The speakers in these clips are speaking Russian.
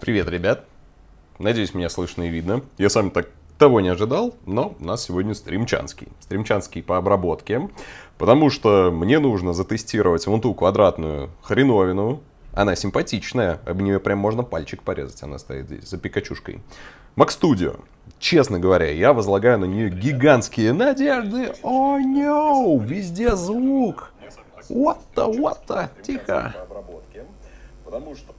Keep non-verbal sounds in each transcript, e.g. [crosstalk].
Привет, ребят. Надеюсь, меня слышно и видно. Я сам так того не ожидал, но у нас сегодня стримчанский. Стримчанский по обработке, потому что мне нужно затестировать вон ту квадратную хреновину. Она симпатичная, об нее прям можно пальчик порезать, она стоит здесь, за пикачушкой. Mac Studio. Честно говоря, я возлагаю на нее гигантские надежды. О, oh, no! Везде звук! Вот-то, вот-то, тихо! Потому что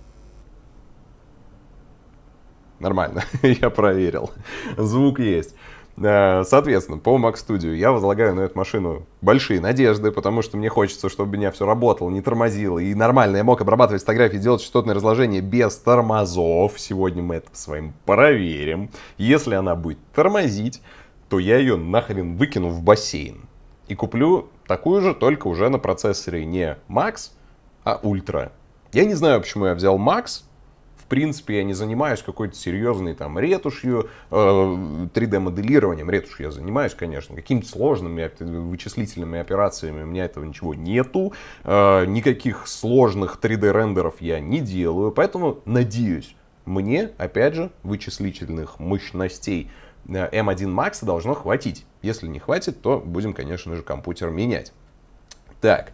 нормально, [laughs] я проверил, звук есть. Э, соответственно, по Mac Studio я возлагаю на эту машину большие надежды, потому что мне хочется, чтобы у меня все работало, не тормозило, и нормально я мог обрабатывать фотографии, делать частотное разложение без тормозов. Сегодня мы это с вами проверим. Если она будет тормозить, то я ее нахрен выкину в бассейн. И куплю такую же, только уже на процессоре не Max, а Ultra. Я не знаю, почему я взял Max, принципе, я не занимаюсь какой-то серьезной там ретушью, 3D-моделированием, э, ретушью я занимаюсь, конечно, какими-то сложными вычислительными операциями у меня этого ничего нету, э, никаких сложных 3D-рендеров я не делаю, поэтому надеюсь, мне, опять же, вычислительных мощностей M1 э, эм Max должно хватить. Если не хватит, то будем, конечно же, компьютер менять. Так,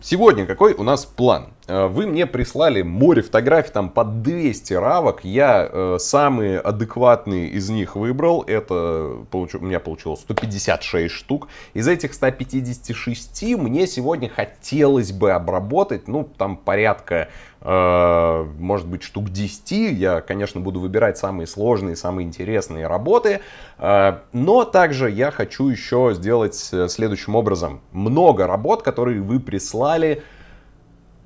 сегодня какой у нас план? Э, вы мне прислали море фотографий, там по 200 равок. Я э, самые адекватные из них выбрал. Это получ... у меня получилось 156 штук. Из этих 156 мне сегодня хотелось бы обработать, ну, там порядка, э, может быть, штук 10. Я, конечно, буду выбирать самые сложные, самые интересные работы. Э, но также я хочу еще сделать э, следующим образом. Много работ, которые вы прислали,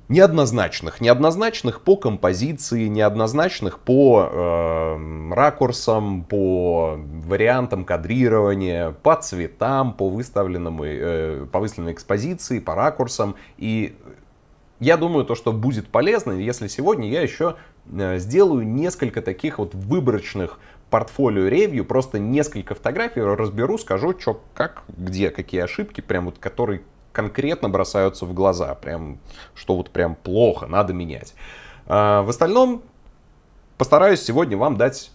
неоднозначных. Неоднозначных по композиции, неоднозначных по э, ракурсам, по вариантам кадрирования, по цветам, по, выставленному, э, по выставленной экспозиции, по ракурсам. И я думаю, то, что будет полезно, если сегодня я еще э, сделаю несколько таких вот выборочных портфолио ревью, просто несколько фотографий разберу, скажу, что, как, где, какие ошибки, прям вот которые конкретно бросаются в глаза, прям, что вот прям плохо, надо менять. А, в остальном постараюсь сегодня вам дать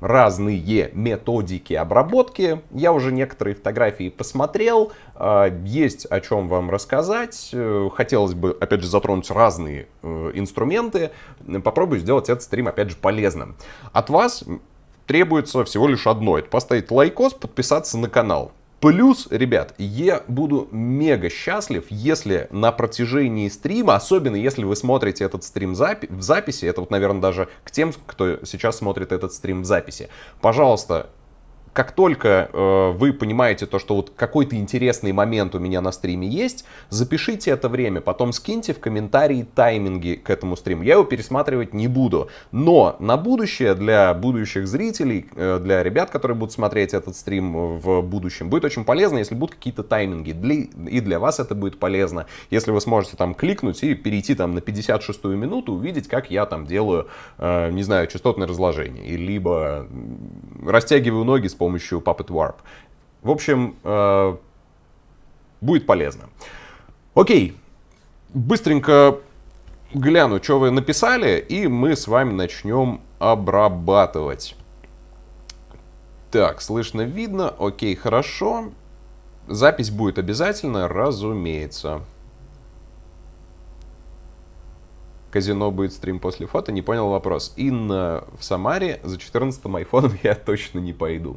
разные методики обработки. Я уже некоторые фотографии посмотрел, а, есть о чем вам рассказать. Э, хотелось бы, опять же, затронуть разные э, инструменты. Попробую сделать этот стрим, опять же, полезным. От вас требуется всего лишь одно. Это поставить лайкос, подписаться на канал. Плюс, ребят, я буду мега счастлив, если на протяжении стрима, особенно если вы смотрите этот стрим запи в записи, это вот, наверное, даже к тем, кто сейчас смотрит этот стрим в записи, пожалуйста, как только э, вы понимаете то, что вот какой-то интересный момент у меня на стриме есть, запишите это время, потом скиньте в комментарии тайминги к этому стриму. Я его пересматривать не буду. Но на будущее, для будущих зрителей, э, для ребят, которые будут смотреть этот стрим в будущем, будет очень полезно, если будут какие-то тайминги. Для, и для вас это будет полезно, если вы сможете там кликнуть и перейти там на 56-ю минуту, увидеть, как я там делаю, э, не знаю, частотное разложение, и либо растягиваю ноги с помощью Puppet Warp. В общем, э, будет полезно. Окей, быстренько гляну, что вы написали, и мы с вами начнем обрабатывать. Так, слышно, видно. Окей, хорошо. Запись будет обязательно, разумеется. казино будет стрим после фото, не понял вопрос. Инна в Самаре за 14 айфоном [laughs] я точно не пойду.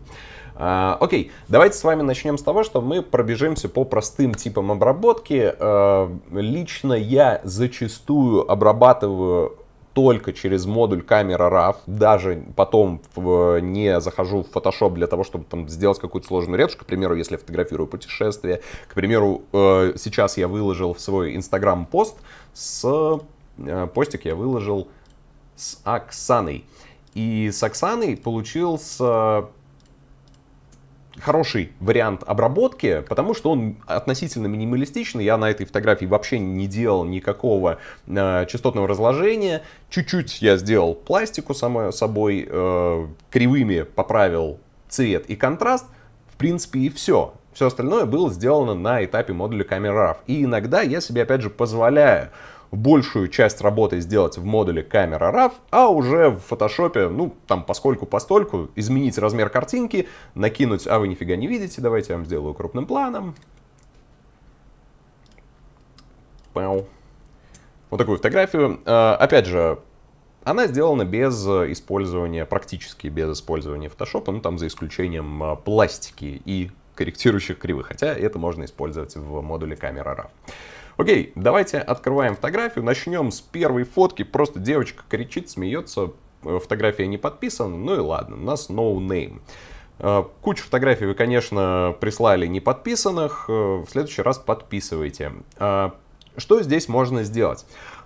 А, окей, давайте с вами начнем с того, что мы пробежимся по простым типам обработки. А, лично я зачастую обрабатываю только через модуль камера RAW, даже потом в, не захожу в Photoshop для того, чтобы там сделать какую-то сложную ретушь, к примеру, если фотографирую путешествие, к примеру, э, сейчас я выложил в свой Instagram пост с Э, постик я выложил с Оксаной. И с Оксаной получился хороший вариант обработки, потому что он относительно минималистичный. Я на этой фотографии вообще не делал никакого э, частотного разложения. Чуть-чуть я сделал пластику самой собой, э, кривыми поправил цвет и контраст. В принципе и все. Все остальное было сделано на этапе модуля Camera Raw. И иногда я себе опять же позволяю большую часть работы сделать в модуле камера RAW, а уже в фотошопе, ну, там, поскольку постольку, изменить размер картинки, накинуть, а вы нифига не видите, давайте я вам сделаю крупным планом. Пау. Вот такую фотографию. А, опять же, она сделана без использования, практически без использования фотошопа, ну там за исключением а, пластики и корректирующих кривых, хотя это можно использовать в модуле камера RAW. Окей, давайте открываем фотографию, начнем с первой фотки, просто девочка кричит, смеется, э, фотография не подписана, ну и ладно, у нас no name. Э, кучу фотографий вы, конечно, прислали не подписанных, э, в следующий раз подписывайте. Что здесь можно сделать?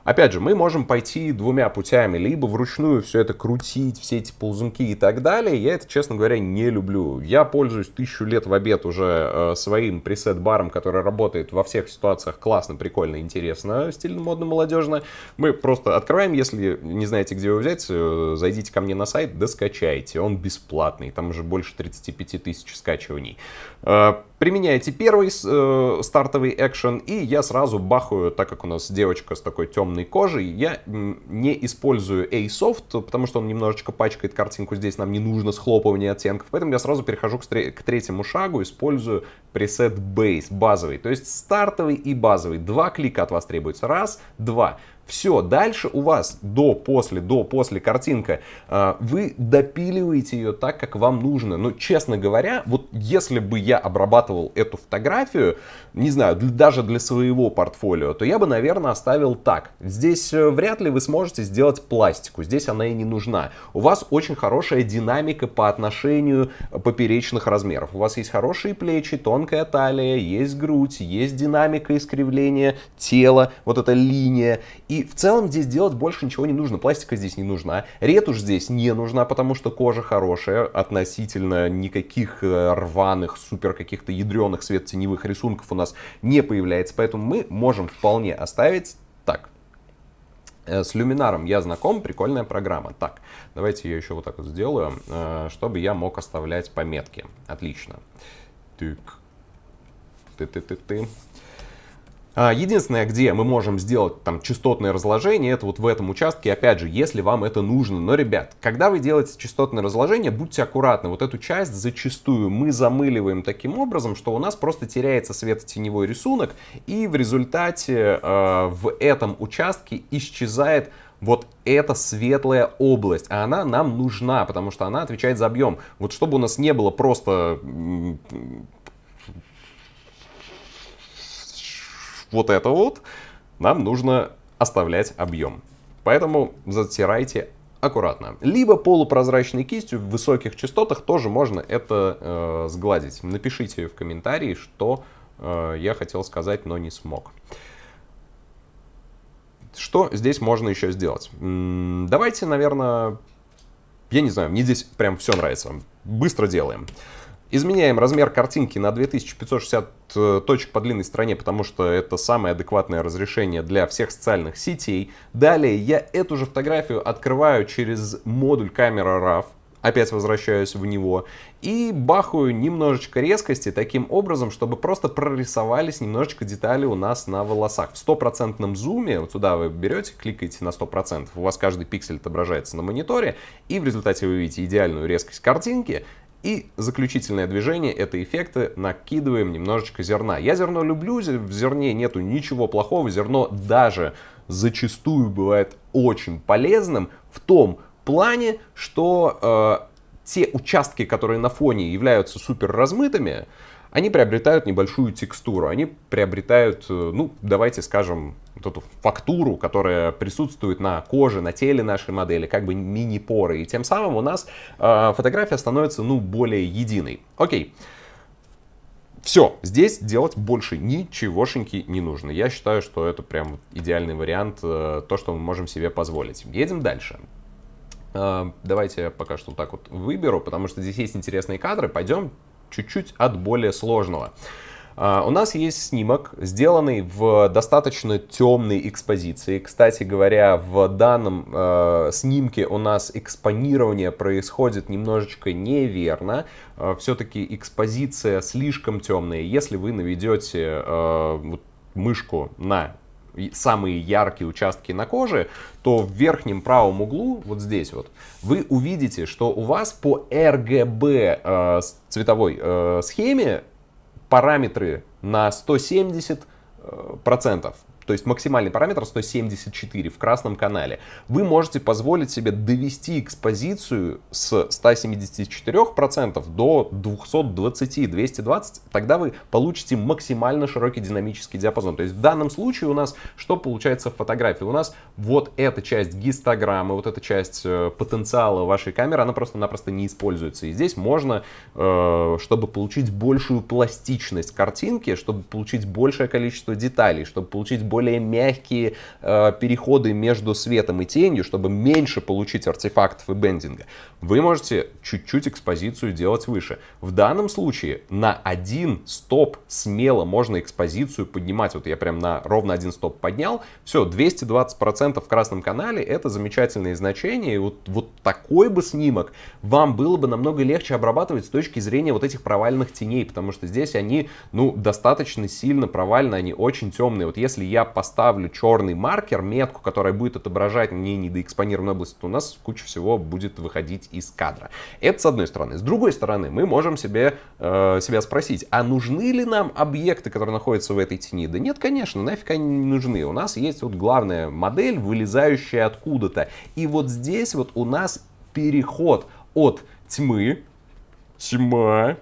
Опять же, мы можем пойти двумя путями. Либо вручную все это крутить, все эти ползунки и так далее. Я это, честно говоря, не люблю. Я пользуюсь тысячу лет в обед уже э, своим пресет-баром, который работает во всех ситуациях классно, прикольно, интересно, стильно, модно, молодежно. Мы просто открываем, если не знаете, где его взять, э, зайдите ко мне на сайт, доскачайте. Он бесплатный, там уже больше 35 тысяч скачиваний. Э, Применяете первый э, стартовый экшен, и я сразу бахаю, так как у нас девочка с такой темной кожей, я не использую a soft потому что он немножечко пачкает картинку, здесь нам не нужно схлопывание оттенков, поэтому я сразу перехожу к, к третьему шагу, использую пресет Base, базовый, то есть стартовый и базовый. Два клика от вас требуется, раз, два. Все, дальше у вас до, после, до, после картинка. А, вы допиливаете ее так, как вам нужно. Но, честно говоря, вот если бы я обрабатывал эту фотографию, не знаю, даже для своего портфолио, то я бы, наверное, оставил так. Здесь э, вряд ли вы сможете сделать пластику. Здесь она и не нужна. У вас очень хорошая динамика по отношению э, поперечных размеров. У вас есть хорошие плечи, тонкая талия, есть грудь, есть динамика искривления тела, вот эта линия. И и в целом здесь делать больше ничего не нужно. Пластика здесь не нужна. Ретушь здесь не нужна, потому что кожа хорошая относительно. Никаких э, рваных, супер каких-то ядреных светотеневых рисунков у нас не появляется. Поэтому мы можем вполне оставить так. Э, с люминаром я знаком, прикольная программа. Так, давайте я еще вот так вот сделаю, э, чтобы я мог оставлять пометки. Отлично. Тык. Ты-ты-ты-ты. А, единственное, где мы можем сделать там частотное разложение, это вот в этом участке, опять же, если вам это нужно. Но, ребят, когда вы делаете частотное разложение, будьте аккуратны. Вот эту часть зачастую мы замыливаем таким образом, что у нас просто теряется светотеневой рисунок, и в результате э, в этом участке исчезает вот эта светлая область, а она нам нужна, потому что она отвечает за объем. Вот чтобы у нас не было просто вот это вот, нам нужно оставлять объем. Поэтому затирайте аккуратно. Либо полупрозрачной кистью в высоких частотах тоже можно это э, сгладить. Напишите в комментарии, что э, я хотел сказать, но не смог. Что здесь можно еще сделать? Давайте, наверное, я не знаю, мне здесь прям все нравится. Быстро делаем. Изменяем размер картинки на 2560 э, точек по длинной стороне, потому что это самое адекватное разрешение для всех социальных сетей. Далее я эту же фотографию открываю через модуль камера RAW, опять возвращаюсь в него, и бахаю немножечко резкости таким образом, чтобы просто прорисовались немножечко детали у нас на волосах. В стопроцентном зуме, вот сюда вы берете, кликаете на 100%, у вас каждый пиксель отображается на мониторе, и в результате вы видите идеальную резкость картинки, и заключительное движение — это эффекты. Накидываем немножечко зерна. Я зерно люблю, в зерне нету ничего плохого. Зерно даже зачастую бывает очень полезным в том плане, что э, те участки, которые на фоне являются супер размытыми, они приобретают небольшую текстуру, они приобретают, э, ну, давайте скажем, эту фактуру, которая присутствует на коже, на теле нашей модели, как бы мини-поры. И тем самым у нас э, фотография становится, ну, более единой. Окей. Все, здесь делать больше ничегошеньки не нужно. Я считаю, что это прям идеальный вариант, э, то, что мы можем себе позволить. Едем дальше. Э, давайте я пока что вот так вот выберу, потому что здесь есть интересные кадры. Пойдем чуть-чуть от более сложного. А, у нас есть снимок, сделанный в достаточно темной экспозиции. Кстати говоря, в данном э, снимке у нас экспонирование происходит немножечко неверно. Э, а, Все-таки экспозиция слишком темная. Если вы наведете э, вот, мышку на самые яркие участки на коже, то в верхнем правом углу, вот здесь вот, вы увидите, что у вас по RGB э, цветовой э, схеме параметры на 170 э, процентов то есть максимальный параметр 174 в красном канале, вы можете позволить себе довести экспозицию с 174% до 220-220, тогда вы получите максимально широкий динамический диапазон. То есть в данном случае у нас что получается в фотографии? У нас вот эта часть гистограммы, вот эта часть э, потенциала вашей камеры, она просто-напросто не используется. И здесь можно, э, чтобы получить большую пластичность картинки, чтобы получить большее количество деталей, чтобы получить больше более мягкие э, переходы между светом и тенью, чтобы меньше получить артефактов и бендинга, вы можете чуть-чуть экспозицию делать выше. В данном случае на один стоп смело можно экспозицию поднимать. Вот я прям на ровно один стоп поднял. Все, 220% в красном канале — это замечательные значения. И вот, вот такой бы снимок вам было бы намного легче обрабатывать с точки зрения вот этих провальных теней, потому что здесь они, ну, достаточно сильно провальны, они очень темные. Вот если я поставлю черный маркер, метку, которая будет отображать мне недоэкспонированную область, то у нас куча всего будет выходить из кадра. Это с одной стороны. С другой стороны, мы можем себе, э, себя спросить, а нужны ли нам объекты, которые находятся в этой тени? Да нет, конечно, нафиг они не нужны. У нас есть вот главная модель, вылезающая откуда-то. И вот здесь вот у нас переход от тьмы, тьма,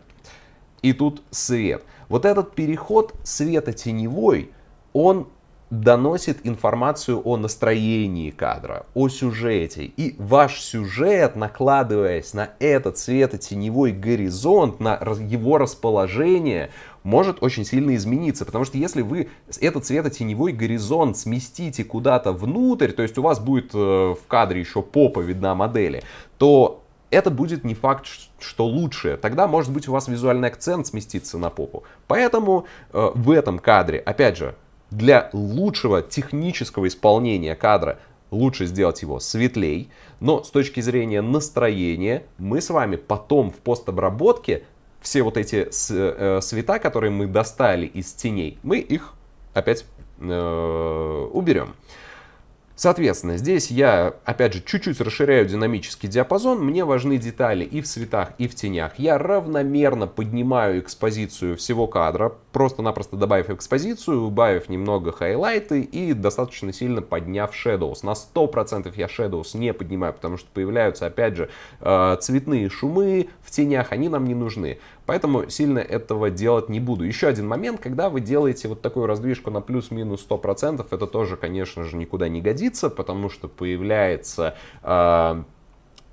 и тут свет. Вот этот переход света теневой, он доносит информацию о настроении кадра, о сюжете. И ваш сюжет, накладываясь на этот светотеневой горизонт, на его расположение, может очень сильно измениться. Потому что если вы этот светотеневой горизонт сместите куда-то внутрь, то есть у вас будет э, в кадре еще попа видна модели, то это будет не факт, что лучше. Тогда, может быть, у вас визуальный акцент сместится на попу. Поэтому э, в этом кадре, опять же, для лучшего технического исполнения кадра лучше сделать его светлей, но с точки зрения настроения мы с вами потом в постобработке все вот эти э, э, света, которые мы достали из теней, мы их опять э, уберем. Соответственно, здесь я, опять же, чуть-чуть расширяю динамический диапазон. Мне важны детали и в цветах, и в тенях. Я равномерно поднимаю экспозицию всего кадра, просто-напросто добавив экспозицию, убавив немного хайлайты и достаточно сильно подняв shadows. На 100% я shadows не поднимаю, потому что появляются, опять же, э, цветные шумы в тенях, они нам не нужны. Поэтому сильно этого делать не буду. Еще один момент, когда вы делаете вот такую раздвижку на плюс-минус 100%, это тоже, конечно же, никуда не годится, потому что появляется... Э,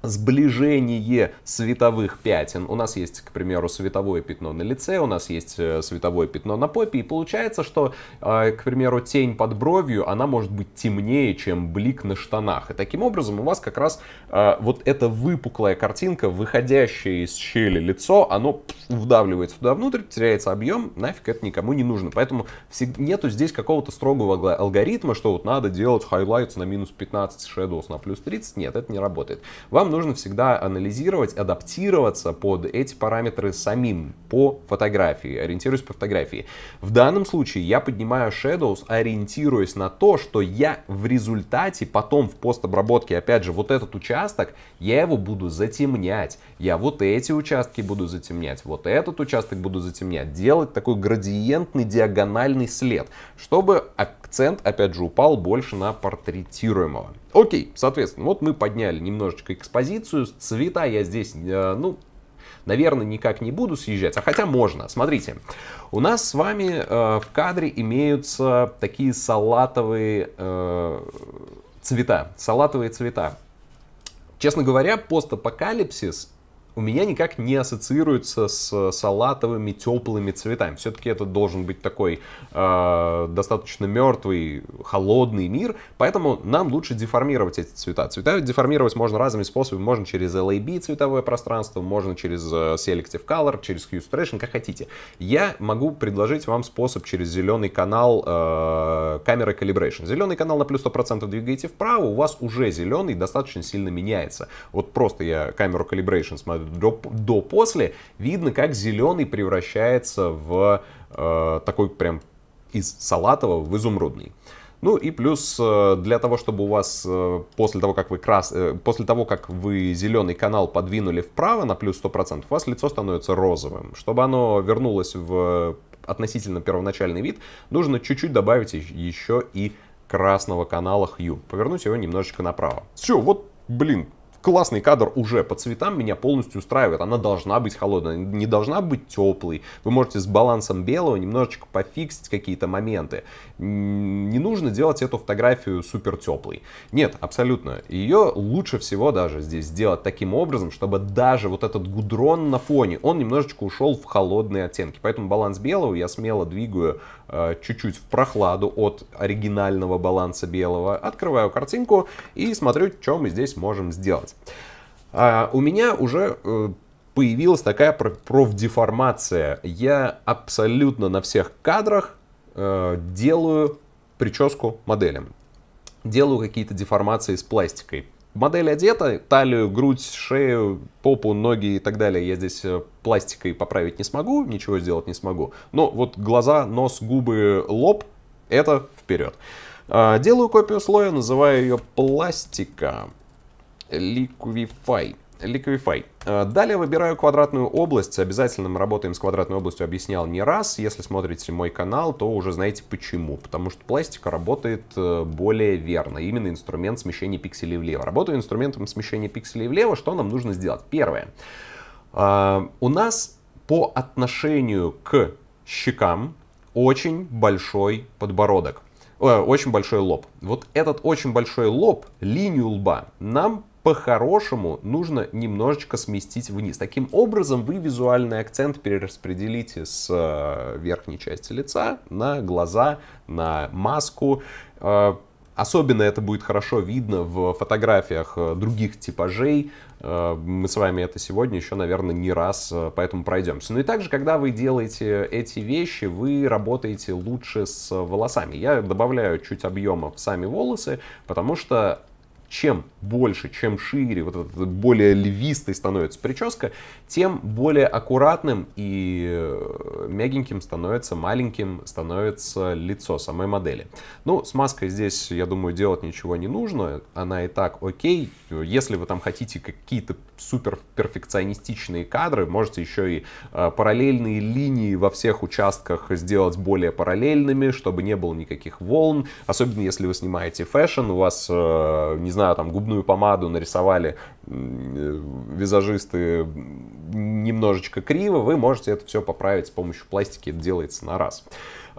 сближение световых пятен. У нас есть, к примеру, световое пятно на лице, у нас есть э, световое пятно на попе, и получается, что, э, к примеру, тень под бровью, она может быть темнее, чем блик на штанах. И таким образом у вас как раз э, вот эта выпуклая картинка, выходящая из щели лицо, оно вдавливается туда внутрь, теряется объем, нафиг это никому не нужно. Поэтому нету здесь какого-то строгого алгоритма, что вот надо делать хайлайтс на минус 15, shadows на плюс 30. Нет, это не работает. Вам нужно всегда анализировать, адаптироваться под эти параметры самим по фотографии, ориентируясь по фотографии. В данном случае я поднимаю Shadows, ориентируясь на то, что я в результате потом в постобработке, опять же, вот этот участок, я его буду затемнять. Я вот эти участки буду затемнять, вот этот участок буду затемнять. Делать такой градиентный диагональный след, чтобы, акцент, опять же, упал больше на портретируемого. Окей, соответственно, вот мы подняли немножечко экспозицию, цвета я здесь, э, ну, наверное, никак не буду съезжать, а хотя можно. Смотрите, у нас с вами э, в кадре имеются такие салатовые э, цвета, салатовые цвета. Честно говоря, постапокалипсис у меня никак не ассоциируется с э, салатовыми теплыми цветами. Все-таки это должен быть такой э, достаточно мертвый, холодный мир, поэтому нам лучше деформировать эти цвета. Цвета деформировать можно разными способами, можно через LAB цветовое пространство, можно через э, Selective Color, через Hue Saturation, как хотите. Я могу предложить вам способ через зеленый канал э, камеры Calibration. Зеленый канал на плюс 100% двигаете вправо, у вас уже зеленый достаточно сильно меняется. Вот просто я камеру Calibration смотрю до-после, видно, как зеленый превращается в э, такой прям из салатового в изумрудный. Ну и плюс э, для того, чтобы у вас э, после того, как вы, крас... Э, после того, как вы зеленый канал подвинули вправо на плюс 100%, у вас лицо становится розовым. Чтобы оно вернулось в относительно первоначальный вид, нужно чуть-чуть добавить еще и красного канала Hue. Повернуть его немножечко направо. Все, вот, блин, Классный кадр уже по цветам меня полностью устраивает. Она должна быть холодной, не должна быть теплой. Вы можете с балансом белого немножечко пофиксить какие-то моменты не нужно делать эту фотографию супер теплой. Нет, абсолютно. Ее лучше всего даже здесь сделать таким образом, чтобы даже вот этот гудрон на фоне, он немножечко ушел в холодные оттенки. Поэтому баланс белого я смело двигаю э, чуть-чуть в прохладу от оригинального баланса белого. Открываю картинку и смотрю, что мы здесь можем сделать. А у меня уже э, появилась такая профдеформация. Я абсолютно на всех кадрах Э, делаю прическу моделям, делаю какие-то деформации с пластикой. Модель одета, талию, грудь, шею, попу, ноги и так далее я здесь э, пластикой поправить не смогу, ничего сделать не смогу. Но вот глаза, нос, губы, лоб — это вперед. Э, делаю копию слоя, называю ее пластика. Liquify. Liquify. Э, далее выбираю квадратную область. Обязательно мы работаем с квадратной областью, объяснял не раз. Если смотрите мой канал, то уже знаете почему. Потому что пластика работает э, более верно. Именно инструмент смещения пикселей влево. Работаю инструментом смещения пикселей влево. Что нам нужно сделать? Первое. Э, у нас по отношению к щекам очень большой подбородок. очень большой лоб. Вот этот очень большой лоб, линию лба, нам по-хорошему нужно немножечко сместить вниз. Таким образом, вы визуальный акцент перераспределите с э, верхней части лица на глаза, на маску. Э, особенно это будет хорошо видно в фотографиях э, других типажей. Мы с вами это сегодня еще, наверное, не раз поэтому пройдемся. Ну и также, когда вы делаете эти вещи, вы работаете лучше с волосами. Я добавляю чуть объема в сами волосы, потому что чем больше, чем шире, вот этот, более львистой становится прическа, тем более аккуратным и э, мягеньким становится, маленьким становится лицо самой модели. Ну, с маской здесь, я думаю, делать ничего не нужно, она и так окей. Если вы там хотите какие-то супер перфекционистичные кадры, можете еще и э, параллельные линии во всех участках сделать более параллельными, чтобы не было никаких волн, особенно если вы снимаете фэшн, у вас, э, не знаю, знаю, там губную помаду нарисовали э, визажисты немножечко криво, вы можете это все поправить с помощью пластики, это делается на раз.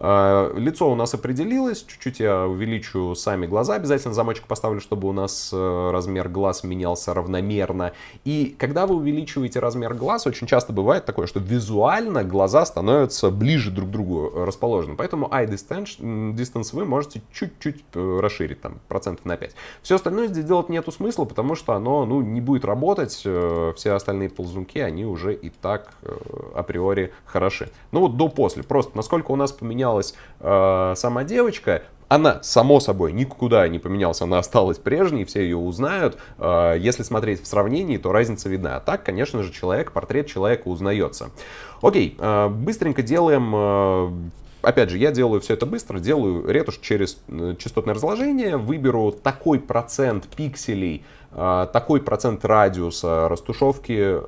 Э, лицо у нас определилось, чуть-чуть я увеличу сами глаза, обязательно замочек поставлю, чтобы у нас э, размер глаз менялся равномерно. И когда вы увеличиваете размер глаз, очень часто бывает такое, что визуально глаза становятся ближе друг к другу э, расположены. Поэтому eye distance, distance вы можете чуть-чуть расширить, там, процентов на 5. Все остальное здесь делать нету смысла, потому что оно, ну, не будет работать. Все остальные ползунки, они уже и так априори хороши. Ну вот до-после. Просто насколько у нас поменялось осталась э, сама девочка, она, само собой, никуда не поменялась, она осталась прежней, все ее узнают. Э, если смотреть в сравнении, то разница видна. А так, конечно же, человек, портрет человека узнается. Окей, э, быстренько делаем э, опять же, я делаю все это быстро, делаю ретушь через частотное разложение, выберу такой процент пикселей, такой процент радиуса растушевки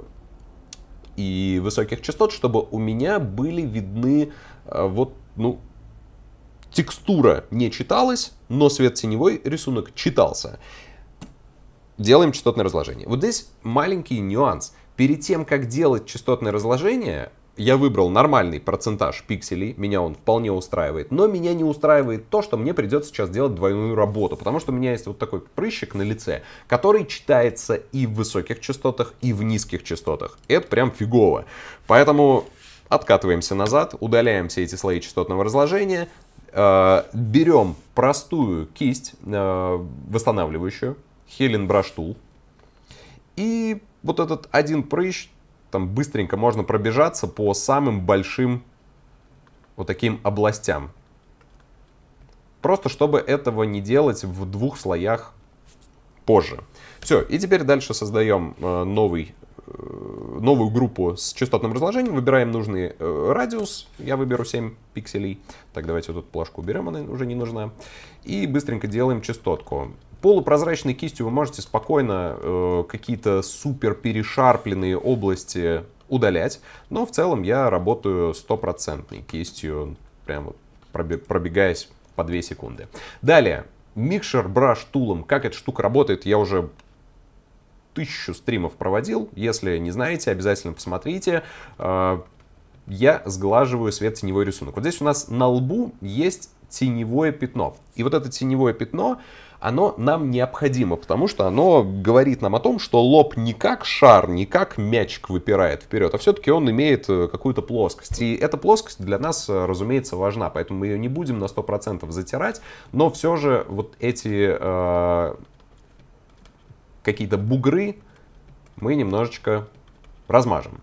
и высоких частот, чтобы у меня были видны вот ну, текстура не читалась, но свет-теневой рисунок читался. Делаем частотное разложение. Вот здесь маленький нюанс. Перед тем, как делать частотное разложение, я выбрал нормальный процентаж пикселей, меня он вполне устраивает, но меня не устраивает то, что мне придется сейчас делать двойную работу, потому что у меня есть вот такой прыщик на лице, который читается и в высоких частотах, и в низких частотах. Это прям фигово. Поэтому Откатываемся назад, удаляем все эти слои частотного разложения, э, берем простую кисть, э, восстанавливающую, Хелен Браштул, и вот этот один прыщ, там быстренько можно пробежаться по самым большим вот таким областям. Просто чтобы этого не делать в двух слоях позже. Все, и теперь дальше создаем э, новый Э, новую группу с частотным разложением, выбираем нужный э, радиус, я выберу 7 пикселей, так давайте вот эту плашку уберем, она уже не нужна, и быстренько делаем частотку. Полупрозрачной кистью вы можете спокойно э, какие-то супер перешарпленные области удалять, но в целом я работаю стопроцентной кистью, прям вот пробегаясь по 2 секунды. Далее, микшер браш тулом, как эта штука работает, я уже тысячу стримов проводил. Если не знаете, обязательно посмотрите э, я сглаживаю свет-теневой рисунок. Вот здесь у нас на лбу есть теневое пятно. И вот это теневое пятно, оно нам необходимо, потому что оно говорит нам о том, что лоб не как шар, не как мячик выпирает вперед, а все-таки он имеет э, какую-то плоскость. И эта плоскость для нас, э, разумеется, важна, поэтому мы ее не будем на 100% затирать, но все же вот эти э, какие-то бугры мы немножечко размажем.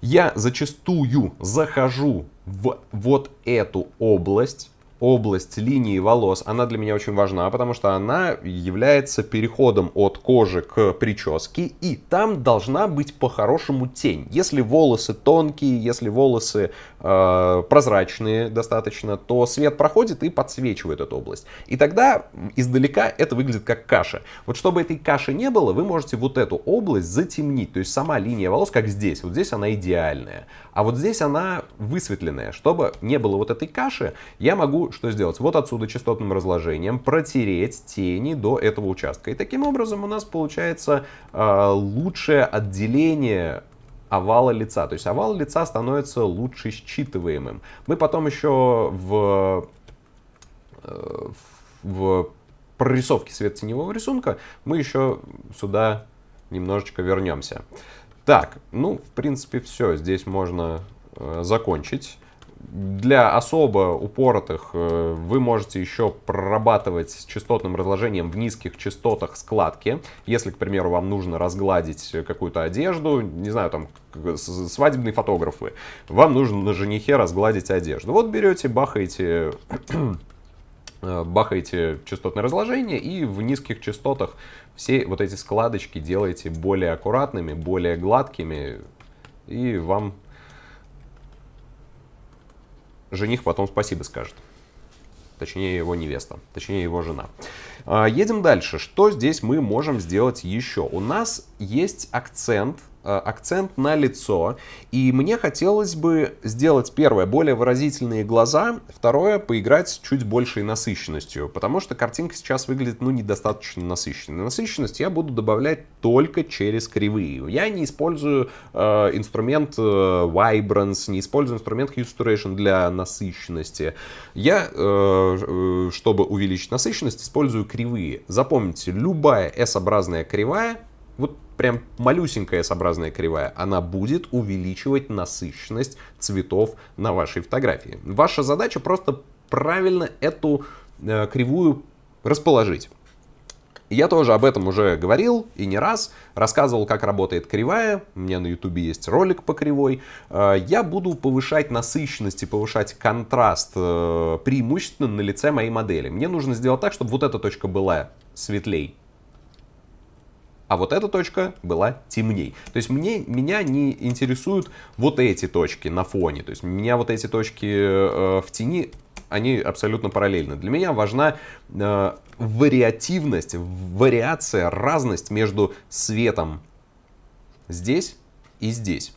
Я зачастую захожу в вот эту область, область линии волос, она для меня очень важна, потому что она является переходом от кожи к прическе, и там должна быть по-хорошему тень. Если волосы тонкие, если волосы Э, прозрачные достаточно, то свет проходит и подсвечивает эту область. И тогда издалека это выглядит как каша. Вот чтобы этой каши не было, вы можете вот эту область затемнить. То есть сама линия волос, как здесь, вот здесь она идеальная. А вот здесь она высветленная. Чтобы не было вот этой каши, я могу что сделать? Вот отсюда частотным разложением протереть тени до этого участка. И таким образом у нас получается э, лучшее отделение овала лица. То есть овал лица становится лучше считываемым. Мы потом еще в, э, в прорисовке свет-теневого рисунка мы еще сюда немножечко вернемся. Так, ну, в принципе, все. Здесь можно э, закончить для особо упоротых э, вы можете еще прорабатывать с частотным разложением в низких частотах складки. Если, к примеру, вам нужно разгладить какую-то одежду, не знаю, там свадебные фотографы, вам нужно на женихе разгладить одежду. Вот берете, бахаете [clears throat] э, бахаете частотное разложение и в низких частотах все вот эти складочки делаете более аккуратными, более гладкими, и вам жених потом спасибо скажет. Точнее, его невеста, точнее, его жена. А, едем дальше. Что здесь мы можем сделать еще? У нас есть акцент Э, акцент на лицо. И мне хотелось бы сделать первое, более выразительные глаза, второе, поиграть с чуть большей насыщенностью, потому что картинка сейчас выглядит, ну, недостаточно насыщенной. Насыщенность я буду добавлять только через кривые. Я не использую э, инструмент э, Vibrance, не использую инструмент Hue для насыщенности. Я, э, э, чтобы увеличить насыщенность, использую кривые. Запомните, любая S-образная кривая, вот прям малюсенькая s кривая, она будет увеличивать насыщенность цветов на вашей фотографии. Ваша задача просто правильно эту э, кривую расположить. Я тоже об этом уже говорил и не раз. Рассказывал, как работает кривая. У меня на YouTube есть ролик по кривой. Э, я буду повышать насыщенность и повышать контраст э, преимущественно на лице моей модели. Мне нужно сделать так, чтобы вот эта точка была светлей, а вот эта точка была темней. То есть мне, меня не интересуют вот эти точки на фоне. То есть меня вот эти точки э, в тени, они абсолютно параллельны. Для меня важна э, вариативность, вариация, разность между светом здесь и здесь.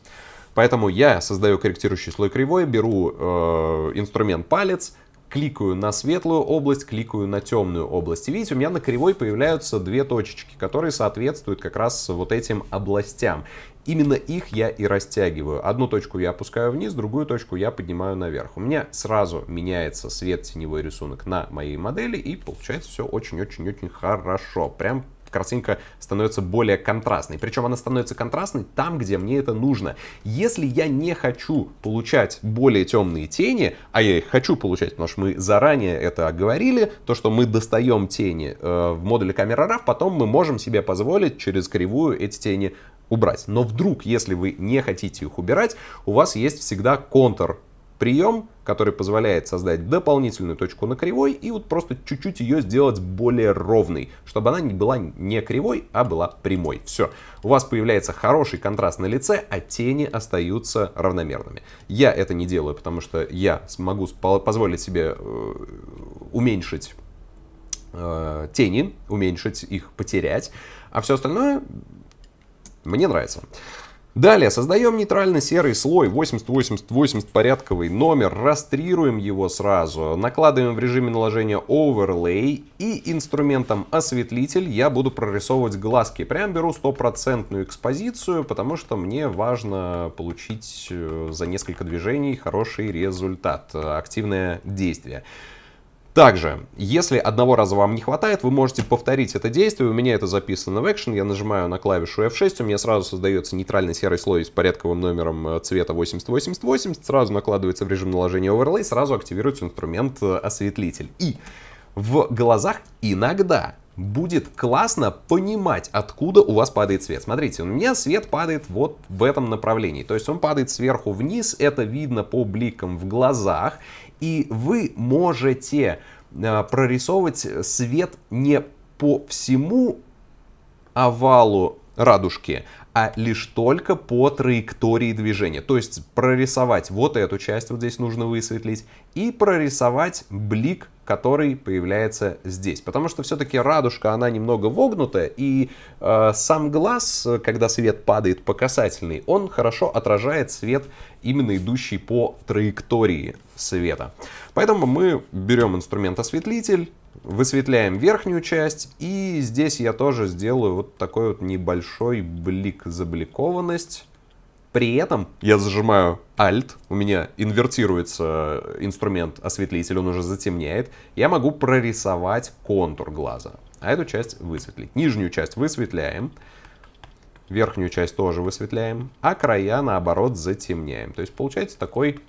Поэтому я создаю корректирующий слой кривой, беру э, инструмент палец, кликаю на светлую область, кликаю на темную область. И видите, у меня на кривой появляются две точечки, которые соответствуют как раз вот этим областям. Именно их я и растягиваю. Одну точку я опускаю вниз, другую точку я поднимаю наверх. У меня сразу меняется свет-теневой рисунок на моей модели и получается все очень-очень-очень хорошо. Прям картинка становится более контрастной. Причем она становится контрастной там, где мне это нужно. Если я не хочу получать более темные тени, а я их хочу получать, потому что мы заранее это оговорили, то, что мы достаем тени э, в модуле камера RAW, потом мы можем себе позволить через кривую эти тени убрать. Но вдруг, если вы не хотите их убирать, у вас есть всегда контр прием, который позволяет создать дополнительную точку на кривой и вот просто чуть-чуть ее сделать более ровной, чтобы она не была не кривой, а была прямой. Все, у вас появляется хороший контраст на лице, а тени остаются равномерными. Я это не делаю, потому что я смогу позволить себе э, уменьшить э, тени, уменьшить их, потерять, а все остальное мне нравится. Далее создаем нейтральный серый слой 80-80-80 порядковый номер, растрируем его сразу, накладываем в режиме наложения overlay и инструментом осветлитель я буду прорисовывать глазки. Прям беру стопроцентную экспозицию, потому что мне важно получить э, за несколько движений хороший результат, э, активное действие. Также, если одного раза вам не хватает, вы можете повторить это действие. У меня это записано в Action. Я нажимаю на клавишу F6, у меня сразу создается нейтральный серый слой с порядковым номером э, цвета 808080, сразу накладывается в режим наложения overlay, сразу активируется инструмент э, осветлитель. И в глазах иногда будет классно понимать, откуда у вас падает свет. Смотрите, у меня свет падает вот в этом направлении. То есть он падает сверху вниз, это видно по бликам в глазах и вы можете э, прорисовывать свет не по всему овалу радужки, а лишь только по траектории движения. То есть прорисовать вот эту часть, вот здесь нужно высветлить, и прорисовать блик, который появляется здесь. Потому что все-таки радужка, она немного вогнутая, и э, сам глаз, когда свет падает по касательной, он хорошо отражает свет, именно идущий по траектории света. Поэтому мы берем инструмент осветлитель, Высветляем верхнюю часть. И здесь я тоже сделаю вот такой вот небольшой блик забликованность. При этом я зажимаю Alt, у меня инвертируется инструмент осветлитель, он уже затемняет. Я могу прорисовать контур глаза, а эту часть высветлить. Нижнюю часть высветляем, верхнюю часть тоже высветляем, а края наоборот затемняем. То есть получается такой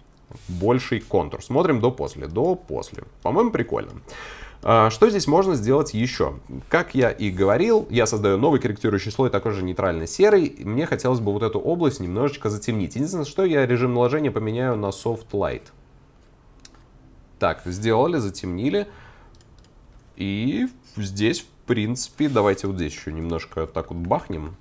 больший контур. Смотрим до-после, до-после. По-моему, прикольно. А, что здесь можно сделать еще? Как я и говорил, я создаю новый корректирующий слой, такой же нейтральный серый Мне хотелось бы вот эту область немножечко затемнить. Единственное, что я режим наложения поменяю на Soft Light. Так, сделали, затемнили. И здесь, в принципе, давайте вот здесь еще немножко так вот бахнем.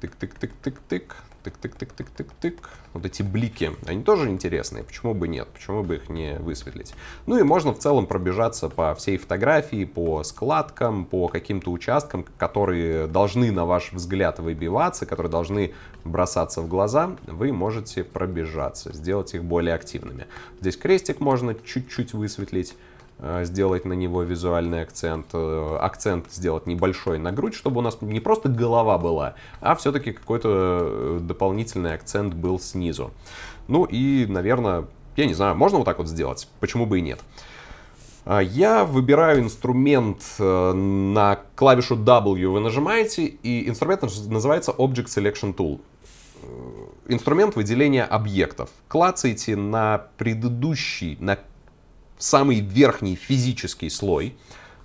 Тык-тык-тык-тык-тык тык-тык-тык-тык-тык-тык. Вот эти блики, они тоже интересные, почему бы нет, почему бы их не высветлить. Ну и можно в целом пробежаться по всей фотографии, по складкам, по каким-то участкам, которые должны, на ваш взгляд, выбиваться, которые должны бросаться в глаза, вы можете пробежаться, сделать их более активными. Здесь крестик можно чуть-чуть высветлить, Э, сделать на него визуальный акцент, э, акцент сделать небольшой на грудь, чтобы у нас не просто голова была, а все-таки какой-то э, дополнительный акцент был снизу. Ну и, наверное, я не знаю, можно вот так вот сделать, почему бы и нет. А, я выбираю инструмент на клавишу W, вы нажимаете, и инструмент называется Object Selection Tool инструмент выделения объектов. Клацайте на предыдущий, на самый верхний физический слой,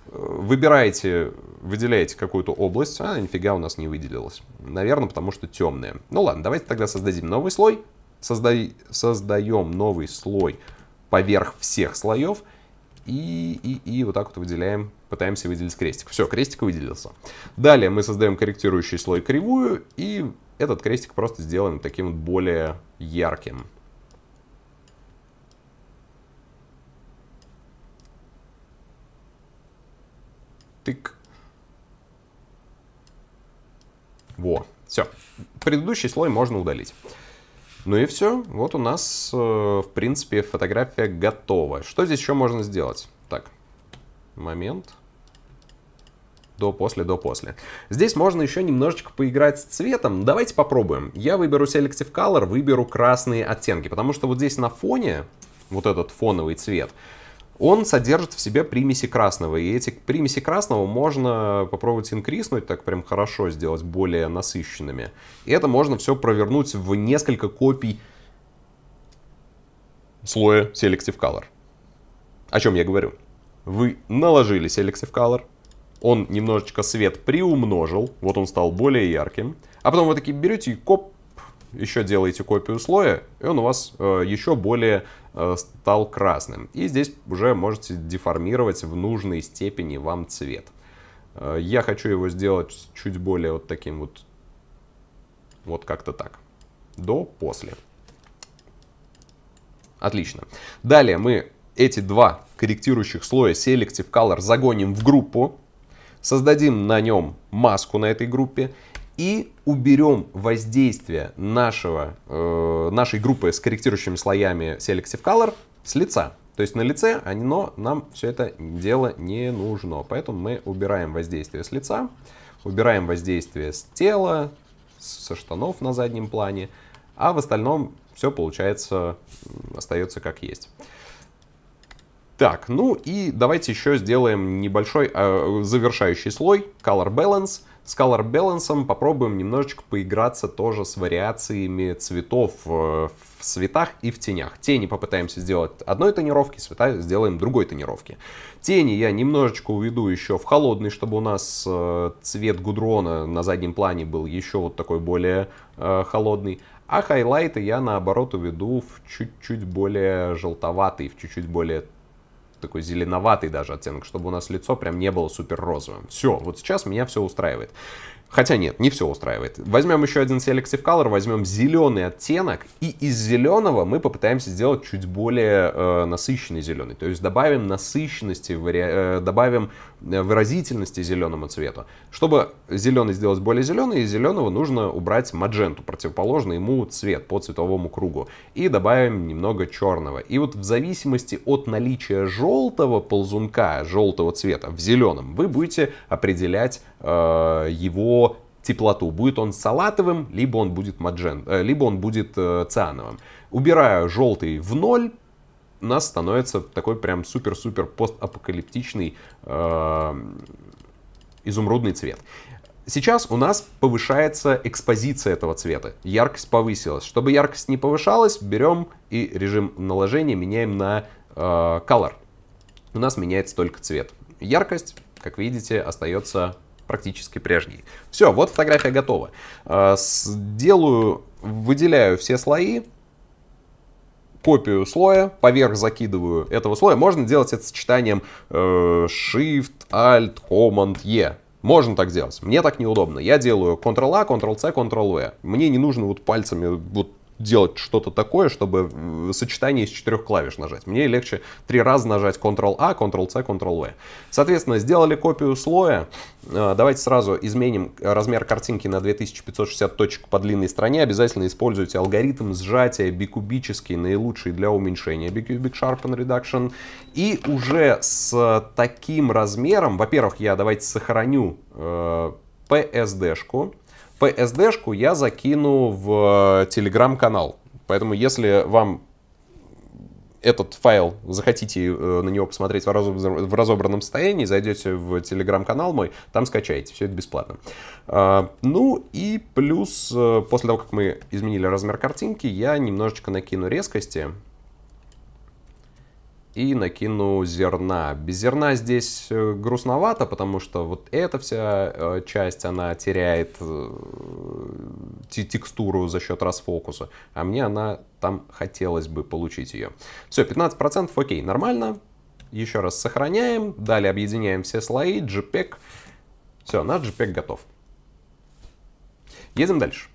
э, выбираете, выделяете какую-то область, а нифига у нас не выделилась. Наверное, потому что темная. Ну ладно, давайте тогда создадим новый слой. Создай, создаем новый слой поверх всех слоев. И, и, и вот так вот выделяем, пытаемся выделить крестик. Все, крестик выделился. Далее мы создаем корректирующий слой кривую, и этот крестик просто сделаем таким вот более ярким. Тык. Во, все. Предыдущий слой можно удалить. Ну и все. Вот у нас, э, в принципе, фотография готова. Что здесь еще можно сделать? Так, момент. До, после, до, после. Здесь можно еще немножечко поиграть с цветом. Давайте попробуем. Я выберу Selective Color, выберу красные оттенки, потому что вот здесь на фоне, вот этот фоновый цвет, он содержит в себе примеси красного, и эти примеси красного можно попробовать инкриснуть, так прям хорошо сделать, более насыщенными. И это можно все провернуть в несколько копий слоя Selective Color. О чем я говорю? Вы наложили Selective Color, он немножечко свет приумножил, вот он стал более ярким, а потом вы такие берете и коп, еще делаете копию слоя, и он у вас э, еще более э, стал красным. И здесь уже можете деформировать в нужной степени вам цвет. Э, я хочу его сделать чуть более вот таким вот, вот как-то так. До-после. Отлично. Далее мы эти два корректирующих слоя Selective Color загоним в группу, создадим на нем маску на этой группе и уберем воздействие нашего, э, нашей группы с корректирующими слоями Selective Color с лица. То есть на лице оно а нам все это дело не нужно. Поэтому мы убираем воздействие с лица, убираем воздействие с тела, со штанов на заднем плане, а в остальном все получается остается как есть. Так, ну и давайте еще сделаем небольшой э, завершающий слой Color Balance. С Color Balance попробуем немножечко поиграться тоже с вариациями цветов э, в цветах и в тенях. Тени попытаемся сделать одной тонировки, цвета сделаем другой тонировки. Тени я немножечко уведу еще в холодный, чтобы у нас э, цвет гудрона на заднем плане был еще вот такой более э, холодный. А хайлайты я наоборот уведу в чуть-чуть более желтоватый, в чуть-чуть более такой зеленоватый даже оттенок, чтобы у нас лицо прям не было супер розовым. Все, вот сейчас меня все устраивает. Хотя нет, не все устраивает. Возьмем еще один Selective Color, возьмем зеленый оттенок, и из зеленого мы попытаемся сделать чуть более э, насыщенный зеленый. То есть добавим насыщенности, вари... э, добавим Э, выразительности зеленому цвету. Чтобы зеленый сделать более зеленый, из зеленого нужно убрать мадженту, противоположный ему цвет по цветовому кругу. И добавим немного черного. И вот в зависимости от наличия желтого ползунка, желтого цвета в зеленом, вы будете определять э, его теплоту. Будет он салатовым, либо он будет маджент, э, либо он будет э, циановым. Убираю желтый в ноль, у нас становится такой прям супер-супер постапокалиптичный э, изумрудный цвет. Сейчас у нас повышается экспозиция этого цвета, яркость повысилась. Чтобы яркость не повышалась, берем и режим наложения меняем на э, color. У нас меняется только цвет. Яркость, как видите, остается практически прежней. Все, вот фотография готова. Э, Сделаю, выделяю все слои, копию слоя, поверх закидываю этого слоя. Можно делать это сочетанием э, Shift, Alt, Command, E. Можно так делать. Мне так неудобно. Я делаю Ctrl-A, Ctrl-C, Ctrl-V. Мне не нужно вот пальцами вот делать что-то такое, чтобы сочетание из четырех клавиш нажать. Мне легче три раза нажать Ctrl-A, Ctrl-C, Ctrl-V. Соответственно, сделали копию слоя. Э, давайте сразу изменим размер картинки на 2560 точек по длинной стороне. Обязательно используйте алгоритм сжатия бикубический, наилучший для уменьшения Bicubic Sharpen Reduction. И уже с таким размером, во-первых, я давайте сохраню э, PSD-шку PSD-шку я закину в э, телеграм-канал. Поэтому если вам этот файл захотите э, на него посмотреть в разобранном состоянии, зайдете в телеграм-канал мой, там скачаете, все это бесплатно. А, ну и плюс, э, после того, как мы изменили размер картинки, я немножечко накину резкости, и накину зерна. Без зерна здесь э, грустновато, потому что вот эта вся э, часть, она теряет э, текстуру за счет расфокуса, а мне она там хотелось бы получить ее. Все, 15%, окей, нормально. Еще раз сохраняем, далее объединяем все слои, JPEG. Все, наш JPEG готов. Едем дальше.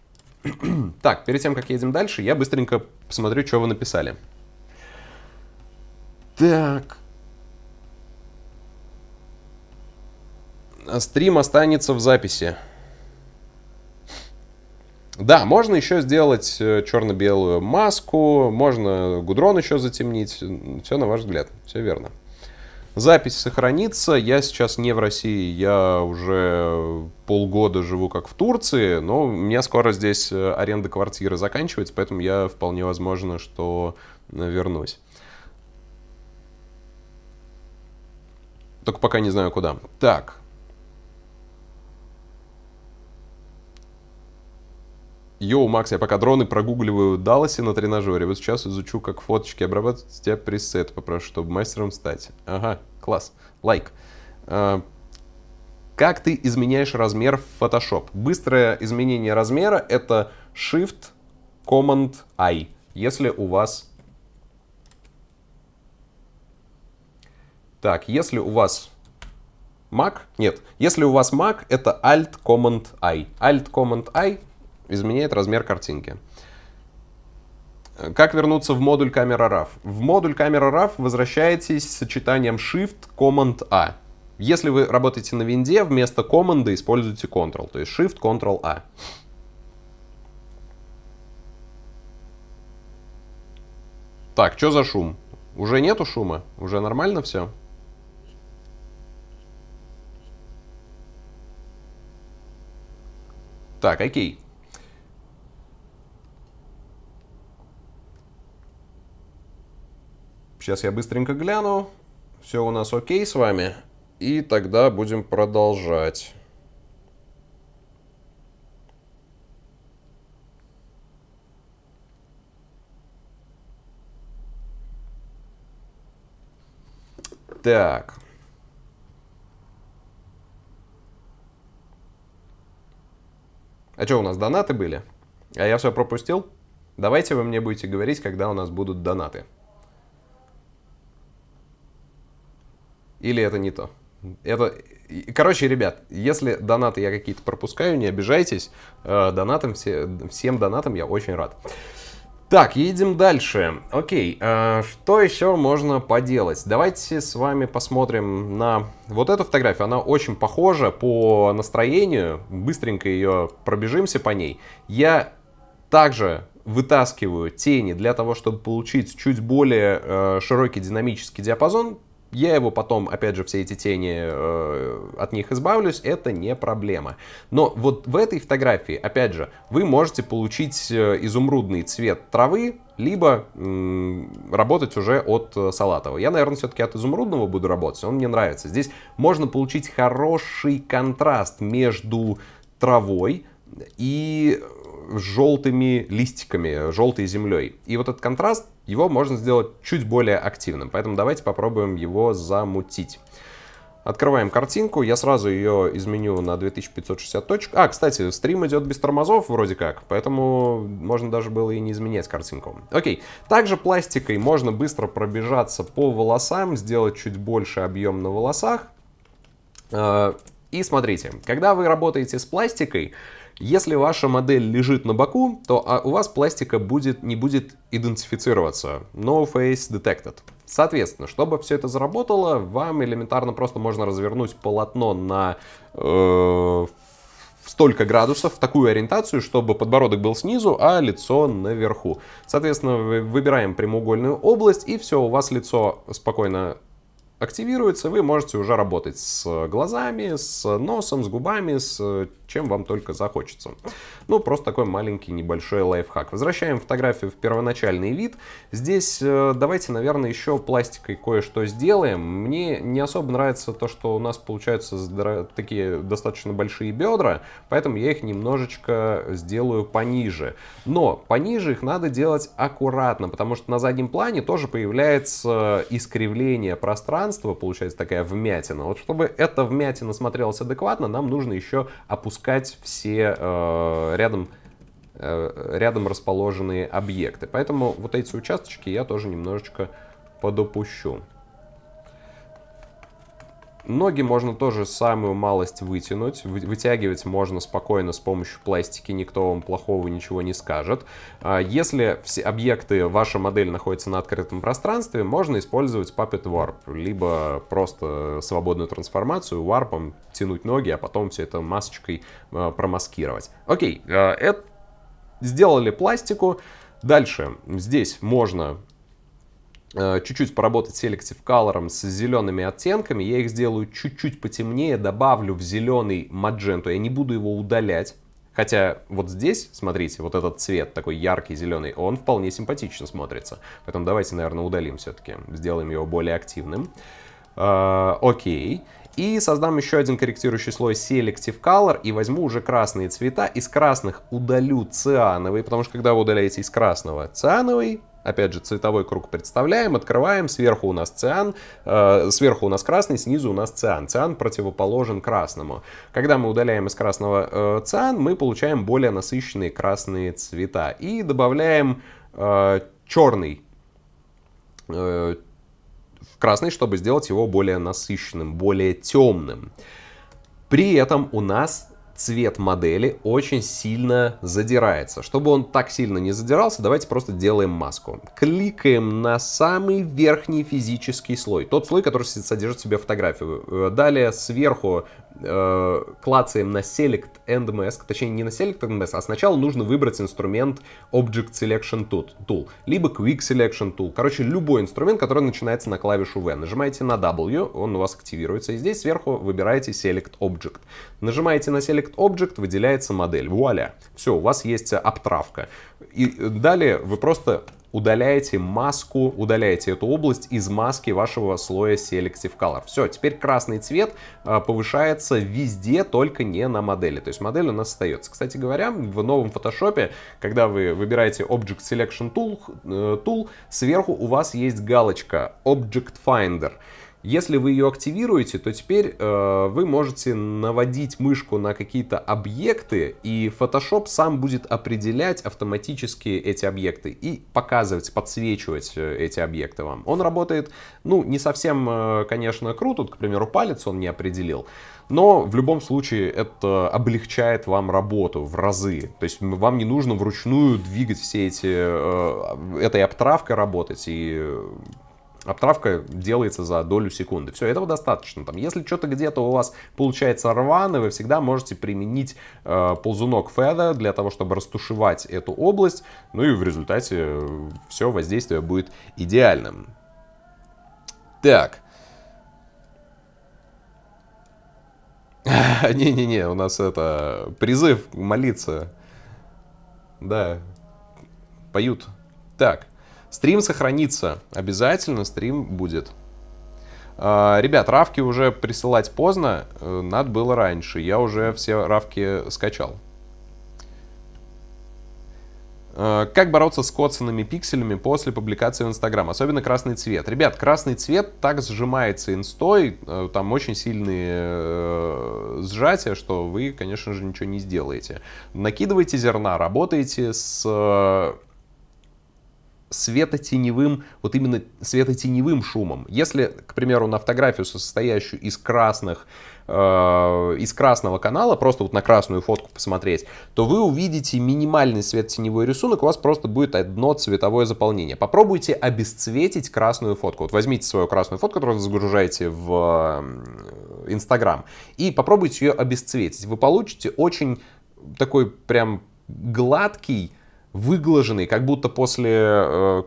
[clears throat] так, перед тем, как едем дальше, я быстренько посмотрю, что вы написали. Так. А стрим останется в записи. Да, можно еще сделать э, черно-белую маску, можно гудрон еще затемнить. Все на ваш взгляд, все верно. Запись сохранится. Я сейчас не в России, я уже полгода живу как в Турции, но у меня скоро здесь э, аренда квартиры заканчивается, поэтому я вполне возможно, что э, вернусь. Только пока не знаю куда. Так. Йоу, Макс, я пока дроны прогугливаю Далласе на тренажере. Вот сейчас изучу, как фоточки обрабатывать. С тебя пресет попрошу, чтобы мастером стать. Ага, класс. Лайк. А, как ты изменяешь размер в Photoshop? Быстрое изменение размера — это Shift, Command, I, если у вас Так, если у вас Mac, нет, если у вас Mac, это Alt Command I. Alt Command I изменяет размер картинки. Как вернуться в модуль камера RAW? В модуль камера RAW возвращаетесь с сочетанием Shift Command A. Если вы работаете на винде, вместо команды используйте Ctrl, то есть Shift Ctrl A. Так, что за шум? Уже нету шума? Уже нормально все? Так, окей. Сейчас я быстренько гляну. Все у нас окей с вами. И тогда будем продолжать. Так. А что, у нас донаты были? А я все пропустил? Давайте вы мне будете говорить, когда у нас будут донаты. Или это не то? Это... Короче, ребят, если донаты я какие-то пропускаю, не обижайтесь. Э, донатам все... Всем донатам я очень рад. Так, едем дальше. Окей, э, что еще можно поделать? Давайте с вами посмотрим на вот эту фотографию. Она очень похожа по настроению. Быстренько ее пробежимся по ней. Я также вытаскиваю тени для того, чтобы получить чуть более э, широкий динамический диапазон я его потом, опять же, все эти тени, э, от них избавлюсь, это не проблема. Но вот в этой фотографии, опять же, вы можете получить э, изумрудный цвет травы, либо м, работать уже от э, салатового. Я, наверное, все-таки от изумрудного буду работать, он мне нравится. Здесь можно получить хороший контраст между травой и желтыми листиками, желтой землей. И вот этот контраст, его можно сделать чуть более активным, поэтому давайте попробуем его замутить. Открываем картинку, я сразу ее изменю на 2560 точек. А, кстати, стрим идет без тормозов вроде как, поэтому можно даже было и не изменять картинку. Окей, также пластикой можно быстро пробежаться по волосам, сделать чуть больше объем на волосах. А, и смотрите, когда вы работаете с пластикой, если ваша модель лежит на боку, то а, у вас пластика будет, не будет идентифицироваться. No face detected. Соответственно, чтобы все это заработало, вам элементарно просто можно развернуть полотно на э, столько градусов, такую ориентацию, чтобы подбородок был снизу, а лицо наверху. Соответственно, выбираем прямоугольную область, и все, у вас лицо спокойно активируется, вы можете уже работать с э, глазами, с э, носом, с губами, с э, чем вам только захочется. Ну, просто такой маленький небольшой лайфхак. Возвращаем фотографию в первоначальный вид. Здесь давайте, наверное, еще пластикой кое-что сделаем. Мне не особо нравится то, что у нас получаются такие достаточно большие бедра, поэтому я их немножечко сделаю пониже. Но пониже их надо делать аккуратно, потому что на заднем плане тоже появляется искривление пространства, пространство, получается такая вмятина. Вот чтобы эта вмятина смотрелась адекватно, нам нужно еще опускать все э, рядом э, рядом расположенные объекты. Поэтому вот эти участочки я тоже немножечко подопущу. Ноги можно тоже самую малость вытянуть. Вытягивать можно спокойно с помощью пластики, никто вам плохого ничего не скажет. А, если все объекты, ваша модель находится на открытом пространстве, можно использовать Puppet Warp, либо просто свободную трансформацию, варпом тянуть ноги, а потом все это масочкой а, промаскировать. Окей, а, это сделали пластику. Дальше здесь можно Э, чуть-чуть поработать селектив Color с зелеными оттенками. Я их сделаю чуть-чуть потемнее, добавлю в зеленый мадженту. Я не буду его удалять. Хотя вот здесь, смотрите, вот этот цвет такой яркий зеленый, он вполне симпатично смотрится. Поэтому давайте, наверное, удалим все-таки. Сделаем его более активным. Э, окей. Uh, okay. И создам еще один корректирующий слой Selective Color и возьму уже красные цвета. Из красных удалю циановый, потому что когда вы удаляете из красного циановый, Опять же, цветовой круг представляем, открываем, сверху у нас циан, э, сверху у нас красный, снизу у нас циан. Циан противоположен красному. Когда мы удаляем из красного э, циан, мы получаем более насыщенные красные цвета. И добавляем э, черный, э, красный, чтобы сделать его более насыщенным, более темным. При этом у нас цвет модели очень сильно задирается. Чтобы он так сильно не задирался, давайте просто делаем маску. Кликаем на самый верхний физический слой, тот слой, который содержит в себе фотографию. Э, далее сверху э, клацаем на Select and Mask, точнее не на Select and Mask, а сначала нужно выбрать инструмент Object Selection Tool, либо Quick Selection Tool. Короче, любой инструмент, который начинается на клавишу V. Нажимаете на W, он у вас активируется, и здесь сверху выбираете Select Object. Нажимаете на Select Object, выделяется модель. Вуаля! Все, у вас есть обтравка. И э, далее вы просто удаляете маску, удаляете эту область из маски вашего слоя Selective Color. Все, теперь красный цвет а, повышается везде, только не на модели. То есть модель у нас остается. Кстати говоря, в новом Photoshop, когда вы выбираете Object Selection Tool, э, Tool сверху у вас есть галочка Object Finder. Если вы ее активируете, то теперь э, вы можете наводить мышку на какие-то объекты, и Photoshop сам будет определять автоматически эти объекты и показывать, подсвечивать э, эти объекты вам. Он работает, ну, не совсем, э, конечно, круто, вот, к примеру, палец он не определил, но в любом случае это облегчает вам работу в разы. То есть вам не нужно вручную двигать все эти... Э, а, этой обтравкой работать и Обтравка делается за долю секунды. Все, этого достаточно. Там, если что-то где-то у вас получается рвано, вы всегда можете применить э, ползунок феда для того, чтобы растушевать эту область. Ну и в результате э, все воздействие будет идеальным. Так. [laughs] Не-не-не, у нас это призыв молиться. Да, поют. Так. Стрим сохранится. Обязательно стрим будет. А, ребят, равки уже присылать поздно. Э, надо было раньше. Я уже все равки скачал. А, как бороться с коцанными пикселями после публикации в Инстаграм? Особенно красный цвет. Ребят, красный цвет так сжимается инстой, э, там очень сильные э, сжатия, что вы, конечно же, ничего не сделаете. Накидывайте зерна, работайте с светотеневым, вот именно светотеневым шумом. Если, к примеру, на фотографию, состоящую из красных, э, из красного канала, просто вот на красную фотку посмотреть, то вы увидите минимальный светотеневой рисунок, у вас просто будет одно цветовое заполнение. Попробуйте обесцветить красную фотку. Вот возьмите свою красную фотку, которую вы загружаете в э, Инстаграм, и попробуйте ее обесцветить. Вы получите очень такой прям гладкий, выглаженный, как будто после э,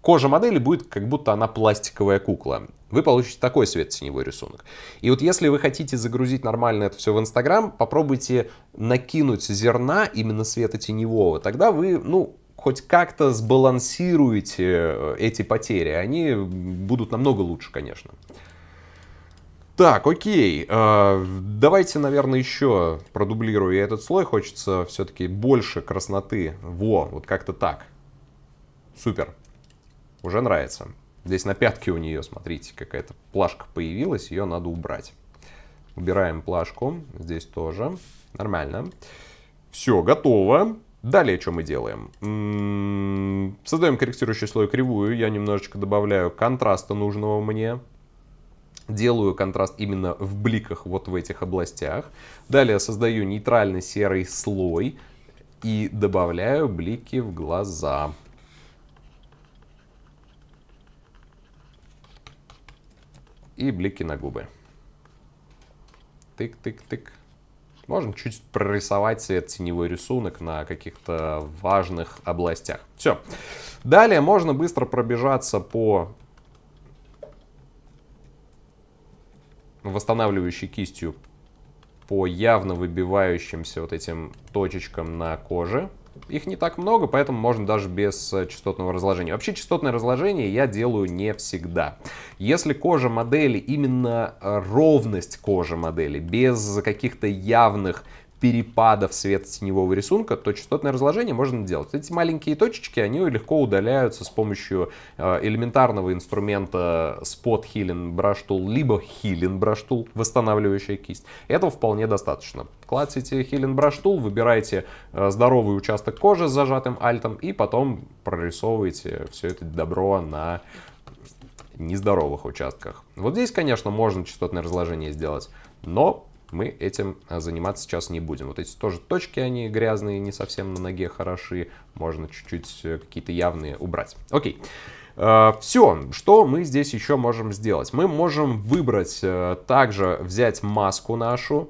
кожи модели будет, как будто она пластиковая кукла. Вы получите такой свет-теневой рисунок. И вот если вы хотите загрузить нормально это все в Инстаграм, попробуйте накинуть зерна именно света-теневого. Тогда вы, ну, хоть как-то сбалансируете э, эти потери. Они будут намного лучше, конечно. Так, окей. Э, давайте, наверное, еще продублирую я этот слой. Хочется все-таки больше красноты. Во, вот как-то так. Супер. Уже нравится. Здесь на пятке у нее, смотрите, какая-то плашка появилась. Ее надо убрать. Убираем плашку. Здесь тоже. Нормально. Все, готово. Далее, что мы делаем? М -м -м, создаем корректирующий слой кривую. Я немножечко добавляю контраста нужного мне. Делаю контраст именно в бликах, вот в этих областях. Далее создаю нейтральный серый слой и добавляю блики в глаза. И блики на губы. Тык-тык-тык. Можно чуть прорисовать цвет теневой рисунок на каких-то важных областях. Все. Далее можно быстро пробежаться по восстанавливающей кистью по явно выбивающимся вот этим точечкам на коже. Их не так много, поэтому можно даже без э, частотного разложения. Вообще частотное разложение я делаю не всегда. Если кожа модели, именно э, ровность кожи модели, без каких-то явных перепадов светотеневого рисунка, то частотное разложение можно делать. Эти маленькие точечки, они легко удаляются с помощью э, элементарного инструмента Spot Healing Brush Tool, либо Healing Brush Tool, восстанавливающая кисть. Этого вполне достаточно. Клацайте Healing Brush Tool, выбирайте э, здоровый участок кожи с зажатым альтом и потом прорисовываете все это добро на нездоровых участках. Вот здесь, конечно, можно частотное разложение сделать, но мы этим а, заниматься сейчас не будем. Вот эти тоже точки, они грязные, не совсем на ноге хороши, можно чуть-чуть э, какие-то явные убрать. Окей. А, Все, что мы здесь еще можем сделать? Мы можем выбрать, э, также взять маску нашу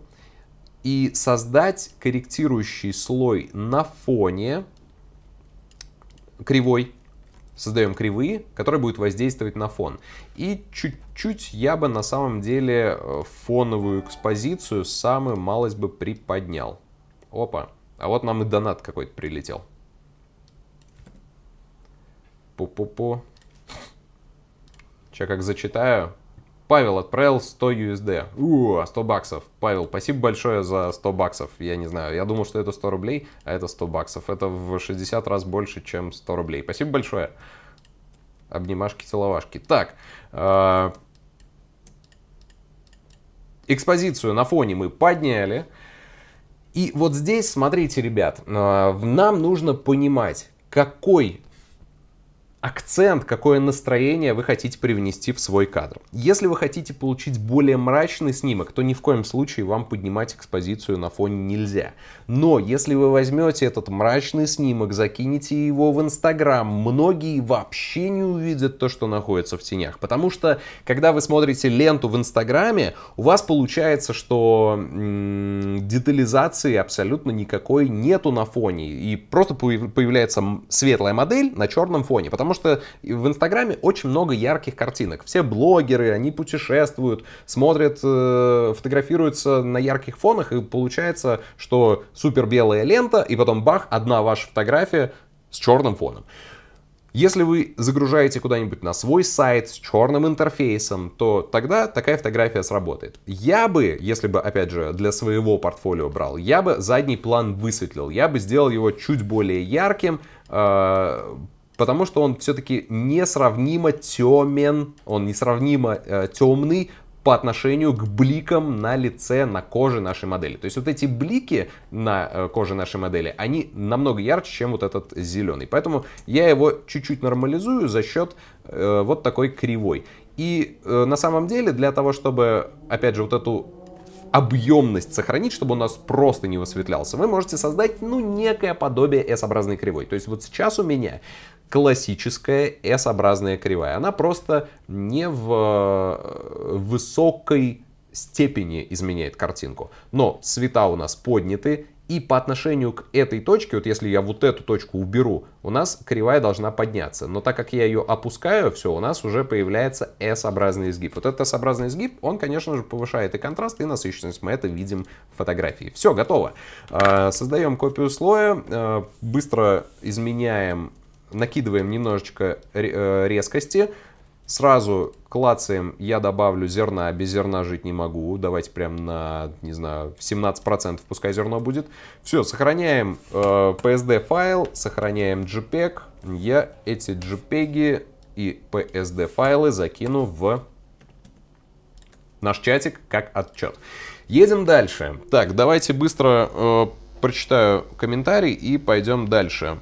и создать корректирующий слой на фоне кривой. Создаем кривые, которые будут воздействовать на фон. И чуть чуть я бы на самом деле э, фоновую экспозицию самую малость бы приподнял. Опа, а вот нам и донат какой-то прилетел. Пу-пу-пу. Сейчас как зачитаю. Павел отправил 100 USD. У, 100 а баксов. Павел, спасибо большое за 100 баксов. Я не знаю, я думал, что это 100 рублей, а это 100 баксов. Это в 60 раз больше, чем 100 рублей. Спасибо большое. Обнимашки, целовашки. Так, а, Экспозицию на фоне мы подняли. И вот здесь, смотрите, ребят, а, нам нужно понимать, какой акцент, какое настроение вы хотите привнести в свой кадр. Если вы хотите получить более мрачный снимок, то ни в коем случае вам поднимать экспозицию на фоне нельзя. Но если вы возьмете этот мрачный снимок, закинете его в Инстаграм, многие вообще не увидят то, что находится в тенях. Потому что, когда вы смотрите ленту в Инстаграме, у вас получается, что м-м, детализации абсолютно никакой нету на фоне. И просто появляется светлая модель на черном фоне. Потому что в Инстаграме очень много ярких картинок. Все блогеры, они путешествуют, смотрят, э, фотографируются на ярких фонах, и получается, что супер белая лента, и потом бах, одна ваша фотография с черным фоном. Если вы загружаете куда-нибудь на свой сайт с черным интерфейсом, то тогда такая фотография сработает. Я бы, если бы, опять же, для своего портфолио брал, я бы задний план высветлил, я бы сделал его чуть более ярким, э, Потому что он все-таки несравнимо темен, он несравнимо э, темный по отношению к бликам на лице, на коже нашей модели. То есть вот эти блики на э, коже нашей модели, они намного ярче, чем вот этот зеленый. Поэтому я его чуть-чуть нормализую за счет э, вот такой кривой. И э, на самом деле для того, чтобы, опять же, вот эту объемность сохранить, чтобы у нас просто не высветлялся, вы можете создать, ну, некое подобие S-образной кривой. То есть вот сейчас у меня классическая S-образная кривая. Она просто не в э, высокой степени изменяет картинку. Но цвета у нас подняты, и по отношению к этой точке, вот если я вот эту точку уберу, у нас кривая должна подняться. Но так как я ее опускаю, все, у нас уже появляется S-образный изгиб. Вот этот S-образный изгиб, он, конечно же, повышает и контраст, и насыщенность. Мы это видим в фотографии. Все, готово. Э, Создаем копию слоя, э, быстро изменяем накидываем немножечко э, резкости, сразу клацаем, я добавлю зерна, без зерна жить не могу, давайте прям на, не знаю, 17% пускай зерно будет. Все, сохраняем э, PSD файл, сохраняем JPEG, я эти JPEG и PSD файлы закину в наш чатик как отчет. Едем дальше. Так, давайте быстро э, прочитаю комментарий и пойдем дальше.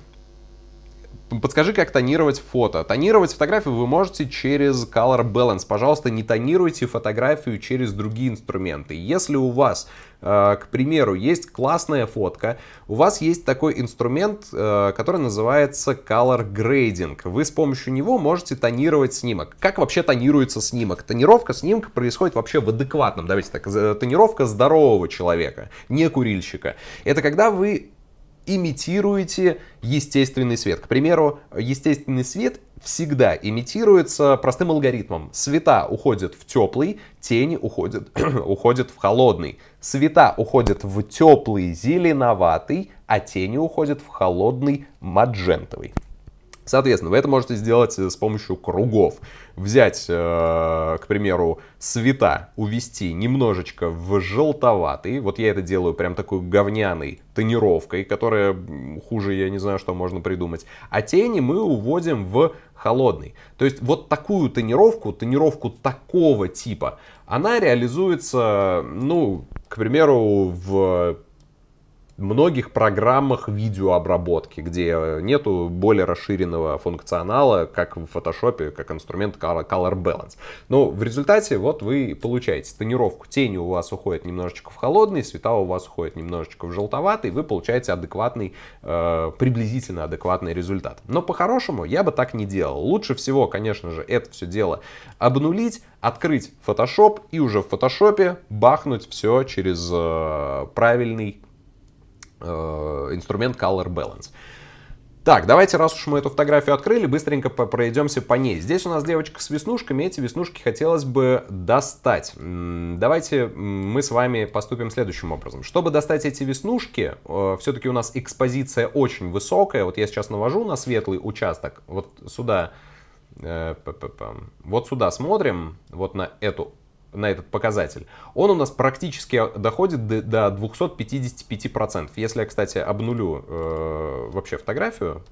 Подскажи, как тонировать фото. Тонировать фотографию вы можете через Color Balance. Пожалуйста, не тонируйте фотографию через другие инструменты. Если у вас, э, к примеру, есть классная фотка, у вас есть такой инструмент, э, который называется Color Grading. Вы с помощью него можете тонировать снимок. Как вообще тонируется снимок? Тонировка снимка происходит вообще в адекватном, давайте так, э, тонировка здорового человека, не курильщика. Это когда вы имитируете естественный свет. К примеру, естественный свет всегда имитируется простым алгоритмом. Света уходят в теплый, тени уходят, [clears throat] уходят в холодный. Света уходят в теплый зеленоватый, а тени уходят в холодный маджентовый. Соответственно, вы это можете сделать э, с помощью кругов. Взять, э, к примеру, цвета, увести немножечко в желтоватый. Вот я это делаю прям такой говняной тонировкой, которая хуже, я не знаю, что можно придумать. А тени мы уводим в холодный. То есть вот такую тонировку, тонировку такого типа, она реализуется, ну, к примеру, в многих программах видеообработки, где нету более расширенного функционала, как в Photoshop, как инструмент Color Balance. Но ну, в результате вот вы получаете тонировку. Тени у вас уходят немножечко в холодный, цвета у вас уходят немножечко в желтоватый, вы получаете адекватный, э, приблизительно адекватный результат. Но по-хорошему я бы так не делал. Лучше всего, конечно же, это все дело обнулить, открыть Photoshop и уже в Photoshop бахнуть все через э, правильный Э, инструмент Color Balance. Так, давайте, раз уж мы эту фотографию открыли, быстренько пройдемся по ней. Здесь у нас девочка с веснушками, эти веснушки хотелось бы достать. Давайте мы с вами поступим следующим образом. Чтобы достать эти веснушки, э, все-таки у нас экспозиция очень высокая. Вот я сейчас навожу на светлый участок, вот сюда, э, вот сюда смотрим, вот на эту на этот показатель, он у нас практически доходит до, до 255%. Если я, кстати, обнулю э, вообще фотографию,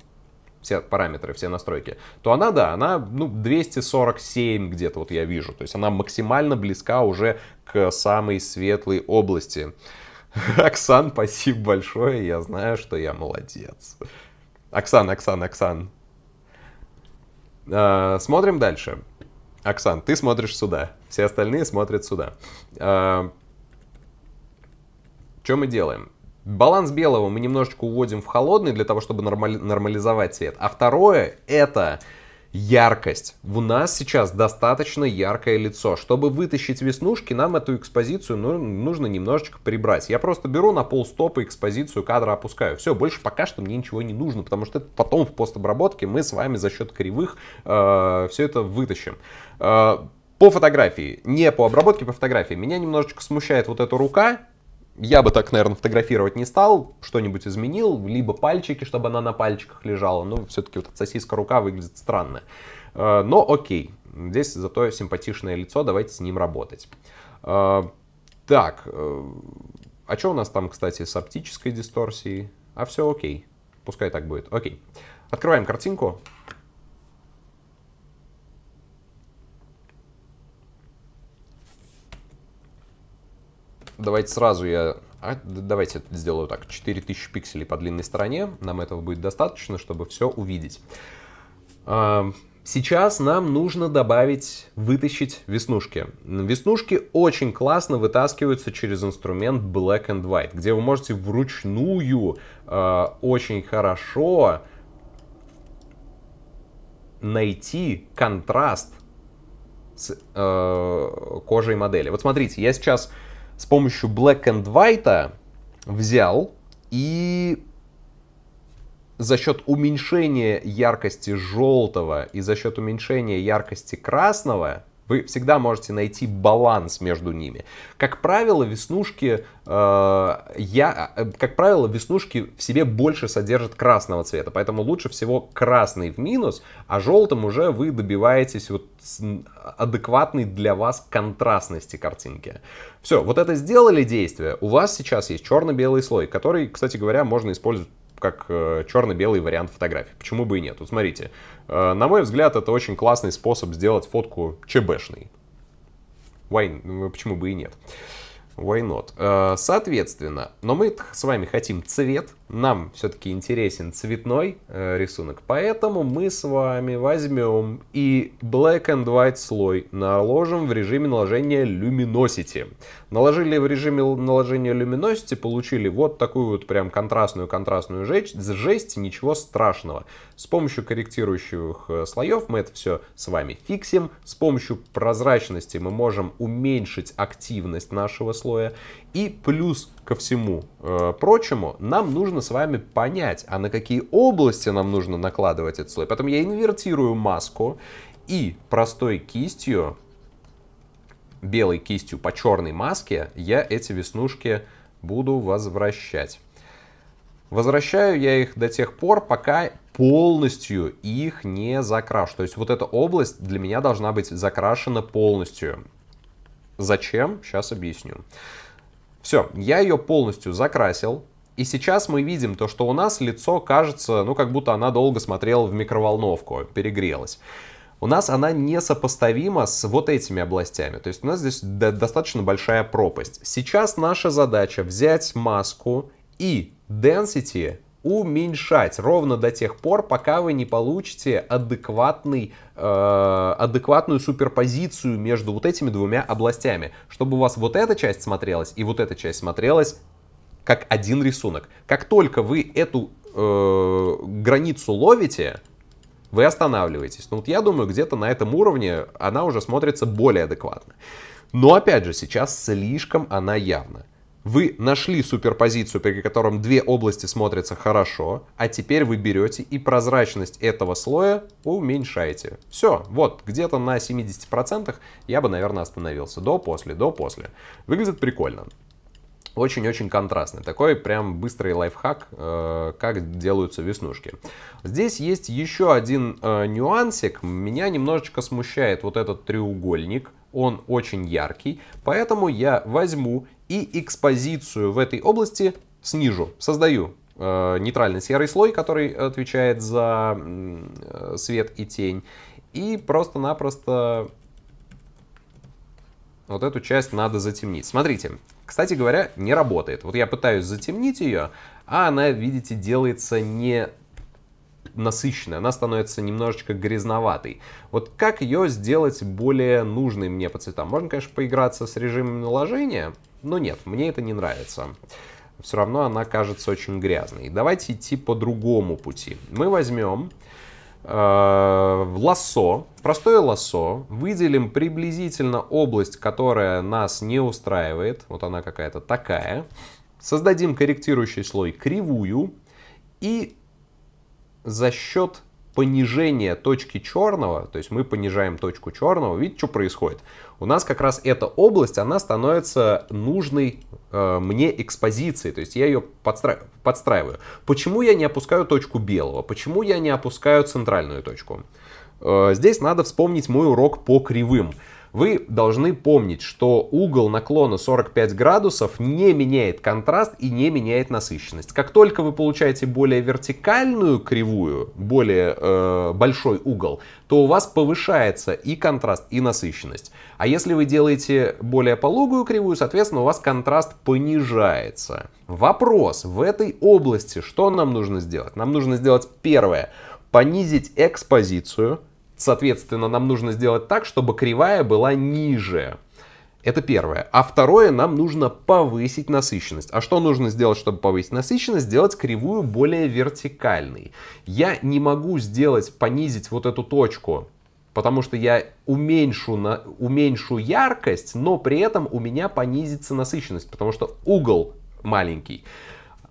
все параметры, все настройки, то она, да, она ну, 247 где-то вот я вижу. То есть она максимально близка уже к самой светлой области. [laughs] Оксан, спасибо большое, я знаю, что я молодец. Оксан, Оксан, Оксан. Э, смотрим дальше. Оксан, ты смотришь сюда. Все остальные смотрят сюда. А, что мы делаем? Баланс белого мы немножечко уводим в холодный для того, чтобы нормали- нормализовать цвет. А второе это яркость. У нас сейчас достаточно яркое лицо. Чтобы вытащить веснушки, нам эту экспозицию ну, нужно немножечко прибрать. Я просто беру на пол стопа экспозицию кадра опускаю. Все, больше пока что мне ничего не нужно, потому что это потом в постобработке мы с вами за счет кривых э, все это вытащим. Э, по фотографии, не по обработке, по фотографии. Меня немножечко смущает вот эта рука. Я бы так, наверное, фотографировать не стал, что-нибудь изменил, либо пальчики, чтобы она на пальчиках лежала. Но ну, все-таки вот эта сосиска рука выглядит странно. Э, но окей, здесь зато симпатичное лицо, давайте с ним работать. Э, так, э, а что у нас там, кстати, с оптической дисторсией? А все окей, пускай так будет. Окей, открываем картинку. Давайте сразу я... А, давайте сделаю так. 4000 пикселей по длинной стороне. Нам этого будет достаточно, чтобы все увидеть. А, сейчас нам нужно добавить, вытащить веснушки. Веснушки очень классно вытаскиваются через инструмент Black and White, где вы можете вручную а, очень хорошо найти контраст с э, кожей модели. Вот смотрите, я сейчас с помощью Black and White а взял и за счет уменьшения яркости желтого и за счет уменьшения яркости красного вы всегда можете найти баланс между ними. Как правило, веснушки, э, я, э, как правило, веснушки в себе больше содержат красного цвета, поэтому лучше всего красный в минус, а желтым уже вы добиваетесь вот адекватной для вас контрастности картинки. Все, вот это сделали действие. У вас сейчас есть черно-белый слой, который, кстати говоря, можно использовать как э, черно-белый вариант фотографии. Почему бы и нет? Вот смотрите, э, на мой взгляд, это очень классный способ сделать фотку ЧБшной. Why, ну, почему бы и нет? Why not? Э, соответственно, но мы с вами хотим цвет, нам все-таки интересен цветной э, рисунок, поэтому мы с вами возьмем и black and white слой наложим в режиме наложения luminosity. Наложили в режиме наложения luminosity, получили вот такую вот прям контрастную-контрастную жесть, жесть, ничего страшного. С помощью корректирующих э, слоев мы это все с вами фиксим, с помощью прозрачности мы можем уменьшить активность нашего слоя, и плюс ко всему э, прочему, нам нужно с вами понять, а на какие области нам нужно накладывать этот слой. Поэтому я инвертирую маску и простой кистью, белой кистью по черной маске, я эти веснушки буду возвращать. Возвращаю я их до тех пор, пока полностью их не закрашу. То есть вот эта область для меня должна быть закрашена полностью. Зачем? Сейчас объясню. Все, я ее полностью закрасил. И сейчас мы видим то, что у нас лицо кажется, ну как будто она долго смотрела в микроволновку, перегрелась. У нас она несопоставима с вот этими областями. То есть у нас здесь достаточно большая пропасть. Сейчас наша задача взять маску и density уменьшать ровно до тех пор, пока вы не получите адекватный, э, адекватную суперпозицию между вот этими двумя областями, чтобы у вас вот эта часть смотрелась и вот эта часть смотрелась как один рисунок. Как только вы эту э, границу ловите, вы останавливаетесь. Ну вот я думаю, где-то на этом уровне она уже смотрится более адекватно. Но опять же, сейчас слишком она явна. Вы нашли суперпозицию, при котором две области смотрятся хорошо, а теперь вы берете и прозрачность этого слоя уменьшаете. Все, вот, где-то на 70% я бы, наверное, остановился. До, после, до, после. Выглядит прикольно. Очень-очень контрастный. Такой прям быстрый лайфхак, э, как делаются веснушки. Здесь есть еще один э, нюансик. Меня немножечко смущает вот этот треугольник он очень яркий, поэтому я возьму и экспозицию в этой области снижу, создаю э, нейтральный серый слой, который отвечает за э, свет и тень, и просто-напросто вот эту часть надо затемнить. Смотрите, кстати говоря, не работает. Вот я пытаюсь затемнить ее, а она, видите, делается не насыщенной, она становится немножечко грязноватой. Вот как ее сделать более нужной мне по цветам? Можно, конечно, поиграться с режимом наложения, но нет, мне это не нравится. Все равно она кажется очень грязной. Давайте идти по другому пути. Мы возьмем в э, лассо, простое лосо выделим приблизительно область, которая нас не устраивает, вот она какая-то такая, создадим корректирующий слой кривую и за счет понижения точки черного, то есть мы понижаем точку черного, видите, что происходит? У нас как раз эта область, она становится нужной э, мне экспозицией, то есть я ее подстра... подстраиваю. Почему я не опускаю точку белого? Почему я не опускаю центральную точку? Э, здесь надо вспомнить мой урок по кривым. Вы должны помнить, что угол наклона 45 градусов не меняет контраст и не меняет насыщенность. Как только вы получаете более вертикальную кривую, более э, большой угол, то у вас повышается и контраст, и насыщенность. А если вы делаете более пологую кривую, соответственно, у вас контраст понижается. Вопрос в этой области, что нам нужно сделать? Нам нужно сделать первое, понизить экспозицию, Соответственно, нам нужно сделать так, чтобы кривая была ниже. Это первое. А второе, нам нужно повысить насыщенность. А что нужно сделать, чтобы повысить насыщенность? Сделать кривую более вертикальной. Я не могу сделать, понизить вот эту точку, потому что я уменьшу, на, уменьшу яркость, но при этом у меня понизится насыщенность, потому что угол маленький.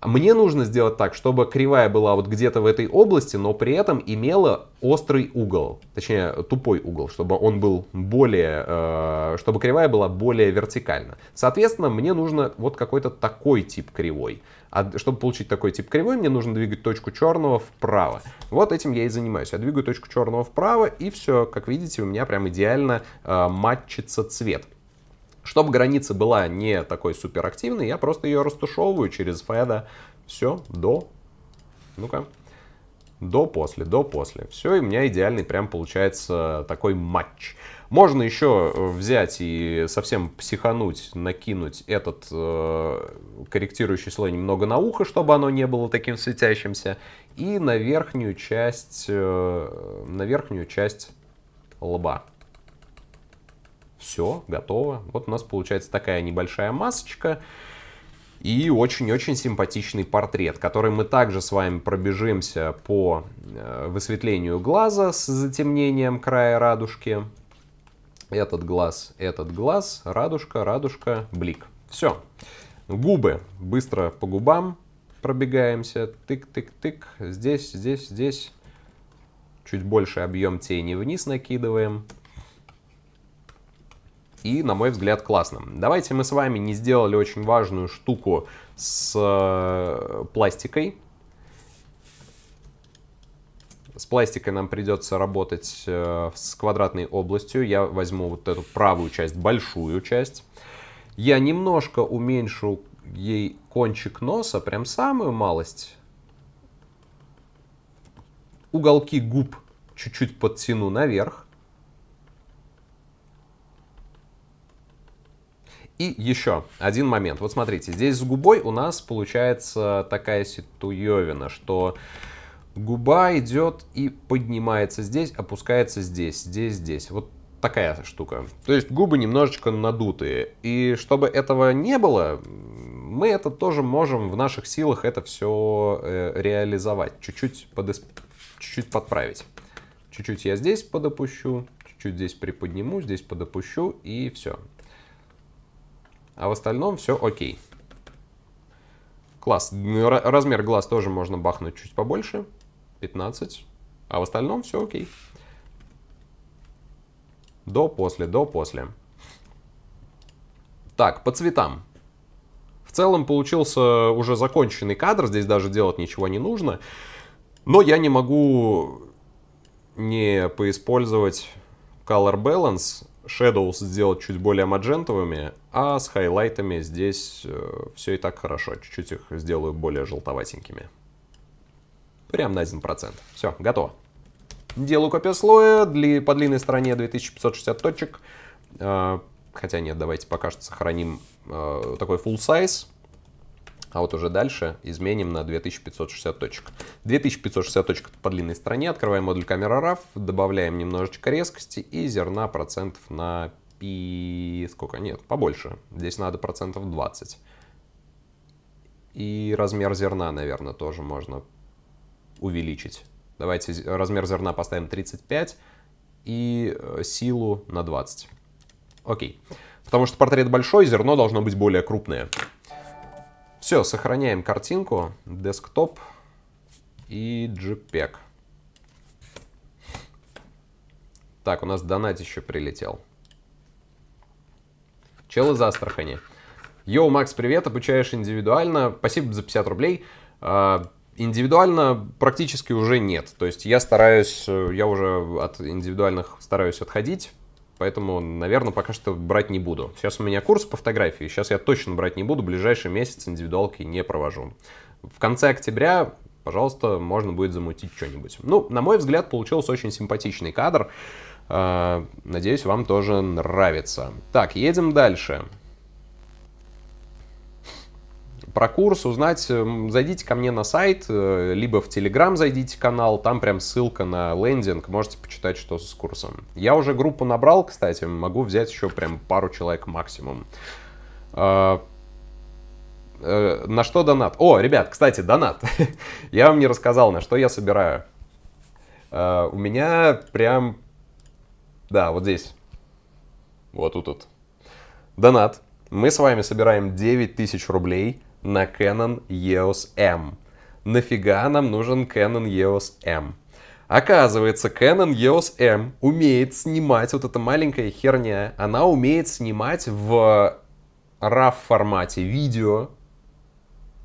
Мне нужно сделать так, чтобы кривая была вот где-то в этой области, но при этом имела острый угол, точнее тупой угол, чтобы он был более, э, чтобы кривая была более вертикальна. Соответственно, мне нужно вот какой-то такой тип кривой. А чтобы получить такой тип кривой, мне нужно двигать точку черного вправо. Вот этим я и занимаюсь. Я двигаю точку черного вправо, и все, как видите, у меня прям идеально э, матчится цвет. Чтобы граница была не такой суперактивной, я просто ее растушевываю через феда. Все, до. Ну-ка. До, после, до, после. Все, и у меня идеальный прям получается такой матч. Можно еще взять и совсем психануть, накинуть этот э, корректирующий слой немного на ухо, чтобы оно не было таким светящимся. И на верхнюю часть, э, на верхнюю часть лба. Все, готово. Вот у нас получается такая небольшая масочка и очень-очень симпатичный портрет, который мы также с вами пробежимся по э, высветлению глаза с затемнением края радужки. Этот глаз, этот глаз, радужка, радужка, блик. Все. Губы. Быстро по губам пробегаемся. Тык-тык-тык. Здесь, здесь, здесь. Чуть больше объем тени вниз накидываем и, на мой взгляд, классным. Давайте мы с вами не сделали очень важную штуку с э, пластикой. С пластикой нам придется работать э, с квадратной областью. Я возьму вот эту правую часть, большую часть. Я немножко уменьшу ей кончик носа, прям самую малость. Уголки губ чуть-чуть подтяну наверх. И еще один момент. Вот смотрите, здесь с губой у нас получается такая ситуевина, что губа идет и поднимается здесь, опускается здесь, здесь, здесь. Вот такая штука. То есть губы немножечко надутые. И чтобы этого не было, мы это тоже можем в наших силах это все э, реализовать. Чуть-чуть подис... чуть-чуть подправить. Чуть-чуть я здесь подопущу, чуть-чуть здесь приподниму, здесь подопущу и все. А в остальном все окей. Класс. Размер глаз тоже можно бахнуть чуть побольше. 15. А в остальном все окей. До, после, до, после. Так, по цветам. В целом получился уже законченный кадр, здесь даже делать ничего не нужно. Но я не могу не поиспользовать Color Balance, Shadows сделать чуть более маджентовыми, а с хайлайтами здесь э, все и так хорошо. Чуть-чуть их сделаю более желтоватенькими. Прям на 1%. Все, готово. Делаю копию слоя для, по длинной стороне 2560 точек. Э, хотя нет, давайте пока что сохраним э, такой full size. А вот уже дальше изменим на 2560 точек. 2560 точек по длинной стороне. Открываем модуль камера RAW, добавляем немножечко резкости и зерна процентов на и сколько? Нет, побольше. Здесь надо процентов 20. И размер зерна, наверное, тоже можно увеличить. Давайте размер зерна поставим 35 и э, силу на 20. Окей. Потому что портрет большой, зерно должно быть более крупное. Все, сохраняем картинку, десктоп и JPEG. Так, у нас донат еще прилетел. Чел из Астрахани. Йоу, Макс, привет, обучаешь индивидуально. Спасибо за 50 рублей. А, индивидуально практически уже нет. То есть я стараюсь, э, я уже от индивидуальных стараюсь отходить, поэтому, наверное, пока что брать не буду. Сейчас у меня курс по фотографии, сейчас я точно брать не буду, ближайший месяц индивидуалки не провожу. В конце октября, пожалуйста, можно будет замутить что-нибудь. Ну, на мой взгляд, получился очень симпатичный кадр. А, надеюсь, вам тоже нравится. Так, едем дальше. Про курс узнать, зайдите ко мне на сайт, э, либо в Телеграм зайдите канал, там прям ссылка на лендинг, можете почитать, что с курсом. Я уже группу набрал, кстати, могу взять еще прям пару человек максимум. А, э, на что донат? О, ребят, кстати, донат. [laughs] Я вам не рассказал, на что я собираю. А, у меня прям да, вот здесь. Вот тут вот. Донат. Мы с вами собираем 9000 рублей на Canon EOS M. Нафига нам нужен Canon EOS M? Оказывается, Canon EOS M умеет снимать вот эта маленькая херня. Она умеет снимать в RAW формате видео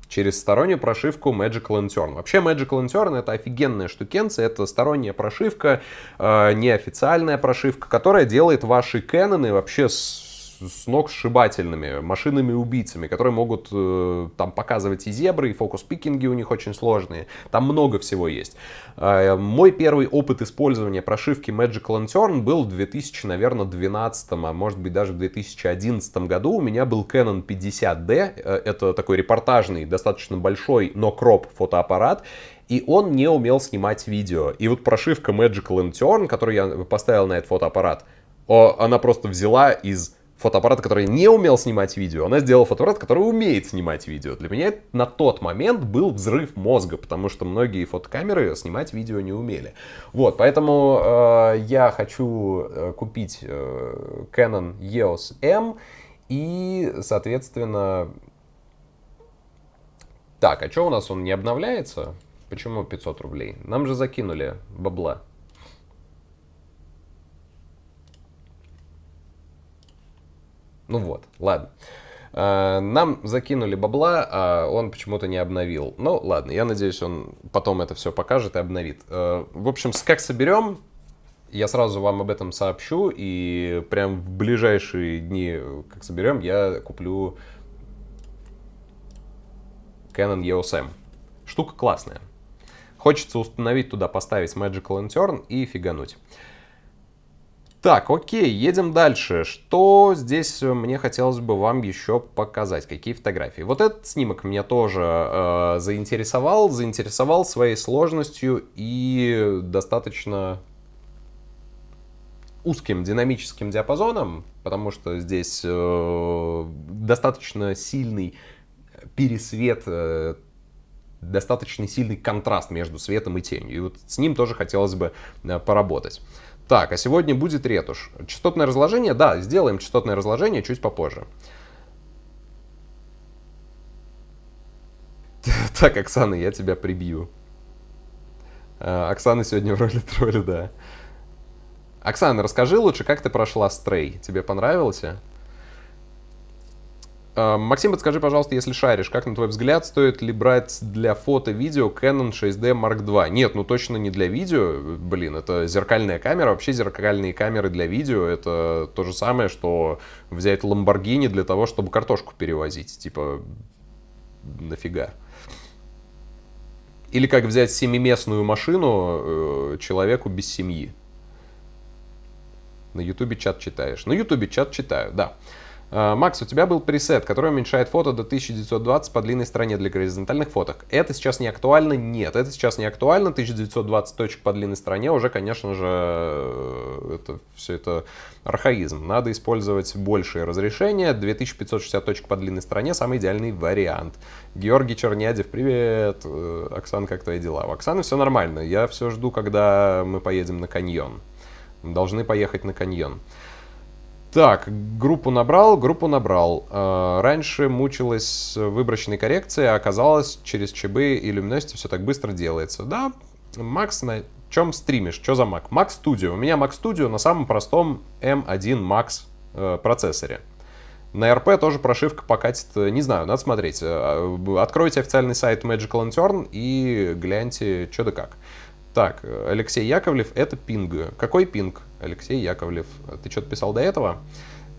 через стороннюю прошивку Magic Lantern. Вообще Magic Lantern это офигенная штукенция, это сторонняя прошивка, э, неофициальная прошивка, которая делает ваши Canon вообще с ног сшибательными, машинами-убийцами, которые могут э, там показывать и зебры, и фокус-пикинги у них очень сложные. Там много всего есть. А, э, мой первый опыт использования прошивки Magic Lantern был в 2000, наверное, 12, а может быть даже в 2011 году. У меня был Canon 50D. Э, это такой репортажный, достаточно большой, но кроп фотоаппарат и он не умел снимать видео. И вот прошивка Magic Lantern, которую я поставил на этот фотоаппарат, она просто взяла из фотоаппарата, который не умел снимать видео, она сделала фотоаппарат, который умеет снимать видео. Для меня это на тот момент был взрыв мозга, потому что многие фотокамеры снимать видео не умели. Вот, поэтому э, я хочу э, купить э, Canon EOS M и, соответственно... Так, а что у нас он не обновляется? Почему 500 рублей? Нам же закинули бабла. Ну вот, ладно. А, нам закинули бабла, а он почему-то не обновил. Ну, ладно, я надеюсь, он потом это все покажет и обновит. А, в общем, как соберем, я сразу вам об этом сообщу, и прям в ближайшие дни, как соберем, я куплю Canon EOS M. Штука классная. Хочется установить туда, поставить Magic Lantern и фигануть. Так, окей, едем дальше. Что здесь э, мне хотелось бы вам еще показать? Какие фотографии? Вот этот снимок меня тоже э, заинтересовал. Заинтересовал своей сложностью и достаточно узким динамическим диапазоном, потому что здесь э, достаточно сильный пересвет, э, достаточно сильный контраст между светом и тенью. И вот с ним тоже хотелось бы э, поработать. Так, а сегодня будет ретушь. Частотное разложение, да, сделаем частотное разложение чуть попозже. [laughs] Так, Оксана, я тебя прибью. А, Оксана сегодня в роли тролля, да. Оксана, расскажи лучше, как ты прошла стрей? Тебе понравился? Эм, Максим, подскажи, пожалуйста, если шаришь, как на твой взгляд, стоит ли брать для фото-видео Canon 6D Mark II? Нет, ну точно не для видео, блин, это зеркальная камера, вообще зеркальные камеры для видео это то же самое, что взять Lamborghini для того, чтобы картошку перевозить, типа, нафига? Или как взять семиместную машину э, человеку без семьи? На Ютубе чат читаешь. На Ютубе чат читаю, да. Э, Макс, у тебя был пресет, который уменьшает фото до 1920 по длинной стороне для горизонтальных фоток. Это сейчас не актуально? Нет, это сейчас не актуально. 1920 точек по длинной стороне уже, конечно же, э, это все это архаизм. Надо использовать большее разрешение. 2560 точек по длинной стороне – самый идеальный вариант. Георгий Чернядев, привет. Э, Оксан, как твои дела? У Оксаны все нормально. Я все жду, когда мы поедем на каньон. должны поехать на каньон. Так, группу набрал, группу набрал. Э, раньше мучилась выборочной коррекцией, а оказалось, через ЧБ и люминости все так быстро делается. Да, Макс, на чем стримишь? Что за Mac? Mac Studio. У меня Mac Studio на самом простом M1 эм Max э, процессоре. На РП тоже прошивка покатит, э, не знаю, надо смотреть. Откройте официальный сайт Magical Intern и гляньте, что да как. Так, Алексей Яковлев, это пинг. Какой пинг, Алексей Яковлев? Ты что-то писал до этого?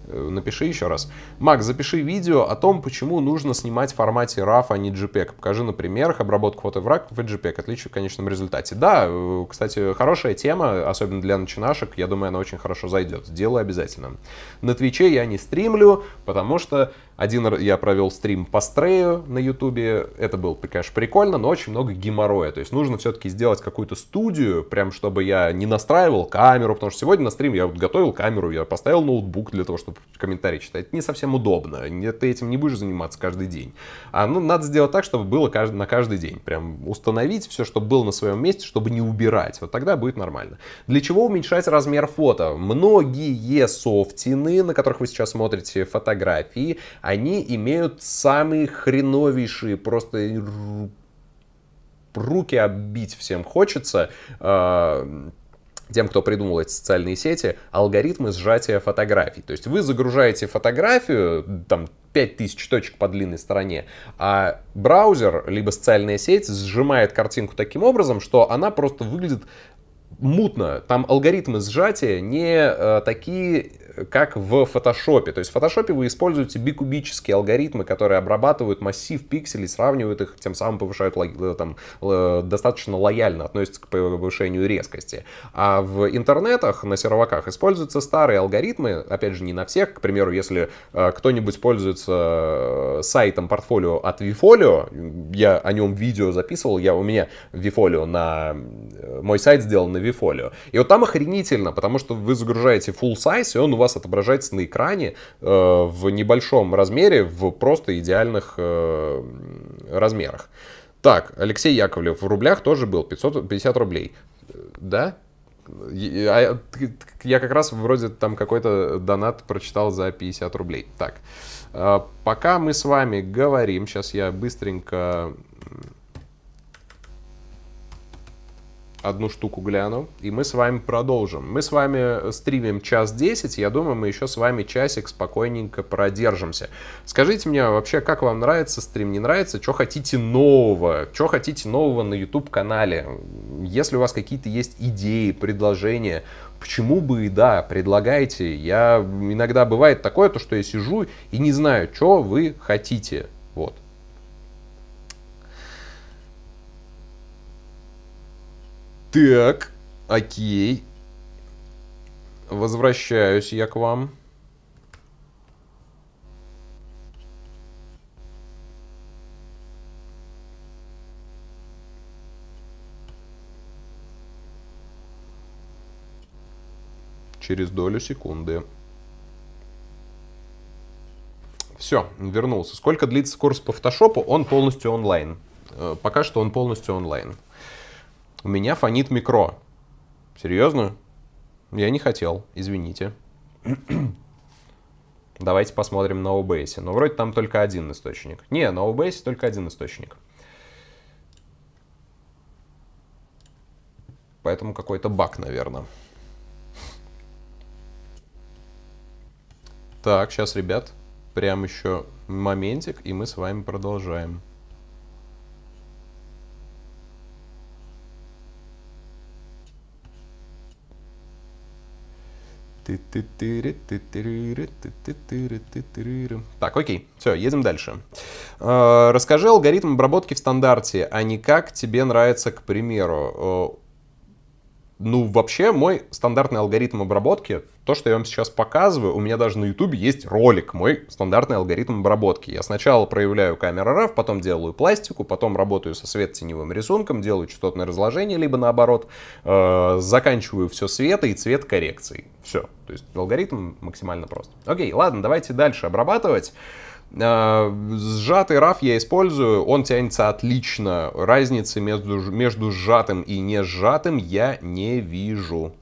Э, напиши еще раз. Макс, запиши видео о том, почему нужно снимать в формате RAW, а не JPEG. Покажи на примерах обработку фотовраг в JPEG, отличие в конечном результате. Да, э, кстати, хорошая тема, особенно для начинашек. Я думаю, она очень хорошо зайдет. Сделаю обязательно. На Твиче я не стримлю, потому что один я провел стрим по стрею на ютубе, это было, конечно, прикольно, но очень много геморроя. То есть нужно все-таки сделать какую-то студию, прям чтобы я не настраивал камеру, потому что сегодня на стриме я вот готовил камеру, я поставил ноутбук для того, чтобы комментарии читать. Это не совсем удобно, ты этим не будешь заниматься каждый день. А ну, надо сделать так, чтобы было на каждый день. Прям установить все, чтобы было на своем месте, чтобы не убирать. Вот тогда будет нормально. Для чего уменьшать размер фото? Многие софтины, на которых вы сейчас смотрите фотографии, они имеют самые хреновейшие, просто руки оббить всем хочется, а, тем, кто придумал эти социальные сети, алгоритмы сжатия фотографий. То есть вы загружаете фотографию, там 5000 точек по длинной стороне, а браузер, либо социальная сеть сжимает картинку таким образом, что она просто выглядит мутно. Там алгоритмы сжатия не э, такие как в фотошопе. То есть в фотошопе вы используете бикубические алгоритмы, которые обрабатывают массив пикселей, сравнивают их, тем самым повышают э, там, достаточно лояльно относятся к повышению резкости. А в интернетах, на серваках используются старые алгоритмы, опять же, не на всех. К примеру, если э, кто-нибудь пользуется э, сайтом портфолио от Vifolio, я о нем видео записывал, я у меня Vifolio на... Мой сайт сделан на Vifolio. И вот там охренительно, потому что вы загружаете full size, и он у вас вас отображается на экране э, в небольшом размере, в просто идеальных э, размерах. Так, Алексей Яковлев в рублях тоже был 550 рублей. Да? А я, я как раз вроде там какой-то донат прочитал за 50 рублей. Так, э, пока мы с вами говорим, сейчас я быстренько одну штуку гляну, и мы с вами продолжим. Мы с вами э, стримим час 10, я думаю, мы еще с вами часик спокойненько продержимся. Скажите мне вообще, как вам нравится стрим, не нравится, что хотите нового, что хотите нового на YouTube-канале. Если у вас какие-то есть идеи, предложения, почему бы и да, предлагайте. Я иногда бывает такое, то что я сижу и не знаю, что вы хотите. Вот. Так, окей. Возвращаюсь я к вам. Через долю секунды. Все, вернулся. Сколько длится курс по фотошопу? Он полностью онлайн. Э, пока что он полностью онлайн. У меня фонит микро. Серьезно? Я не хотел, извините. [clears throat] Давайте посмотрим на OBS. Ну, вроде там только один источник. Не, на OBS только один источник. Поэтому какой-то баг, наверное. Так, сейчас, ребят, прям еще моментик, и мы с вами продолжаем. Так, окей, все, едем дальше. Расскажи алгоритм обработки в стандарте, а не как тебе нравится, к примеру. Ну, вообще, мой стандартный алгоритм обработки, то, что я вам сейчас показываю, у меня даже на YouTube есть ролик, мой стандартный алгоритм обработки. Я сначала проявляю камеру RAW, потом делаю пластику, потом работаю со свет-теневым рисунком, делаю частотное разложение, либо наоборот, э, заканчиваю все света и цвет коррекции Все. То есть алгоритм максимально прост. Окей, ладно, давайте дальше обрабатывать. А, сжатый RAF я использую, он тянется отлично. Разницы между, между сжатым и не сжатым я не вижу.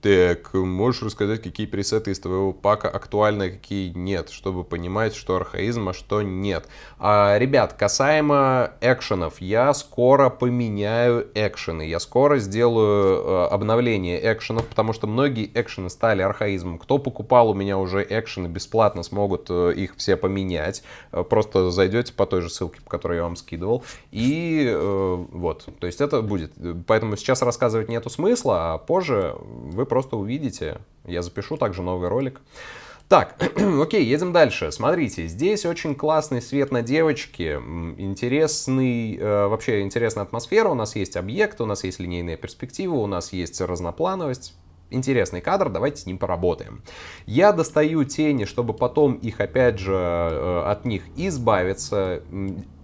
Так, можешь рассказать, какие пресеты из твоего пака актуальны, а какие нет, чтобы понимать, что архаизм, а что нет. А, ребят, касаемо экшенов, я скоро поменяю экшены, я скоро сделаю а, обновление экшенов, потому что многие экшены стали архаизмом. Кто покупал у меня уже экшены бесплатно, смогут э, их все поменять. Э, просто зайдете по той же ссылке, по которой я вам скидывал. И э, вот, то есть это будет. Поэтому сейчас рассказывать нету смысла, а позже вы просто увидите. Я запишу также новый ролик. Так, [clears throat] окей, едем дальше. Смотрите, здесь очень классный свет на девочке, интересный, э, вообще интересная атмосфера, у нас есть объект, у нас есть линейная перспектива, у нас есть разноплановость. Интересный кадр, давайте с ним поработаем. Я достаю тени, чтобы потом их, опять же, э, от них избавиться.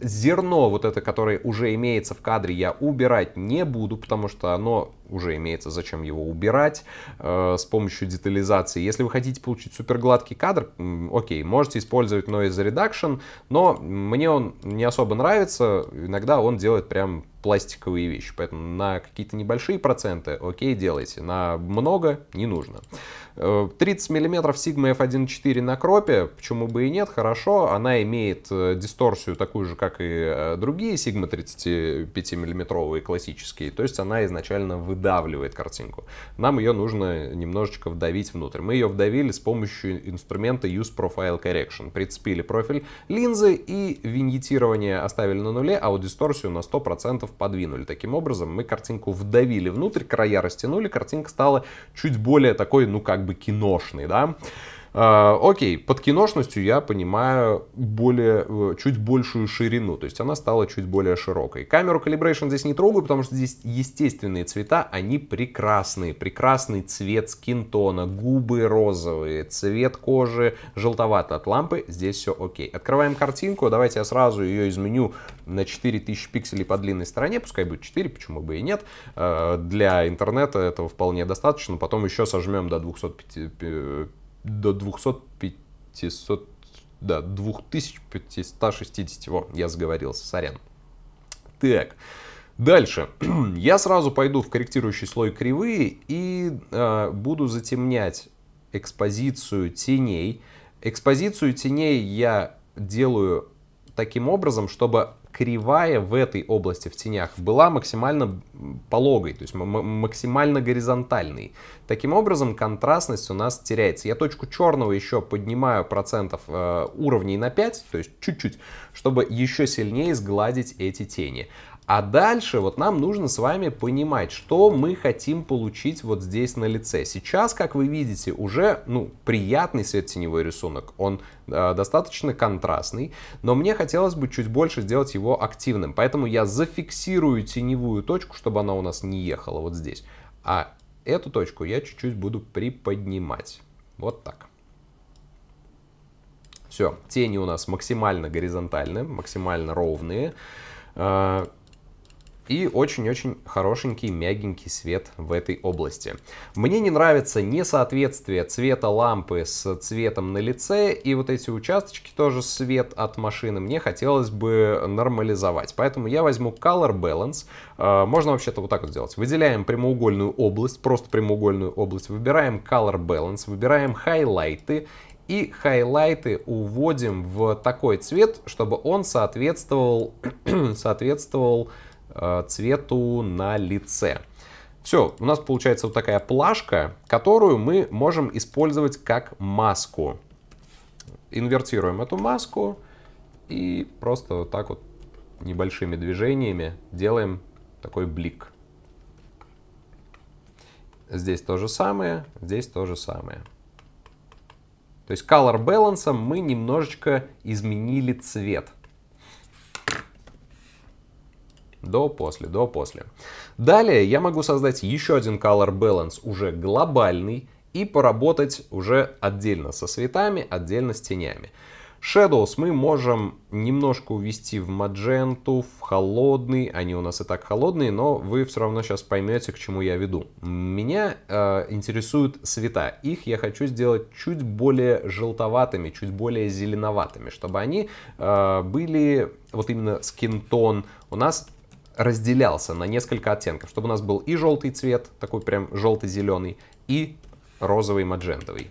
Зерно вот это, которое уже имеется в кадре, я убирать не буду, потому что оно уже имеется, зачем его убирать э, с помощью детализации. Если вы хотите получить супергладкий кадр, окей, можете использовать Noise Reduction, но мне он не особо нравится, иногда он делает прям пластиковые вещи, поэтому на какие-то небольшие проценты окей делайте, на много не нужно. 30 мм Sigma f1.4 на кропе, почему бы и нет, хорошо. Она имеет э, дисторсию такую же, как и э, другие Sigma 35 миллиметровые классические. То есть она изначально выдавливает картинку. Нам ее нужно немножечко вдавить внутрь. Мы ее вдавили с помощью инструмента Use Profile Correction. Прицепили профиль линзы и виньетирование оставили на нуле, а вот дисторсию на 100% подвинули. Таким образом мы картинку вдавили внутрь, края растянули, картинка стала чуть более такой, ну как как бы киношный, да. А, окей, под киношностью я понимаю более, э, чуть большую ширину, то есть она стала чуть более широкой. Камеру Calibration здесь не трогаю, потому что здесь естественные цвета, они прекрасные. Прекрасный цвет скинтона, губы розовые, цвет кожи желтовато от лампы, здесь все окей. Открываем картинку, давайте я сразу ее изменю на 4000 пикселей по длинной стороне, пускай будет 4, почему бы и нет. А, для интернета этого вполне достаточно, потом еще сожмем до 250 до 200-500, да, 2560, во, я заговорился, сорян. Так, дальше. [clears throat] я сразу пойду в корректирующий слой кривые и э, буду затемнять экспозицию теней. Экспозицию теней я делаю таким образом, чтобы кривая в этой области в тенях была максимально пологой, то есть максимально горизонтальной. Таким образом, контрастность у нас теряется. Я точку черного еще поднимаю процентов э, уровней на 5, то есть чуть-чуть, чтобы еще сильнее сгладить эти тени. А дальше вот нам нужно с вами понимать, что мы хотим получить вот здесь на лице. Сейчас, как вы видите, уже ну, приятный свет светотеневой рисунок. Он э, достаточно контрастный, но мне хотелось бы чуть больше сделать его активным. Поэтому я зафиксирую теневую точку, чтобы она у нас не ехала вот здесь. А эту точку я чуть-чуть буду приподнимать. Вот так. Все, тени у нас максимально горизонтальные, максимально ровные. Э, и очень-очень хорошенький мягенький свет в этой области. Мне не нравится несоответствие цвета лампы с цветом на лице, и вот эти участочки тоже свет от машины мне хотелось бы нормализовать. Поэтому я возьму Color Balance, э, можно вообще-то вот так вот сделать. Выделяем прямоугольную область, просто прямоугольную область, выбираем Color Balance, выбираем хайлайты и хайлайты уводим в такой цвет, чтобы он соответствовал, [clears throat] соответствовал Э, цвету на лице. Все, у нас получается вот такая плашка, которую мы можем использовать как маску. Инвертируем эту маску и просто вот так вот небольшими движениями делаем такой блик. Здесь то же самое, здесь то же самое. То есть color balance мы немножечко изменили цвет. До, после, до, после. Далее я могу создать еще один color balance, уже глобальный, и поработать уже отдельно со светами, отдельно с тенями. Shadows мы можем немножко увести в мадженту, в холодный. Они у нас и так холодные, но вы все равно сейчас поймете, к чему я веду. Меня э, интересуют цвета. Их я хочу сделать чуть более желтоватыми, чуть более зеленоватыми, чтобы они э, были вот именно скинтон у нас разделялся на несколько оттенков, чтобы у нас был и желтый цвет, такой прям желто-зеленый, и розовый маджентовый.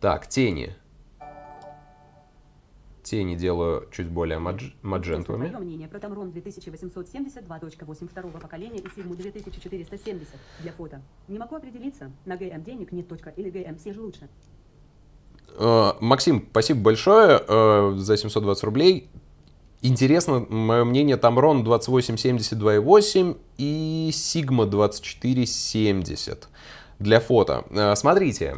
Так, тени. Тени делаю чуть более мадж... маджентовыми. Мнение про Тамрон второго поколения и Сигму 2470 для фото. Не могу определиться, на ГМ денег нет точка или ГМ все же лучше. Э, Максим, спасибо большое э, за 720 рублей. Интересно, мое мнение, Tamron 2870 2.8 и Sigma 2470 для фото. Э, смотрите,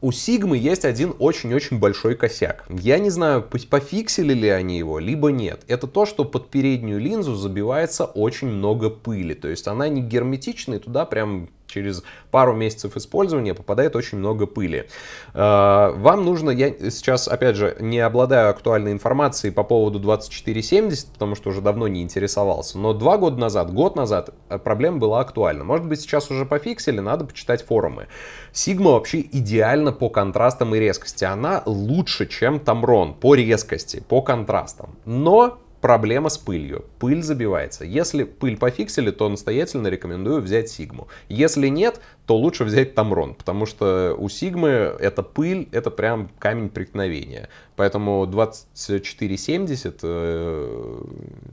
у Sigma есть один очень-очень большой косяк. Я не знаю, пофиксили ли они его, либо нет. Это то, что под переднюю линзу забивается очень много пыли. То есть она не герметичная, туда прям через пару месяцев использования попадает очень много пыли. Э, вам нужно, я сейчас, опять же, не обладаю актуальной информацией по поводу 2470, потому что уже давно не интересовался, но два года назад, год назад э, проблема была актуальна. Может быть, сейчас уже пофиксили, надо почитать форумы. Sigma вообще идеально по контрастам и резкости. Она лучше, чем Tamron по резкости, по контрастам. Но проблема с пылью. Пыль забивается. Если пыль пофиксили, то настоятельно рекомендую взять Сигму. Если нет, то лучше взять Тамрон, потому что у Сигмы эта пыль, это прям камень преткновения. Поэтому 2470 э,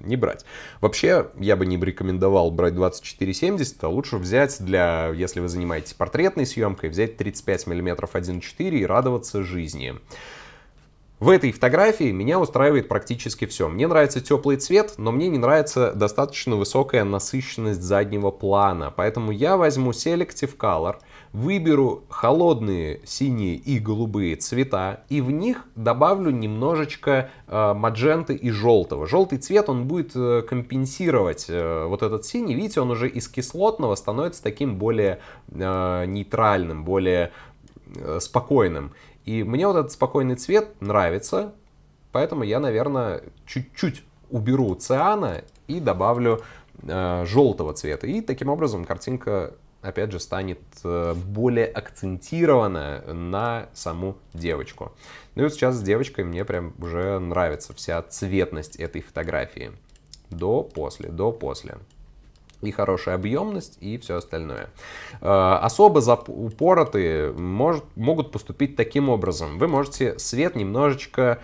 не брать. Вообще, я бы не рекомендовал брать 2470, а лучше взять для, если вы занимаетесь портретной съемкой, взять 35 мм 1.4 и радоваться жизни. В этой фотографии меня устраивает практически все. Мне нравится теплый цвет, но мне не нравится достаточно высокая насыщенность заднего плана. Поэтому я возьму Selective Color, выберу холодные синие и голубые цвета и в них добавлю немножечко э, мадженты и желтого. Желтый цвет он будет э, компенсировать э, вот этот синий. Видите, он уже из кислотного становится таким более э, нейтральным, более э, спокойным. И мне вот этот спокойный цвет нравится, поэтому я, наверное, чуть-чуть уберу циана и добавлю э, желтого цвета. И таким образом картинка, опять же, станет э, более акцентированная на саму девочку. Ну и вот сейчас с девочкой мне прям уже нравится вся цветность этой фотографии. До-после, до-после и хорошая объемность и все остальное. Э, особо упоротые может, могут поступить таким образом. Вы можете свет немножечко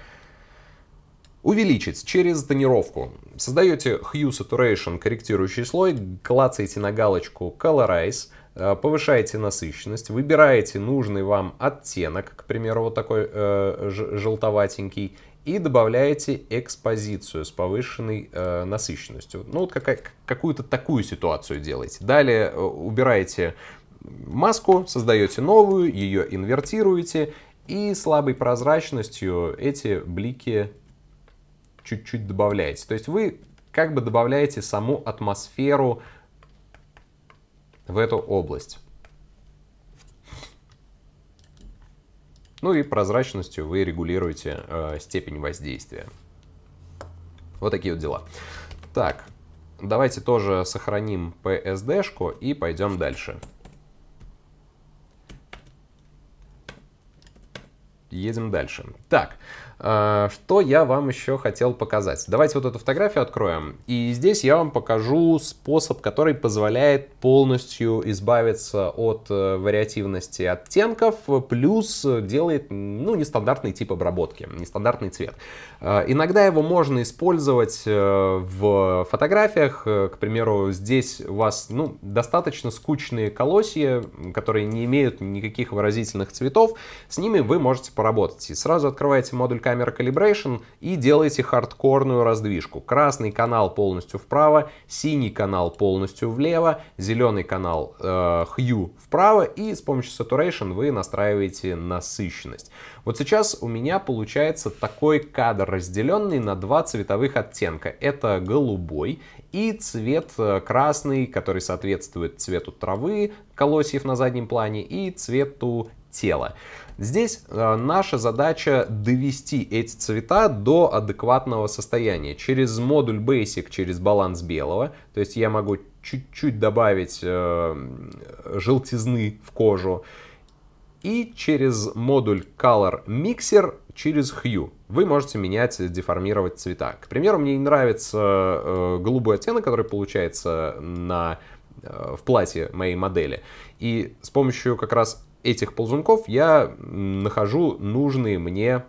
увеличить через тонировку. Создаете Hue Saturation, корректирующий слой, клацаете на галочку Colorize, э, повышаете насыщенность, выбираете нужный вам оттенок, к примеру, вот такой э, желтоватенький, и добавляете экспозицию с повышенной э, насыщенностью. Ну, вот какую-то такую ситуацию делаете. Далее э, убираете маску, создаете новую, ее инвертируете, и слабой прозрачностью эти блики чуть-чуть добавляете. То есть вы как бы добавляете саму атмосферу в эту область. Ну и прозрачностью вы регулируете э, степень воздействия. Вот такие вот дела. Так, давайте тоже сохраним PSD-шку и пойдем дальше. Едем дальше. Так, а, что я вам еще хотел показать? Давайте вот эту фотографию откроем. И здесь я вам покажу способ, который позволяет полностью избавиться от э, вариативности оттенков, плюс делает ну, нестандартный тип обработки, нестандартный цвет. А, иногда его можно использовать э, в фотографиях. Э, к примеру, здесь у вас ну, достаточно скучные колосья, которые не имеют никаких выразительных цветов. С ними вы можете поработать. И сразу открываете модуль камера calibration и делаете хардкорную раздвижку. Красный канал полностью вправо, синий канал полностью влево, зеленый канал э, hue вправо и с помощью saturation вы настраиваете насыщенность. Вот сейчас у меня получается такой кадр, разделенный на два цветовых оттенка. Это голубой и цвет э, красный, который соответствует цвету травы, колосьев на заднем плане и цвету тела. Здесь э, наша задача довести эти цвета до адекватного состояния. Через модуль Basic, через баланс белого, то есть я могу чуть-чуть добавить э, желтизны в кожу, и через модуль Color Mixer через Hue. Вы можете менять, деформировать цвета. К примеру, мне не нравится э, голубой оттенок, который получается на, э, в платье моей модели. И с помощью как раз этих ползунков я нахожу нужные мне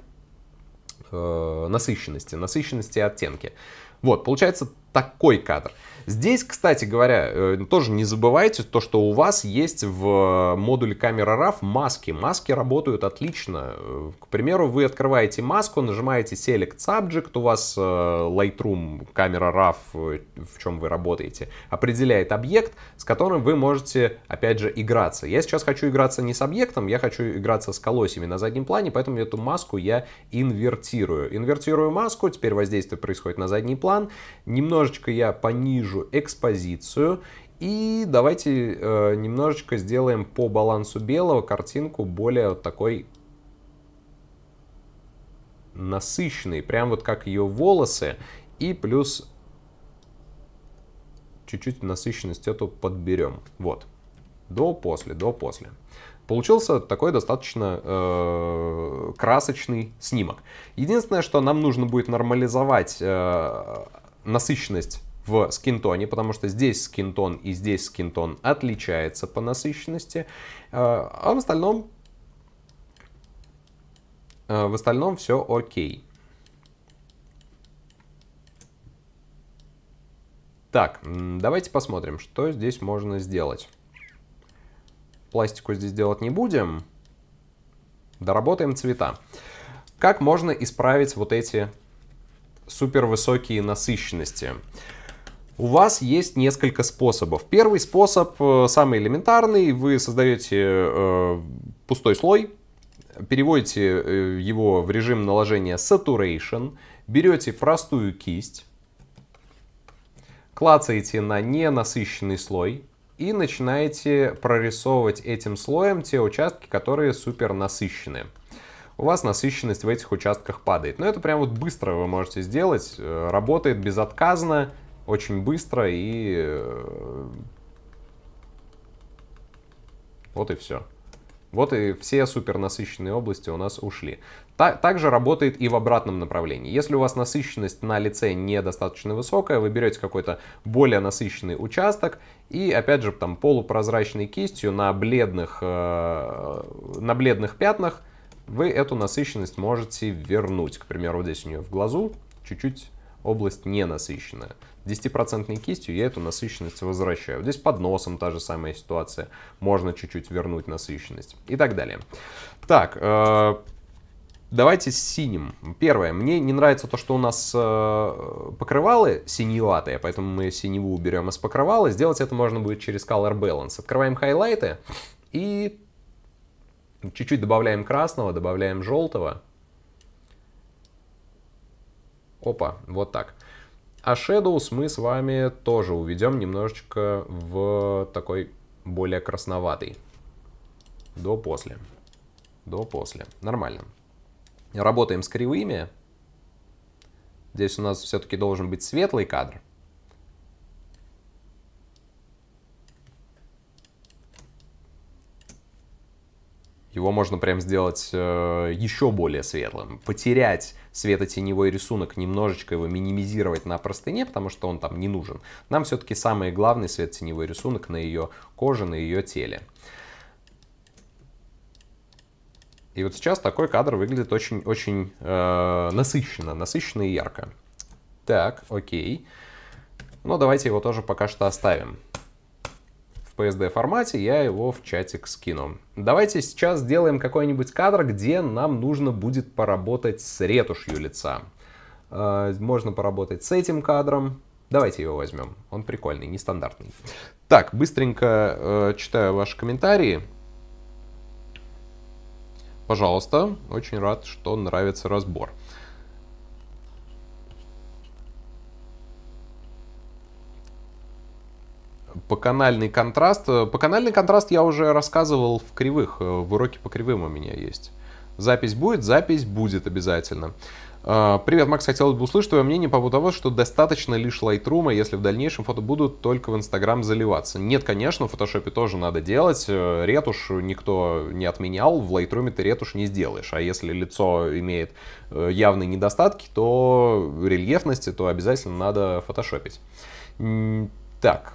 э, насыщенности, насыщенности и оттенки. Вот, получается такой кадр. Здесь, кстати говоря, э, тоже не забывайте то, что у вас есть в э, модуле камера RAW маски. Маски работают отлично. Э, к примеру, вы открываете маску, нажимаете Select Subject, у вас Lightroom, камера RAW, в чем вы работаете, определяет объект, с которым вы можете, опять же, играться. Я сейчас хочу играться не с объектом, я хочу играться с колосьями на заднем плане, поэтому эту маску я инвертирую. Инвертирую маску, теперь воздействие происходит на задний план. Немножечко я понижу нашу экспозицию. И давайте э, немножечко сделаем по балансу белого картинку более вот такой насыщенной, прям вот как ее волосы. И плюс чуть-чуть насыщенность эту подберем. Вот. До-после, до-после получился такой достаточно э, красочный снимок. Единственное, что нам нужно будет нормализовать э, насыщенность в скинтоне, потому что здесь скинтон и здесь скинтон отличается по насыщенности, э, а в остальном, э, в остальном все окей. Так, давайте посмотрим, что здесь можно сделать. Пластику здесь делать не будем. Доработаем цвета. Как можно исправить вот эти супер высокие насыщенности? у вас есть несколько способов. Первый способ, э, самый элементарный, вы создаете э, пустой слой, переводите э, его в режим наложения Saturation, берете простую кисть, клацаете на ненасыщенный слой и начинаете прорисовывать этим слоем те участки, которые супер насыщены. У вас насыщенность в этих участках падает. Но это прям вот быстро вы можете сделать, работает безотказно очень быстро и э, вот и все. Вот и все супернасыщенные области у нас ушли. Та также работает и в обратном направлении. Если у вас насыщенность на лице недостаточно высокая, вы берете какой-то более насыщенный участок и, опять же, там полупрозрачной кистью на бледных, э на бледных пятнах вы эту насыщенность можете вернуть. К примеру, вот здесь у нее в глазу чуть-чуть область ненасыщенная. насыщенная. 10% кистью я эту насыщенность возвращаю. Здесь под носом та же самая ситуация. Можно чуть-чуть вернуть насыщенность и так далее. Так, э, давайте с синим. Первое, мне не нравится то, что у нас э, покрывалы синеватые, поэтому мы синеву уберем из покрывала. Сделать это можно будет через Color Balance. Открываем хайлайты и чуть-чуть добавляем красного, добавляем желтого. Опа, вот так. А Shadows мы с вами тоже уведем немножечко в такой более красноватый. До-после. До-после. Нормально. Работаем с кривыми. Здесь у нас все-таки должен быть светлый кадр. Его можно прям сделать э, еще более светлым, потерять светотеневой рисунок, немножечко его минимизировать на простыне, потому что он там не нужен. Нам все-таки самый главный светотеневой рисунок на ее коже, на ее теле. И вот сейчас такой кадр выглядит очень-очень э, насыщенно, насыщенно и ярко. Так, окей. Но ну, давайте его тоже пока что оставим. PSD формате, я его в чатик скину. Давайте сейчас сделаем какой-нибудь кадр, где нам нужно будет поработать с ретушью лица. Э, можно поработать с этим кадром. Давайте его возьмем. Он прикольный, нестандартный. Так, быстренько э, читаю ваши комментарии. Пожалуйста, очень рад, что нравится разбор. по канальный контраст. Э, по канальный контраст я уже рассказывал в кривых. Э, в уроке по кривым у меня есть. Запись будет? Запись будет обязательно. Э, привет, Макс, хотел бы услышать твое мнение по поводу того, что достаточно лишь Lightroom, а если в дальнейшем фото будут только в Инстаграм заливаться. Нет, конечно, в фотошопе тоже надо делать. Ретушь никто не отменял, в Lightroom ты ретушь не сделаешь. А если лицо имеет явные недостатки, то рельефности, то обязательно надо фотошопить. Так,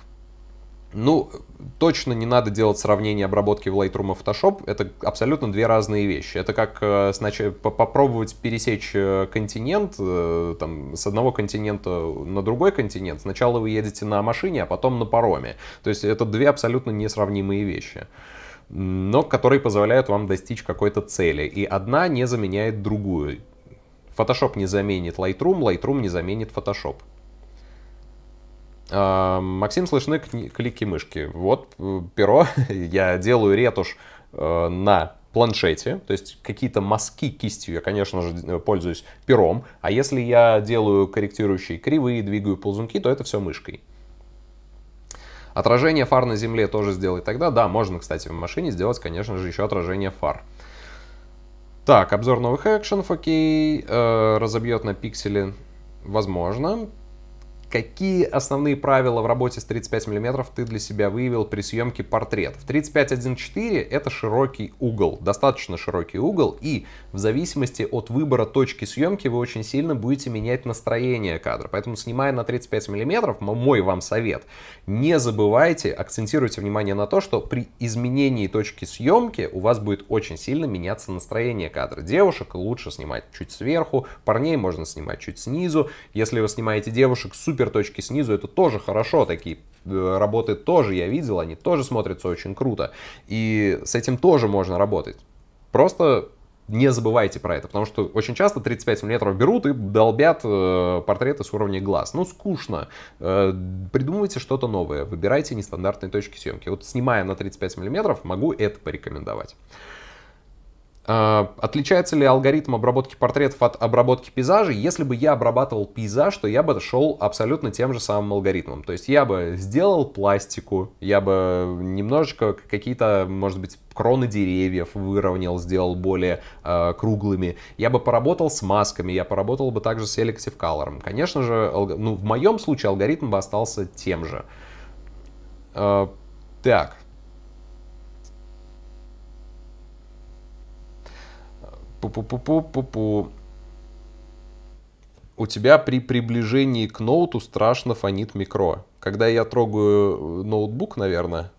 ну, точно не надо делать сравнение обработки в Lightroom и Photoshop. Это абсолютно две разные вещи. Это как значит, э, попробовать пересечь э, континент э, там, с одного континента на другой континент. Сначала вы едете на машине, а потом на пароме. То есть это две абсолютно несравнимые вещи но которые позволяют вам достичь какой-то цели. И одна не заменяет другую. Photoshop не заменит Lightroom, Lightroom не заменит Photoshop. А, Максим, слышны клики мышки. Вот э, перо, [laughs] я делаю ретушь э, на планшете, то есть какие-то мазки кистью я, конечно же, пользуюсь пером, а если я делаю корректирующие кривые, двигаю ползунки, то это все мышкой. Отражение фар на земле тоже сделать тогда. Да, можно, кстати, в машине сделать, конечно же, еще отражение фар. Так, обзор новых экшенов, окей. Э, разобьет на пиксели, возможно. Какие основные правила в работе с 35 мм ты для себя выявил при съемке портретов? 35.1.4 это широкий угол, достаточно широкий угол, и в зависимости от выбора точки съемки вы очень сильно будете менять настроение кадра. Поэтому снимая на 35 мм, мой вам совет, не забывайте, акцентируйте внимание на то, что при изменении точки съемки у вас будет очень сильно меняться настроение кадра. Девушек лучше снимать чуть сверху, парней можно снимать чуть снизу. Если вы снимаете девушек супер точки снизу, это тоже хорошо, такие э, работы тоже я видел, они тоже смотрятся очень круто. И с этим тоже можно работать. Просто не забывайте про это, потому что очень часто 35 мм берут и долбят э, портреты с уровня глаз. Ну, скучно. Э, придумывайте что-то новое, выбирайте нестандартные точки съемки. Вот снимая на 35 мм, могу это порекомендовать. А, отличается ли алгоритм обработки портретов от обработки пейзажей? Если бы я обрабатывал пейзаж, то я бы шел абсолютно тем же самым алгоритмом. То есть я бы сделал пластику, я бы немножечко какие-то, может быть, кроны деревьев выровнял, сделал более э, круглыми. Я бы поработал с масками, я поработал бы также с Selective Color. Конечно же, ну, в моем случае алгоритм бы остался тем же. Э, так, пу пу пу пу пу У тебя при приближении к ноуту страшно фонит микро. Когда я трогаю э, ноутбук, наверное,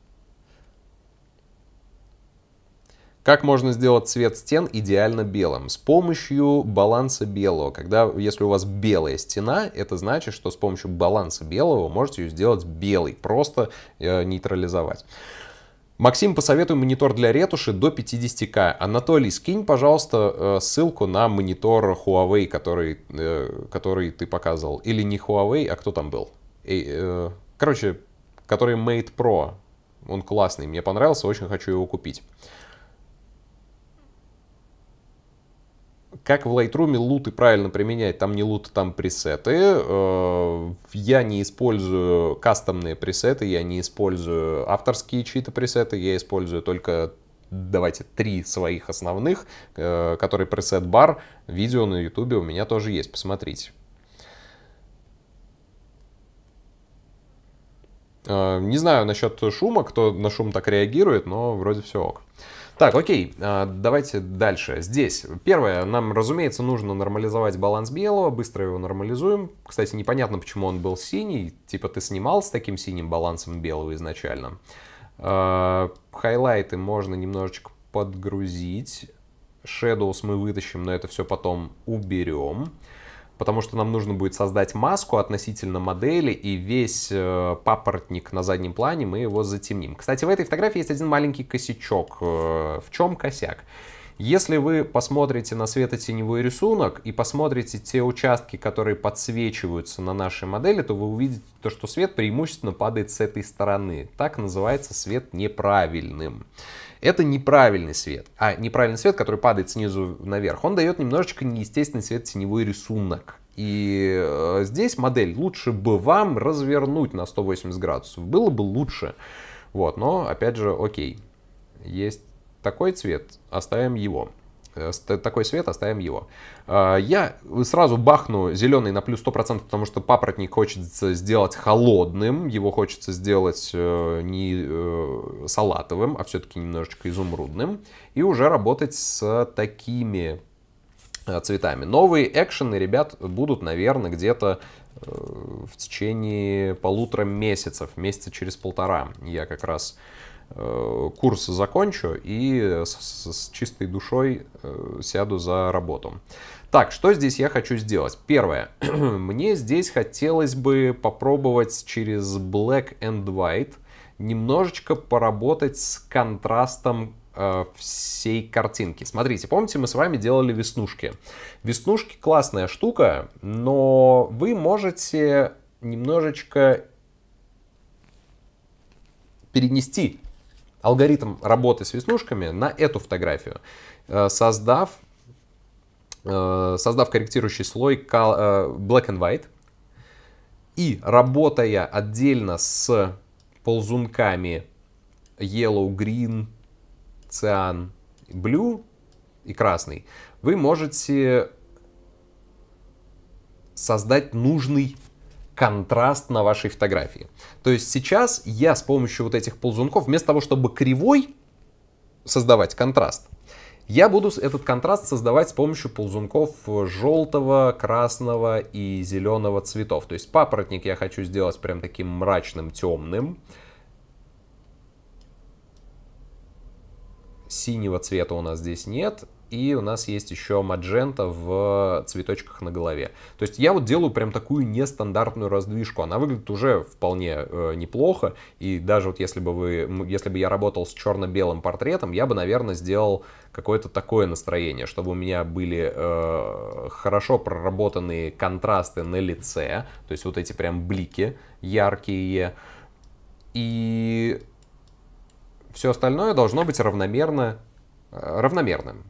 Как можно сделать цвет стен идеально белым? С помощью баланса белого. Когда, если у вас белая стена, это значит, что с помощью баланса белого можете ее сделать белой, просто э, нейтрализовать. Максим, посоветуй монитор для ретуши до 50к. Анатолий, скинь, пожалуйста, э, ссылку на монитор Huawei, который, э, который ты показывал. Или не Huawei, а кто там был? Э, короче, который Mate Pro. Он классный, мне понравился, очень хочу его купить. Как в Lightroom луты правильно применять, там не луты, там пресеты. Э, я не использую кастомные пресеты, я не использую авторские чьи-то пресеты, я использую только давайте три своих основных, э, которые пресет-бар, видео на ютубе у меня тоже есть, посмотрите. Э, не знаю насчет шума, кто на шум так реагирует, но вроде все ок. Так, окей, а, давайте дальше. Здесь, первое, нам, разумеется, нужно нормализовать баланс белого, быстро его нормализуем. Кстати, непонятно, почему он был синий, типа ты снимал с таким синим балансом белого изначально. А, хайлайты можно немножечко подгрузить. Shadows мы вытащим, но это все потом уберем потому что нам нужно будет создать маску относительно модели и весь э, папоротник на заднем плане мы его затемним. Кстати, в этой фотографии есть один маленький косячок. Э, в чем косяк? Если вы посмотрите на светотеневой рисунок и посмотрите те участки, которые подсвечиваются на нашей модели, то вы увидите то, что свет преимущественно падает с этой стороны. Так называется свет неправильным. Это неправильный свет. А неправильный свет, который падает снизу наверх, он дает немножечко неестественный свет теневой рисунок. И э, здесь модель лучше бы вам развернуть на 180 градусов. Было бы лучше. Вот, но опять же, окей. Есть такой цвет, оставим его. Э, такой цвет, оставим его. Э, я сразу бахну зеленый на плюс 100%, потому что папоротник хочется сделать холодным. Его хочется сделать э, не салатовым, а все-таки немножечко изумрудным. И уже работать с такими цветами. Новые экшены, ребят, будут, наверное, где-то в течение полутора месяцев, месяца через полтора. Я как раз Э, курс закончу и с, с, с чистой душой э, сяду за работу. Так, что здесь я хочу сделать? Первое. [clears throat] Мне здесь хотелось бы попробовать через Black and White немножечко поработать с контрастом э, всей картинки. Смотрите, помните, мы с вами делали веснушки. Веснушки классная штука, но вы можете немножечко перенести алгоритм работы с веснушками на эту фотографию, э, создав, э, создав корректирующий слой э, black and white и работая отдельно с ползунками yellow, green, cyan, blue и красный, вы можете создать нужный контраст на вашей фотографии. То есть сейчас я с помощью вот этих ползунков, вместо того, чтобы кривой создавать контраст, я буду этот контраст создавать с помощью ползунков желтого, красного и зеленого цветов. То есть папоротник я хочу сделать прям таким мрачным, темным. Синего цвета у нас здесь нет и у нас есть еще маджента в цветочках на голове. То есть я вот делаю прям такую нестандартную раздвижку. Она выглядит уже вполне э, неплохо. И даже вот если бы вы, если бы я работал с черно-белым портретом, я бы, наверное, сделал какое-то такое настроение, чтобы у меня были э, хорошо проработанные контрасты на лице, то есть вот эти прям блики яркие. И все остальное должно быть равномерно э, равномерным.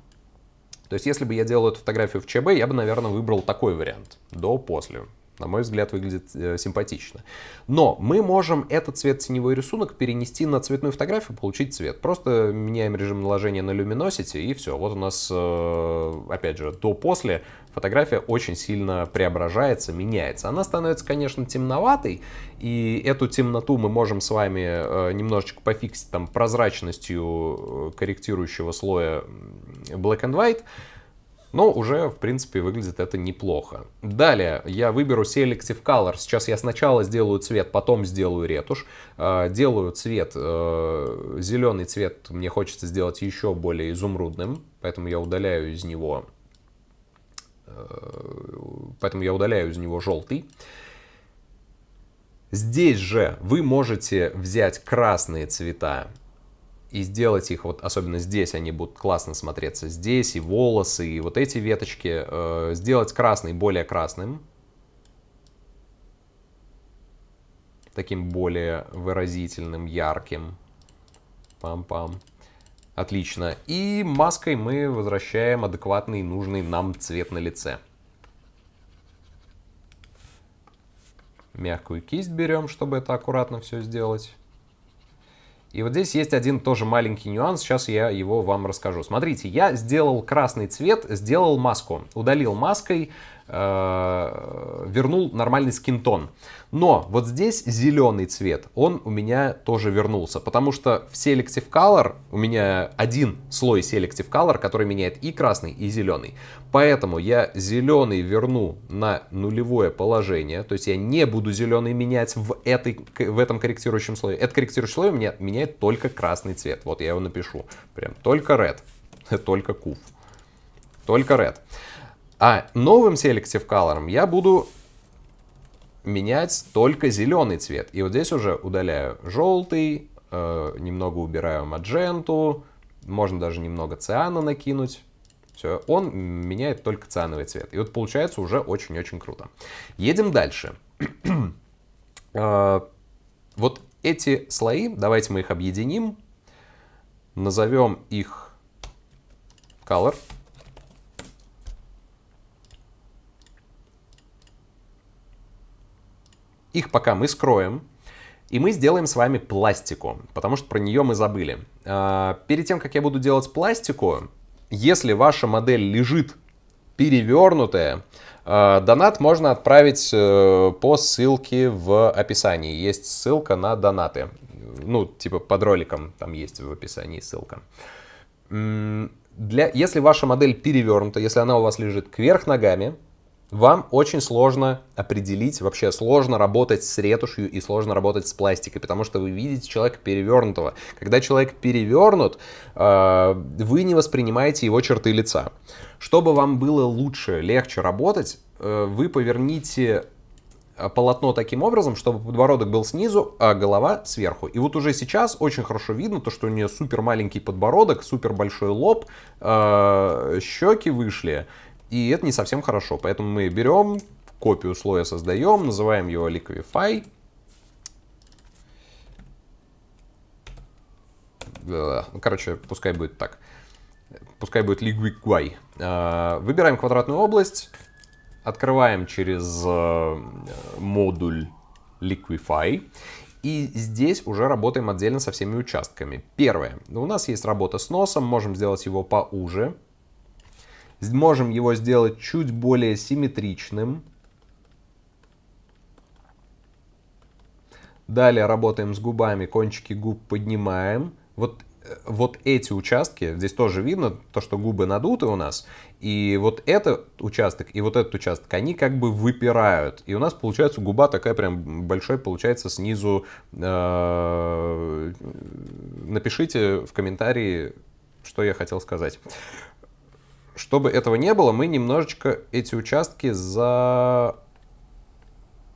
То есть, если бы я делал эту фотографию в ЧБ, я бы, наверное, выбрал такой вариант. До-после. На мой взгляд, выглядит э, симпатично. Но мы можем этот цвет-теневой рисунок перенести на цветную фотографию, получить цвет. Просто меняем режим наложения на Luminosity, и все. Вот у нас, э, опять же, до-после фотография очень сильно преображается, меняется. Она становится, конечно, темноватой, и эту темноту мы можем с вами э, немножечко пофиксить там прозрачностью э, корректирующего слоя black and white, но уже, в принципе, выглядит это неплохо. Далее я выберу Selective Color. Сейчас я сначала сделаю цвет, потом сделаю ретушь. Э, делаю цвет, зеленый цвет мне хочется сделать еще более изумрудным, поэтому я удаляю из него Э, поэтому я удаляю из него желтый. Здесь же вы можете взять красные цвета и сделать их, вот особенно здесь они будут классно смотреться, здесь и волосы, и вот эти веточки, э, сделать красный более красным, таким более выразительным, ярким. Пам-пам. Отлично. И маской мы возвращаем адекватный нужный нам цвет на лице. Мягкую кисть берем, чтобы это аккуратно все сделать. И вот здесь есть один тоже маленький нюанс, сейчас я его вам расскажу. Смотрите, я сделал красный цвет, сделал маску, удалил маской э, вернул нормальный скинтон. Но вот здесь зеленый цвет, он у меня тоже вернулся, потому что в Selective Color у меня один слой Selective Color, который меняет и красный, и зеленый. Поэтому я зеленый верну на нулевое положение, то есть я не буду зеленый менять в, этой, в этом корректирующем слое. Этот корректирующий слой у меня меняет только красный цвет, вот я его напишу, прям только Red, [laughs] только Куф, только Red. А новым Selective Color я буду менять только зеленый цвет. И вот здесь уже удаляю желтый, э, немного убираю мадженту, можно даже немного циана накинуть. Все, он меняет только циановый цвет. И вот получается уже очень-очень круто. Едем дальше. [clears throat] Э, вот эти слои, давайте мы их объединим, назовем их color. Их пока мы скроем, и мы сделаем с вами пластику, потому что про нее мы забыли. А, перед тем, как я буду делать пластику, если ваша модель лежит перевернутая, а, донат можно отправить э, по ссылке в описании. Есть ссылка на донаты. Ну, типа под роликом там есть в описании ссылка. Для, если ваша модель перевернута, если она у вас лежит кверх ногами, вам очень сложно определить, вообще сложно работать с ретушью и сложно работать с пластикой, потому что вы видите человека перевернутого. Когда человек перевернут, э, вы не воспринимаете его черты лица. Чтобы вам было лучше, легче работать, э, вы поверните э, полотно таким образом, чтобы подбородок был снизу, а голова сверху. И вот уже сейчас очень хорошо видно то, что у нее супер маленький подбородок, супер большой лоб, щеки вышли. И это не совсем хорошо. Поэтому мы берем, копию слоя создаем, называем его Liquify. Ну, короче, пускай будет так. Пускай будет Liquify. А, выбираем квадратную область. Открываем через э, модуль Liquify. И здесь уже работаем отдельно со всеми участками. Первое. У нас есть работа с носом, можем сделать его поуже. Можем его сделать чуть более симметричным. Далее работаем с губами, кончики губ поднимаем. Вот, э, вот эти участки, здесь тоже видно, то, что губы надуты у нас. И вот этот участок, и вот этот участок, они как бы выпирают. И у нас получается губа такая прям большая получается снизу. Э, напишите в комментарии, что я хотел сказать чтобы этого не было, мы немножечко эти участки за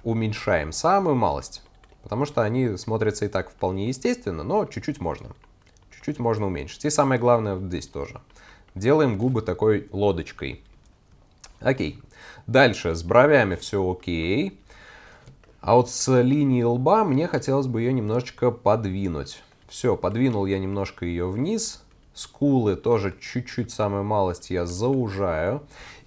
уменьшаем самую малость. Потому что они смотрятся и так вполне естественно, но чуть-чуть можно. Чуть-чуть можно уменьшить. И самое главное здесь тоже. Делаем губы такой лодочкой. Окей. Дальше с бровями все окей. А вот с линии лба мне хотелось бы ее немножечко подвинуть. Все, подвинул я немножко ее вниз скулы тоже чуть-чуть самой малости я заужаю.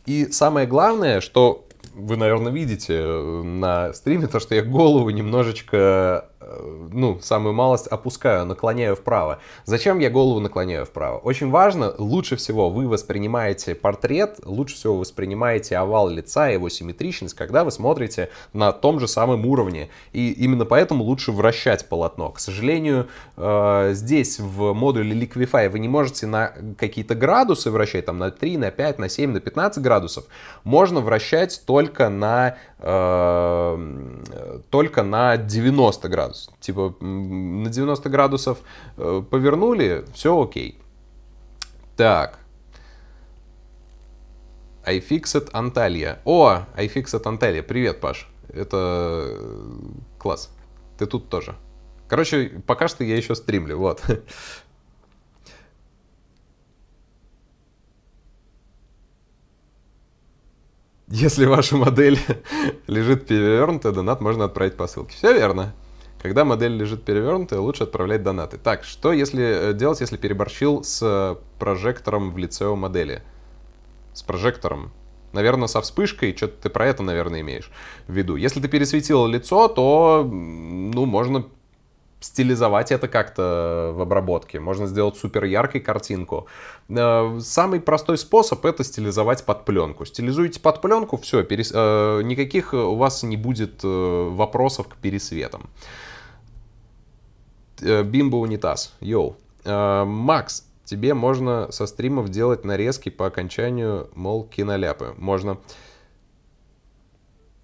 И самое главное, что вы, наверное, видите э, на стриме, то, что я голову немножечко Э, ну, самую малость опускаю, наклоняю вправо. Зачем я голову наклоняю вправо? Очень важно, лучше всего вы воспринимаете портрет, лучше всего воспринимаете овал лица, его симметричность, когда вы смотрите на том же самом уровне. И именно поэтому лучше вращать полотно. К сожалению, э, здесь в модуле Liquify вы не можете на какие-то градусы вращать, там на 3, на 5, на 7, на 15 градусов. Можно вращать только на Эм, только на 90 градусов. Типа на 90 градусов э, повернули, все окей. Так. iFixit Анталья. О, iFixit Анталья. Привет, Паш. Это э, класс. Ты тут тоже. Короче, пока что я еще стримлю, вот. [laughs] Если ваша модель [laughs] лежит перевернутая, донат можно отправить по ссылке. Все верно. Когда модель лежит перевернутая, лучше отправлять донаты. Так, что если э, делать, если переборщил с э, прожектором в лице у модели? С прожектором. Наверное, со вспышкой, что-то ты про это, наверное, имеешь в виду. Если ты пересветил лицо, то, ну, можно стилизовать это как-то в обработке. Можно сделать супер яркой картинку. Э, самый простой способ это стилизовать под пленку. Стилизуете под пленку, все, перес... Э, никаких у вас не будет э, вопросов к пересветам. Бимбо унитаз. Йоу. Макс, тебе можно со стримов делать нарезки по окончанию, мол, киноляпы. Можно. Можно.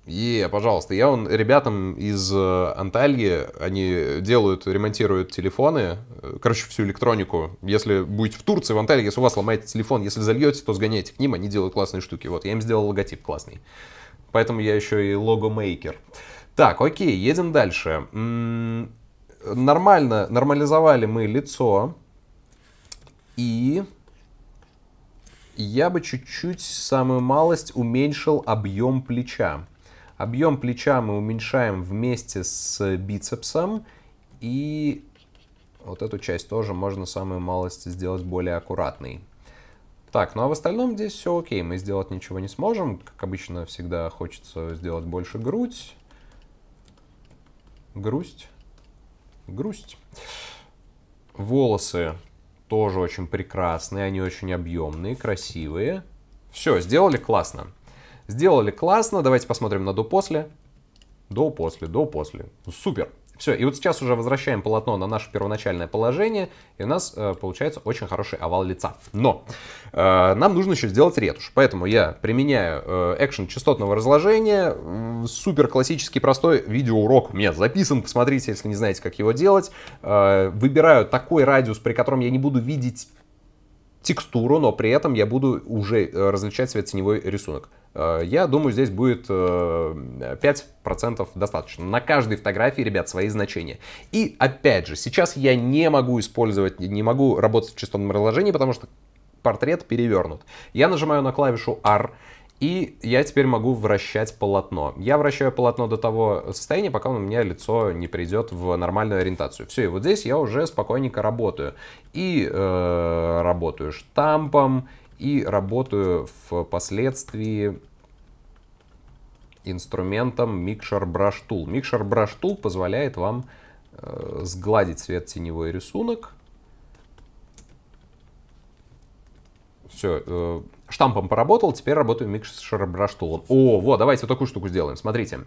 Е, пожалуйста. Я он ребятам из э, Антальи, они делают, ремонтируют телефоны, э, короче, всю электронику. Если будете в Турции, в Анталье, если у вас ломаете телефон, если зальете, то сгоняйте к ним, они делают классные штуки. Вот, я им сделал логотип классный. Поэтому я еще и логомейкер. Так, окей, едем дальше. нормально, нормализовали мы лицо. И я бы чуть-чуть, самую малость, уменьшил объем плеча. Объем плеча мы уменьшаем вместе с бицепсом. И вот эту часть тоже можно самую малость сделать более аккуратной. Так, ну а в остальном здесь все окей, мы сделать ничего не сможем. Как обычно, всегда хочется сделать больше грудь. Грусть. Грусть. Волосы тоже очень прекрасные, они очень объемные, красивые. Все, сделали классно. Сделали классно, давайте посмотрим на до-после. До-после, до-после. Ну, супер. Все, и вот сейчас уже возвращаем полотно на наше первоначальное положение, и у нас э, получается очень хороший овал лица. Но э, нам нужно еще сделать ретушь, поэтому я применяю э, экшен частотного разложения, э, супер классический простой видеоурок у меня записан, посмотрите, если не знаете, как его делать. Э, выбираю такой радиус, при котором я не буду видеть текстуру, но при этом я буду уже э, различать свой теневой рисунок. Э, я думаю, здесь будет 5% э, достаточно. На каждой фотографии, ребят, свои значения. И опять же, сейчас я не могу использовать, не могу работать в чистом разложении, потому что портрет перевернут. Я нажимаю на клавишу R, и я теперь могу вращать полотно. Я вращаю полотно до того состояния, пока у меня лицо не придет в нормальную ориентацию. Все, и вот здесь я уже спокойненько работаю. И э, работаю штампом, и работаю впоследствии инструментом Mixer Brush Tool. Mixer Brush Tool позволяет вам э, сгладить цвет теневой рисунок. Все, э, штампом поработал, теперь работаю Mixer Brush Tool. О, вот, давайте вот такую штуку сделаем, смотрите.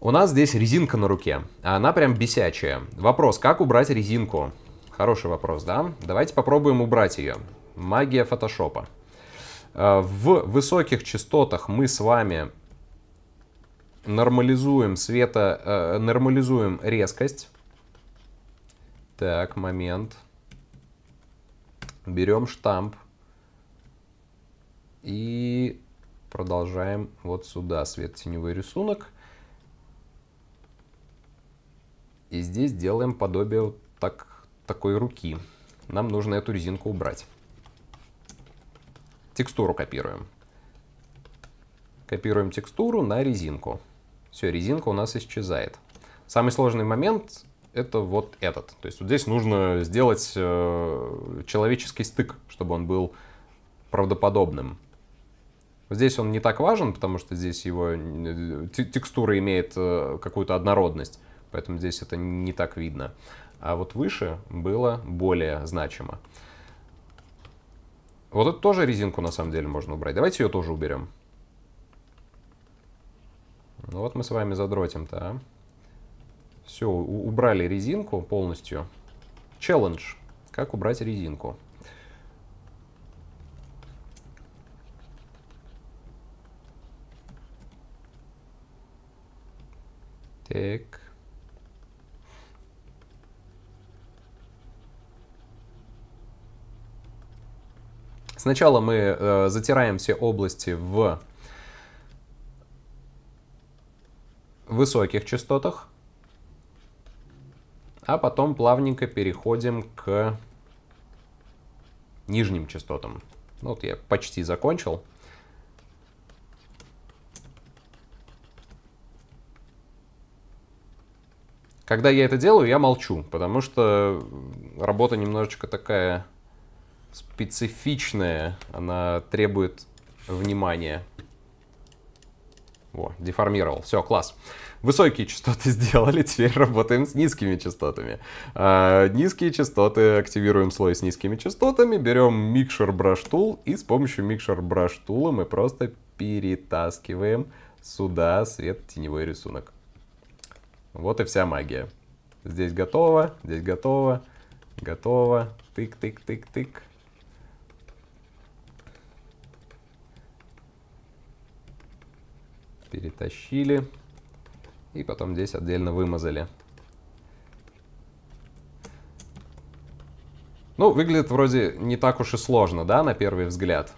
У нас здесь резинка на руке, а она прям бесячая. Вопрос, как убрать резинку? Хороший вопрос, да? Давайте попробуем убрать ее. Магия фотошопа. Э, в высоких частотах мы с вами нормализуем света, э, нормализуем резкость. Так, момент. Берем штамп и продолжаем вот сюда свет-теневой рисунок. И здесь делаем подобие вот так, такой руки. Нам нужно эту резинку убрать. Текстуру копируем. Копируем текстуру на резинку. Все, резинка у нас исчезает. Самый сложный момент это вот этот. То есть вот здесь нужно сделать э, человеческий стык, чтобы он был правдоподобным. Здесь он не так важен, потому что здесь его э, текстура имеет э, какую-то однородность, поэтому здесь это не так видно. А вот выше было более значимо. Вот это тоже резинку на самом деле можно убрать. Давайте ее тоже уберем. Ну вот мы с вами задротим-то, а. Все, убрали резинку полностью. Челлендж. Как убрать резинку? Так. Сначала мы э, затираем все области в высоких частотах, а потом плавненько переходим к нижним частотам. Ну, вот я почти закончил. Когда я это делаю, я молчу, потому что работа немножечко такая специфичная, она требует внимания. Во, деформировал. Все, класс. Высокие частоты [laughs] сделали, теперь работаем с низкими частотами. А, низкие частоты активируем слой с низкими частотами, берем микшер браш тул и с помощью микшер браш тула мы просто перетаскиваем сюда свет-теневой рисунок. Вот и вся магия. Здесь готово, здесь готово, готово, тык-тык-тык-тык. перетащили и потом здесь отдельно вымазали. Ну, выглядит вроде не так уж и сложно, да, на первый взгляд.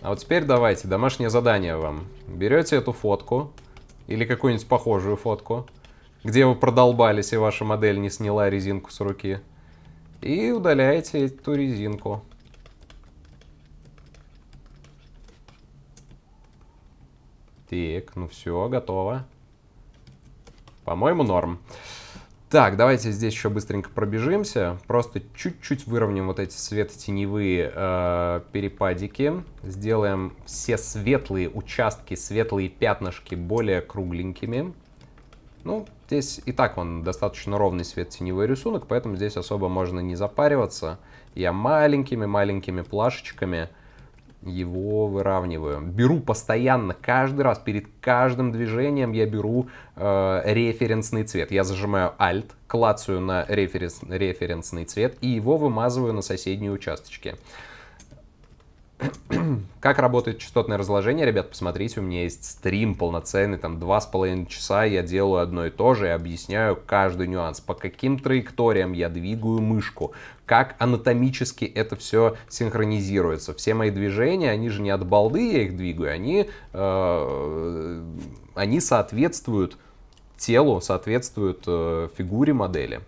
А вот теперь давайте, домашнее задание вам. Берете эту фотку, или какую-нибудь похожую фотку, где вы продолбались и ваша модель не сняла резинку с руки, и удаляете эту резинку. Так, ну все, готово. По-моему, норм. Так, давайте здесь еще быстренько пробежимся. Просто чуть-чуть выровняем вот эти светотеневые э, перепадики. Сделаем все светлые участки, светлые пятнышки более кругленькими. Ну, здесь и так он достаточно ровный свет-теневой рисунок, поэтому здесь особо можно не запариваться. Я маленькими-маленькими плашечками его выравниваю. Беру постоянно, каждый раз, перед каждым движением я беру э, референсный цвет. Я зажимаю Alt, клацаю на референс, референсный цвет и его вымазываю на соседние участочки. [clears throat] Как работает частотное разложение, ребят, посмотрите, у меня есть стрим полноценный, там два с половиной часа я делаю одно и то же и объясняю каждый нюанс, по каким траекториям я двигаю мышку, как анатомически это все синхронизируется. Все мои движения, они же не от балды я их двигаю, они, э, они соответствуют телу, соответствуют э, фигуре модели.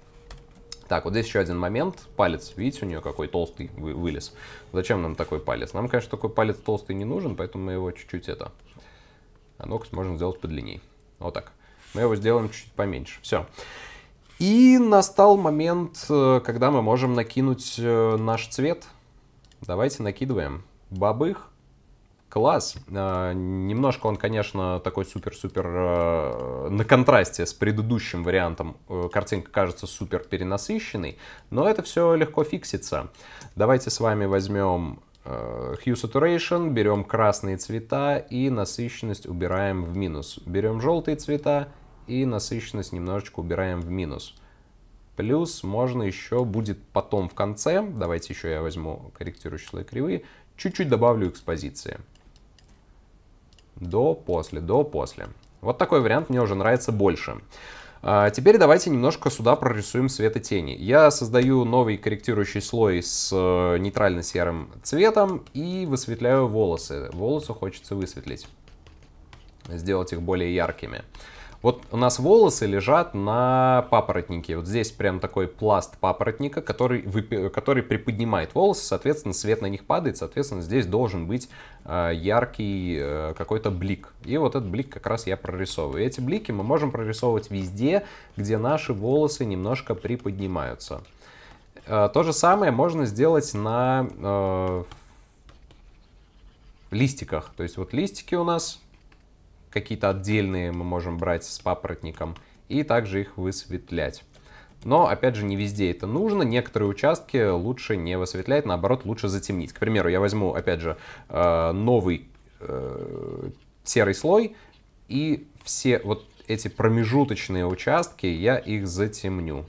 Так, вот здесь еще один момент. Палец, видите, у нее какой толстый вы, вылез. Зачем нам такой палец? Нам, конечно, такой палец толстый не нужен, поэтому мы его чуть-чуть это... А ноготь можно сделать подлинней. Вот так. Мы его сделаем чуть поменьше. Все. И настал момент, э, когда мы можем накинуть э, наш цвет. Давайте накидываем. Бабых класс. А, немножко он, конечно, такой супер-супер э, на контрасте с предыдущим вариантом. Э, картинка кажется супер перенасыщенной, но это все легко фиксится. Давайте с вами возьмем э, Hue Saturation, берем красные цвета и насыщенность убираем в минус. Берем желтые цвета и насыщенность немножечко убираем в минус. Плюс можно еще будет потом в конце, давайте еще я возьму корректирующие кривые, чуть-чуть добавлю экспозиции. До, после, до, после. Вот такой вариант мне уже нравится больше. А, теперь давайте немножко сюда прорисуем свет и тени. Я создаю новый корректирующий слой с э, нейтрально-серым цветом и высветляю волосы. Волосы хочется высветлить, сделать их более яркими. Вот у нас волосы лежат на папоротнике. Вот здесь прям такой пласт папоротника, который, вып... который приподнимает волосы, соответственно, свет на них падает, соответственно, здесь должен быть э, яркий э, какой-то блик. И вот этот блик как раз я прорисовываю. эти блики мы можем прорисовывать везде, где наши волосы немножко приподнимаются. Э, то же самое можно сделать на... Э, листиках. То есть вот листики у нас какие-то отдельные мы можем брать с папоротником и также их высветлять. Но, опять же, не везде это нужно. Некоторые участки лучше не высветлять, наоборот, лучше затемнить. К примеру, я возьму, опять же, э, новый э, серый слой и все вот эти промежуточные участки я их затемню.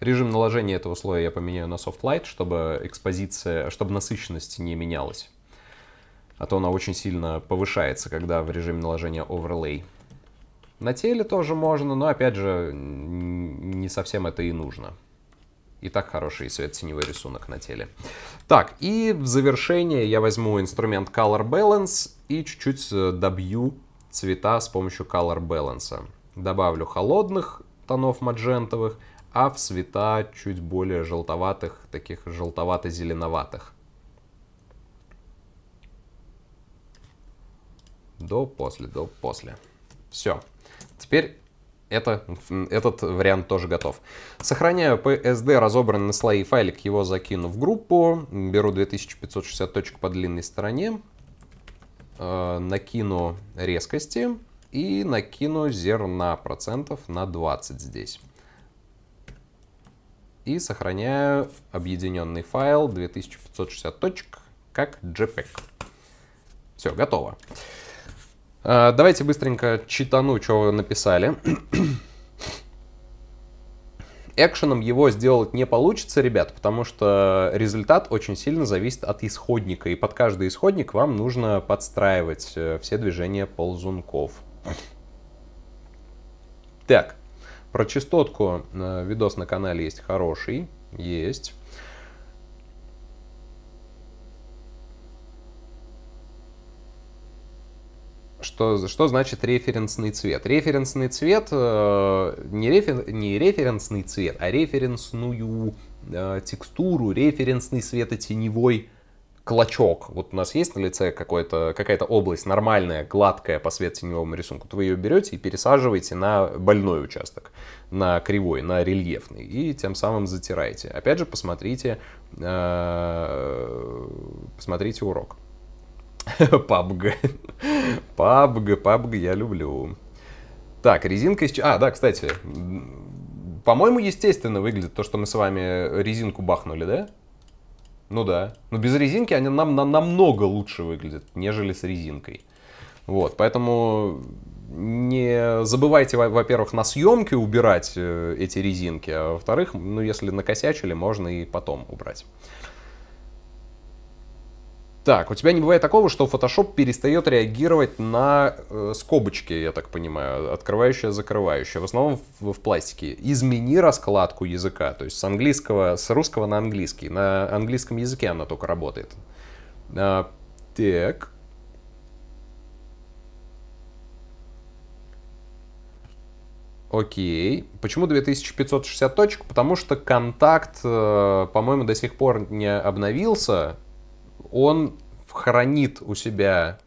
Режим наложения этого слоя я поменяю на Soft Light, чтобы экспозиция, чтобы насыщенность не менялась. А то она очень сильно повышается, когда в режиме наложения Overlay. На теле тоже можно, но опять же, не совсем это и нужно. И так хороший свет-синевый рисунок на теле. Так, и в завершение я возьму инструмент Color Balance и чуть-чуть э, добью цвета с помощью Color Balance. Добавлю холодных тонов маджентовых, а в цвета чуть более желтоватых, таких желтовато-зеленоватых. До, после, до, после. Все. Теперь это, этот вариант тоже готов. Сохраняю PSD разобранный на слои файлик, его закину в группу. Беру 2560 точек по длинной стороне. Э, накину резкости и накину зерна процентов на 20 здесь и сохраняю объединенный файл 2560 точек как JPEG. Все, готово. А, давайте быстренько читану, что вы написали. [coughs] Экшеном его сделать не получится, ребят, потому что результат очень сильно зависит от исходника. И под каждый исходник вам нужно подстраивать э, все движения ползунков. [coughs] Так, про частотку э, видос на канале есть хороший. Есть. Что, что значит референсный цвет? Референсный цвет, э, не, рефер, не референсный цвет, а референсную э, текстуру, референсный светотеневой клочок, вот у нас есть на лице какая-то область нормальная, гладкая по светотеневому рисунку, то вы ее берете и пересаживаете на больной участок, на кривой, на рельефный, и тем самым затираете. Опять же, посмотрите, э, посмотрите урок. PUBG. PUBG, PUBG я люблю. Так, резинка из... А, да, кстати, по-моему, естественно выглядит то, что мы с вами резинку бахнули, да? Ну да. Но без резинки они нам, на намного лучше выглядят, нежели с резинкой. Вот, поэтому не забывайте, во-первых, на съемке убирать э, эти резинки, а во-вторых, ну если накосячили, можно и потом убрать. Так, у тебя не бывает такого, что Photoshop перестает реагировать на э, скобочки, я так понимаю, открывающие, закрывающие? в основном в, в пластике. Измени раскладку языка, то есть с английского, с русского на английский. На английском языке она только работает. А, так. Окей. Почему 2560 точек? Потому что контакт, э, по-моему, до сих пор не обновился он хранит у себя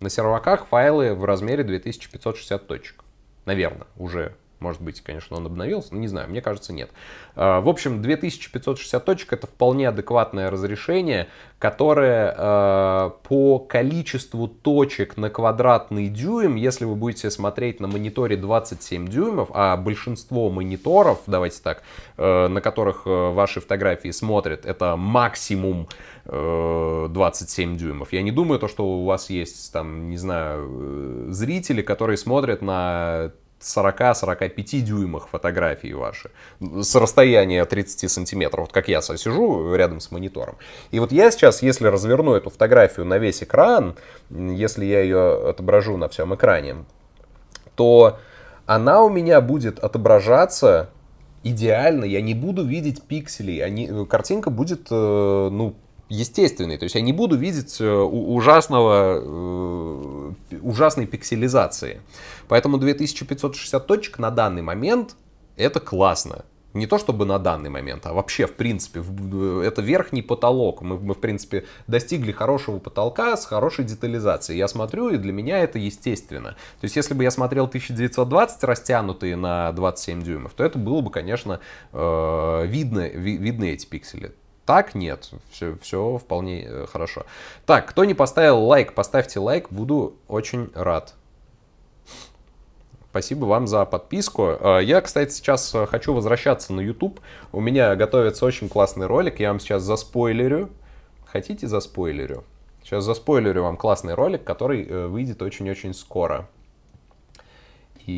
на серваках файлы в размере 2560 точек. Наверное, уже может быть, конечно, он обновился, но не знаю, мне кажется, нет. А, в общем, 2560 точек это вполне адекватное разрешение, которое а, по количеству точек на квадратный дюйм, если вы будете смотреть на мониторе 27 дюймов, а большинство мониторов, давайте так, э, на которых э, ваши фотографии смотрят, это максимум 27 э, дюймов. Я не думаю, то, что у вас есть, там, не знаю, зрители, которые смотрят на 40-45 дюймах фотографии ваши с расстояния 30 сантиметров, вот как я сижу рядом с монитором. И вот я сейчас, если разверну эту фотографию на весь экран, если я ее отображу на всем экране, то она у меня будет отображаться идеально, я не буду видеть пикселей, они, картинка будет, э, ну, естественный. То есть я не буду видеть э, ужасного, э, ужасной пикселизации. Поэтому 2560 точек на данный момент это классно. Не то чтобы на данный момент, а вообще, в принципе, э, это верхний потолок. Мы, мы, в принципе, достигли хорошего потолка с хорошей детализацией. Я смотрю, и для меня это естественно. То есть, если бы я смотрел 1920 растянутые на 27 дюймов, то это было бы, конечно, видно, видны эти пиксели. Так нет, все, все вполне э, хорошо. Так, кто не поставил лайк, поставьте лайк, буду очень рад. Спасибо вам за подписку. Э, я, кстати, сейчас э, хочу возвращаться на YouTube. У меня готовится очень классный ролик. Я вам сейчас за спойлерю. Хотите за спойлерю? Сейчас за спойлерю вам классный ролик, который выйдет очень-очень скоро. И...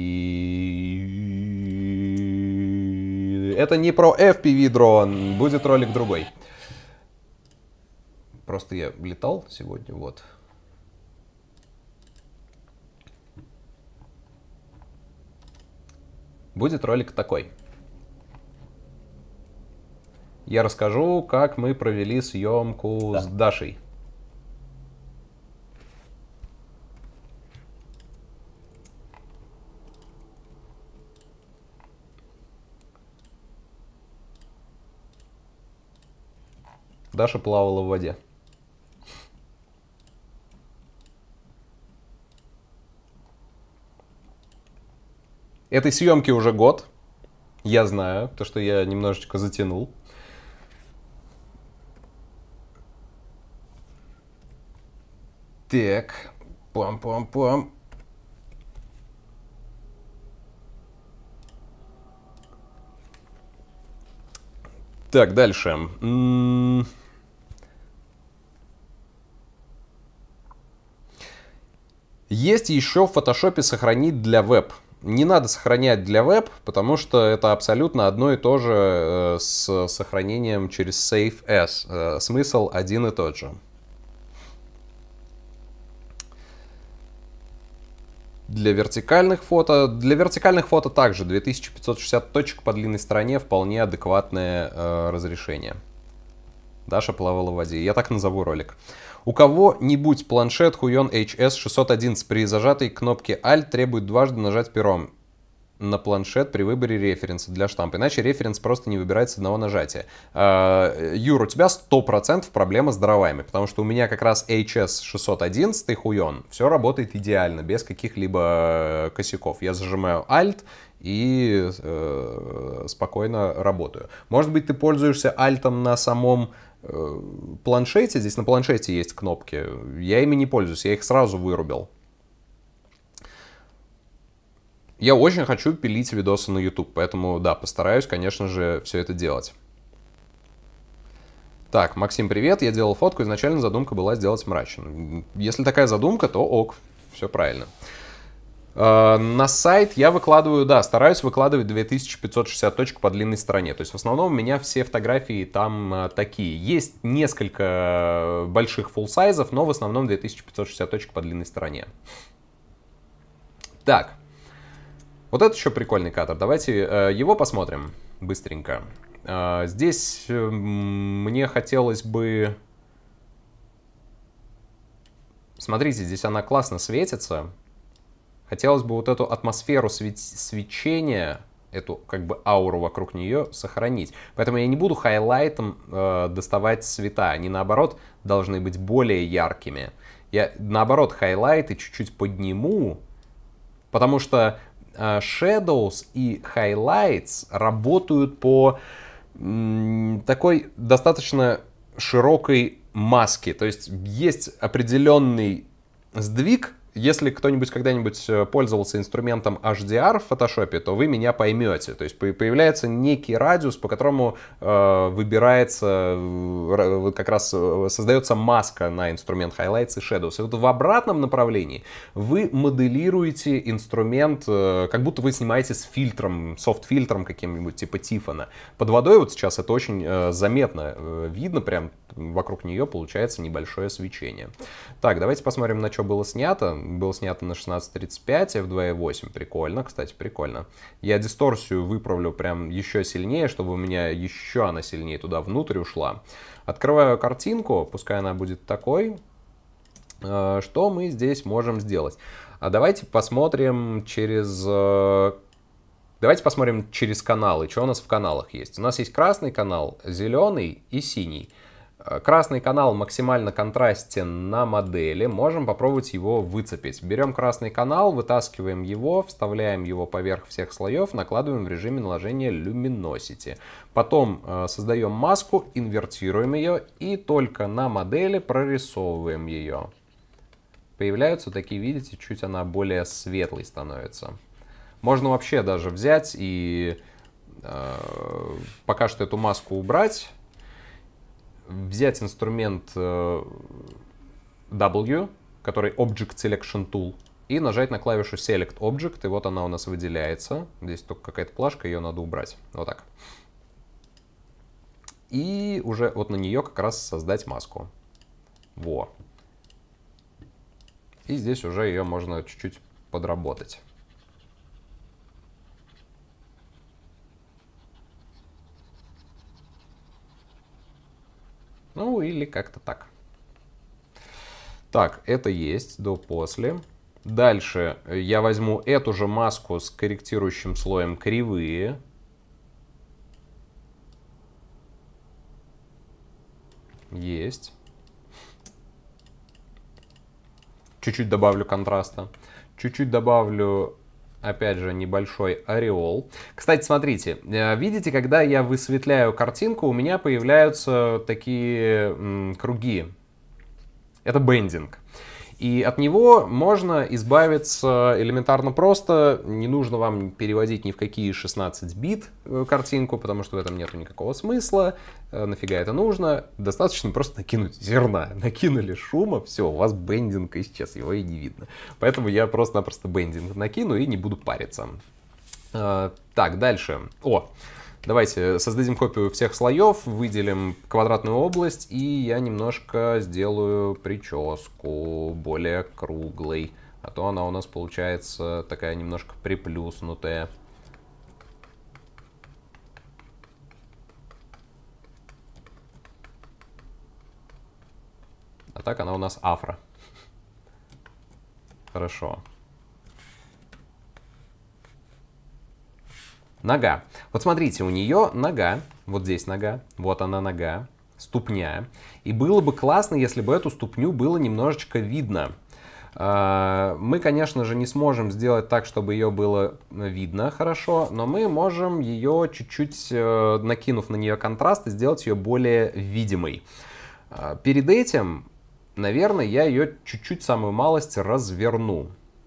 Это не про FPV дрон, будет ролик другой. Просто я летал сегодня, вот. Будет ролик такой. Я расскажу, как мы провели съемку да. с Дашей. Даша плавала в воде. Этой съемки уже год. Я знаю, то, что я немножечко затянул. Так, пам-пам-пам. Так, дальше. М м-м. -м -м. Есть еще в фотошопе сохранить для веб. Не надо сохранять для веб, потому что это абсолютно одно и то же э, с сохранением через Save As. Э, смысл один и тот же. для вертикальных фото. Для вертикальных фото также 2560 точек по длинной стороне вполне адекватное э, разрешение. Даша плавала в воде. Я так назову ролик. Э, у кого-нибудь планшет Huion HS611 при зажатой кнопке Alt требует дважды нажать пером на планшет при выборе референса для штампа. Иначе референс просто не выбирается с одного нажатия. А, Юр, у тебя 100% проблема с дровами, потому что у меня как раз HS 611 хуен. Все работает идеально, без каких-либо э, косяков. Я зажимаю Alt и э, спокойно работаю. Может быть, ты пользуешься Alt на самом э, планшете. Здесь на планшете есть кнопки. Я ими не пользуюсь, я их сразу вырубил. Я очень хочу пилить видосы на YouTube, поэтому, да, постараюсь, конечно же, все это делать. Так, Максим, привет. Я делал фотку, изначально задумка была сделать мрачен. Если такая задумка, то ок, все правильно. Э, на сайт я выкладываю, да, стараюсь выкладывать 2560 точек по длинной стороне. То есть в основном у меня все фотографии там э, такие. Есть несколько э, больших full сайзов но в основном 2560 точек по длинной стороне. Так, вот это еще прикольный кадр. Давайте э, его посмотрим быстренько. Э, здесь э, мне хотелось бы... Смотрите, здесь она классно светится. Хотелось бы вот эту атмосферу свеч свечения, эту как бы ауру вокруг нее сохранить. Поэтому я не буду хайлайтом э, доставать цвета. Они наоборот должны быть более яркими. Я наоборот хайлайты чуть-чуть подниму, потому что Э, shadows и Highlights работают по такой достаточно широкой маске. То есть есть определенный сдвиг если кто-нибудь когда-нибудь э, пользовался инструментом HDR в Photoshop, то вы меня поймете. То есть появляется некий радиус, по которому э, выбирается, э, вот как раз э, создается маска на инструмент Highlights и Shadows. И вот в обратном направлении вы моделируете инструмент, э, как будто вы снимаете с фильтром, софт-фильтром каким-нибудь, типа Тифона. Под водой вот сейчас это очень э, заметно э, видно, прям вокруг нее получается небольшое свечение. Так, давайте посмотрим, на что было снято. Был снят на 16.35 а в 2.8. Прикольно, кстати, прикольно. Я дисторсию выправлю прям еще сильнее, чтобы у меня еще она сильнее туда внутрь ушла. Открываю картинку, пускай она будет такой. Э, что мы здесь можем сделать? А давайте посмотрим через... Э, давайте посмотрим через каналы, что у нас в каналах есть. У нас есть красный канал, зеленый и синий. Красный канал максимально контрастен на модели, можем попробовать его выцепить. Берем красный канал, вытаскиваем его, вставляем его поверх всех слоев, накладываем в режиме наложения Luminosity. Потом э, создаем маску, инвертируем ее и только на модели прорисовываем ее. Появляются такие, видите, чуть она более светлой становится. Можно вообще даже взять и э, пока что эту маску убрать взять инструмент э, W, который Object Selection Tool, и нажать на клавишу Select Object, и вот она у нас выделяется. Здесь только какая-то плашка, ее надо убрать. Вот так. И уже вот на нее как раз создать маску. Во. И здесь уже ее можно чуть-чуть подработать. Ну, или как-то так. Так, это есть до-после. Дальше э, я возьму эту же маску с корректирующим слоем кривые. Есть. Чуть-чуть добавлю контраста. Чуть-чуть добавлю опять же, небольшой ореол. Кстати, смотрите, э, видите, когда я высветляю картинку, у меня появляются такие м, круги. Это бендинг. И от него можно избавиться элементарно просто. Не нужно вам переводить ни в какие 16 бит э, картинку, потому что в этом нет никакого смысла. Э, нафига это нужно? Достаточно просто накинуть зерна. Накинули шума, все, у вас бендинг исчез, его и не видно. Поэтому я просто-напросто бендинг накину и не буду париться. Э, так, дальше. О, Давайте э, создадим копию всех слоев, выделим квадратную область, и я немножко сделаю прическу более круглой. А то она у нас получается такая немножко приплюснутая. А так она у нас афро. Хорошо. Нога. Вот смотрите, у нее нога, вот здесь нога, вот она нога, ступня. И было бы классно, если бы эту ступню было немножечко видно. А, мы, конечно же, не сможем сделать так, чтобы ее было видно хорошо, но мы можем ее чуть-чуть, э, накинув на нее контраст, сделать ее более видимой. А, перед этим, наверное, я ее чуть-чуть самую малость разверну.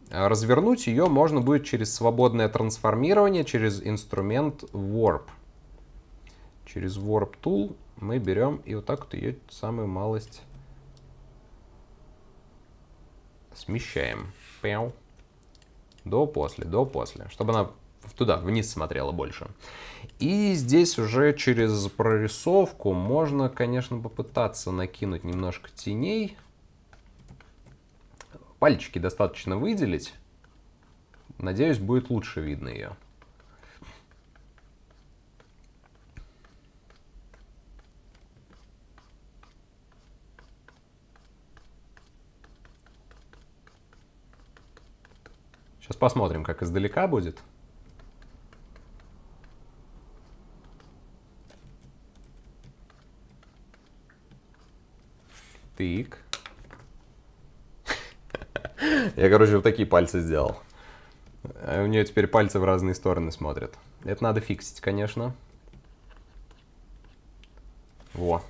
А, развернуть ее можно будет через свободное трансформирование, через инструмент Warp. Через Warp Tool мы берем и вот так вот ее самую малость смещаем. До-после, до-после. Чтобы она туда, вниз смотрела больше. И здесь уже через прорисовку можно, конечно, попытаться накинуть немножко теней. Пальчики достаточно выделить. Надеюсь, будет лучше видно ее. Сейчас посмотрим, как издалека будет. Тык. Я, короче, вот такие пальцы сделал. У нее теперь пальцы в разные стороны смотрят. Это надо фиксить, конечно. Во.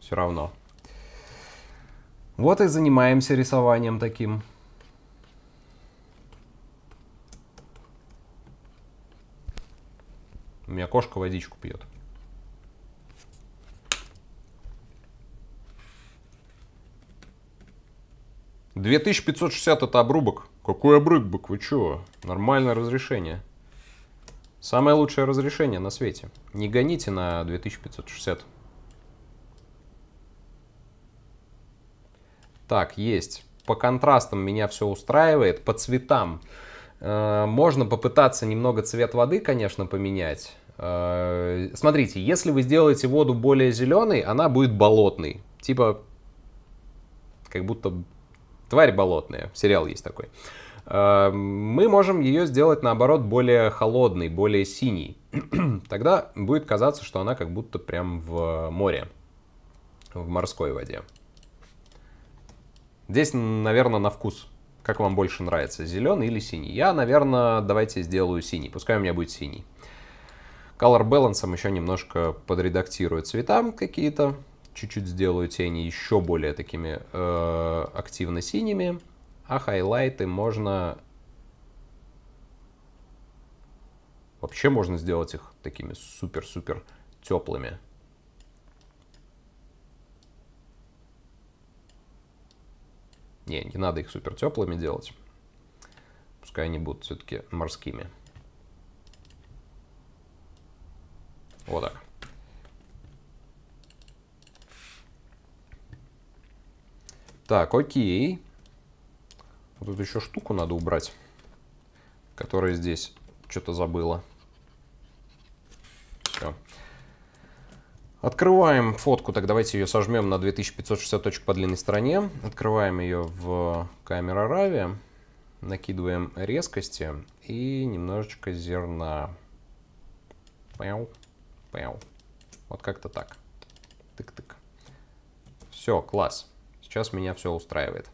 Все равно. Вот и занимаемся рисованием таким. У меня кошка водичку пьет. 2560 это обрубок. Какой обрубок? Вы чё? Нормальное разрешение. Самое лучшее разрешение на свете. Не гоните на 2560. Так, есть. По контрастам меня все устраивает. По цветам. Э, можно попытаться немного цвет воды, конечно, поменять. Э, смотрите, если вы сделаете воду более зеленой, она будет болотной. Типа, как будто Тварь болотная. Сериал есть такой. Э, мы можем ее сделать, наоборот, более холодной, более синей. [clears throat] Тогда будет казаться, что она как будто прям в море, в морской воде. Здесь, наверное, на вкус. Как вам больше нравится, зеленый или синий? Я, наверное, давайте сделаю синий. Пускай у меня будет синий. Color Balance еще немножко подредактирую цвета какие-то чуть-чуть сделаю тени еще более такими э, активно синими, а хайлайты можно... Вообще можно сделать их такими супер-супер теплыми. Не, не надо их супер теплыми делать. Пускай они будут все-таки морскими. Вот так. Так, окей. Тут еще штуку надо убрать, которая здесь что-то забыла. Все. Открываем фотку, так давайте ее сожмем на 2560 точек по длинной стороне. Открываем ее в камера Рави, накидываем резкости и немножечко зерна. Пяу, пяу. Вот как-то так. Тык-тык. Все, класс сейчас меня все устраивает.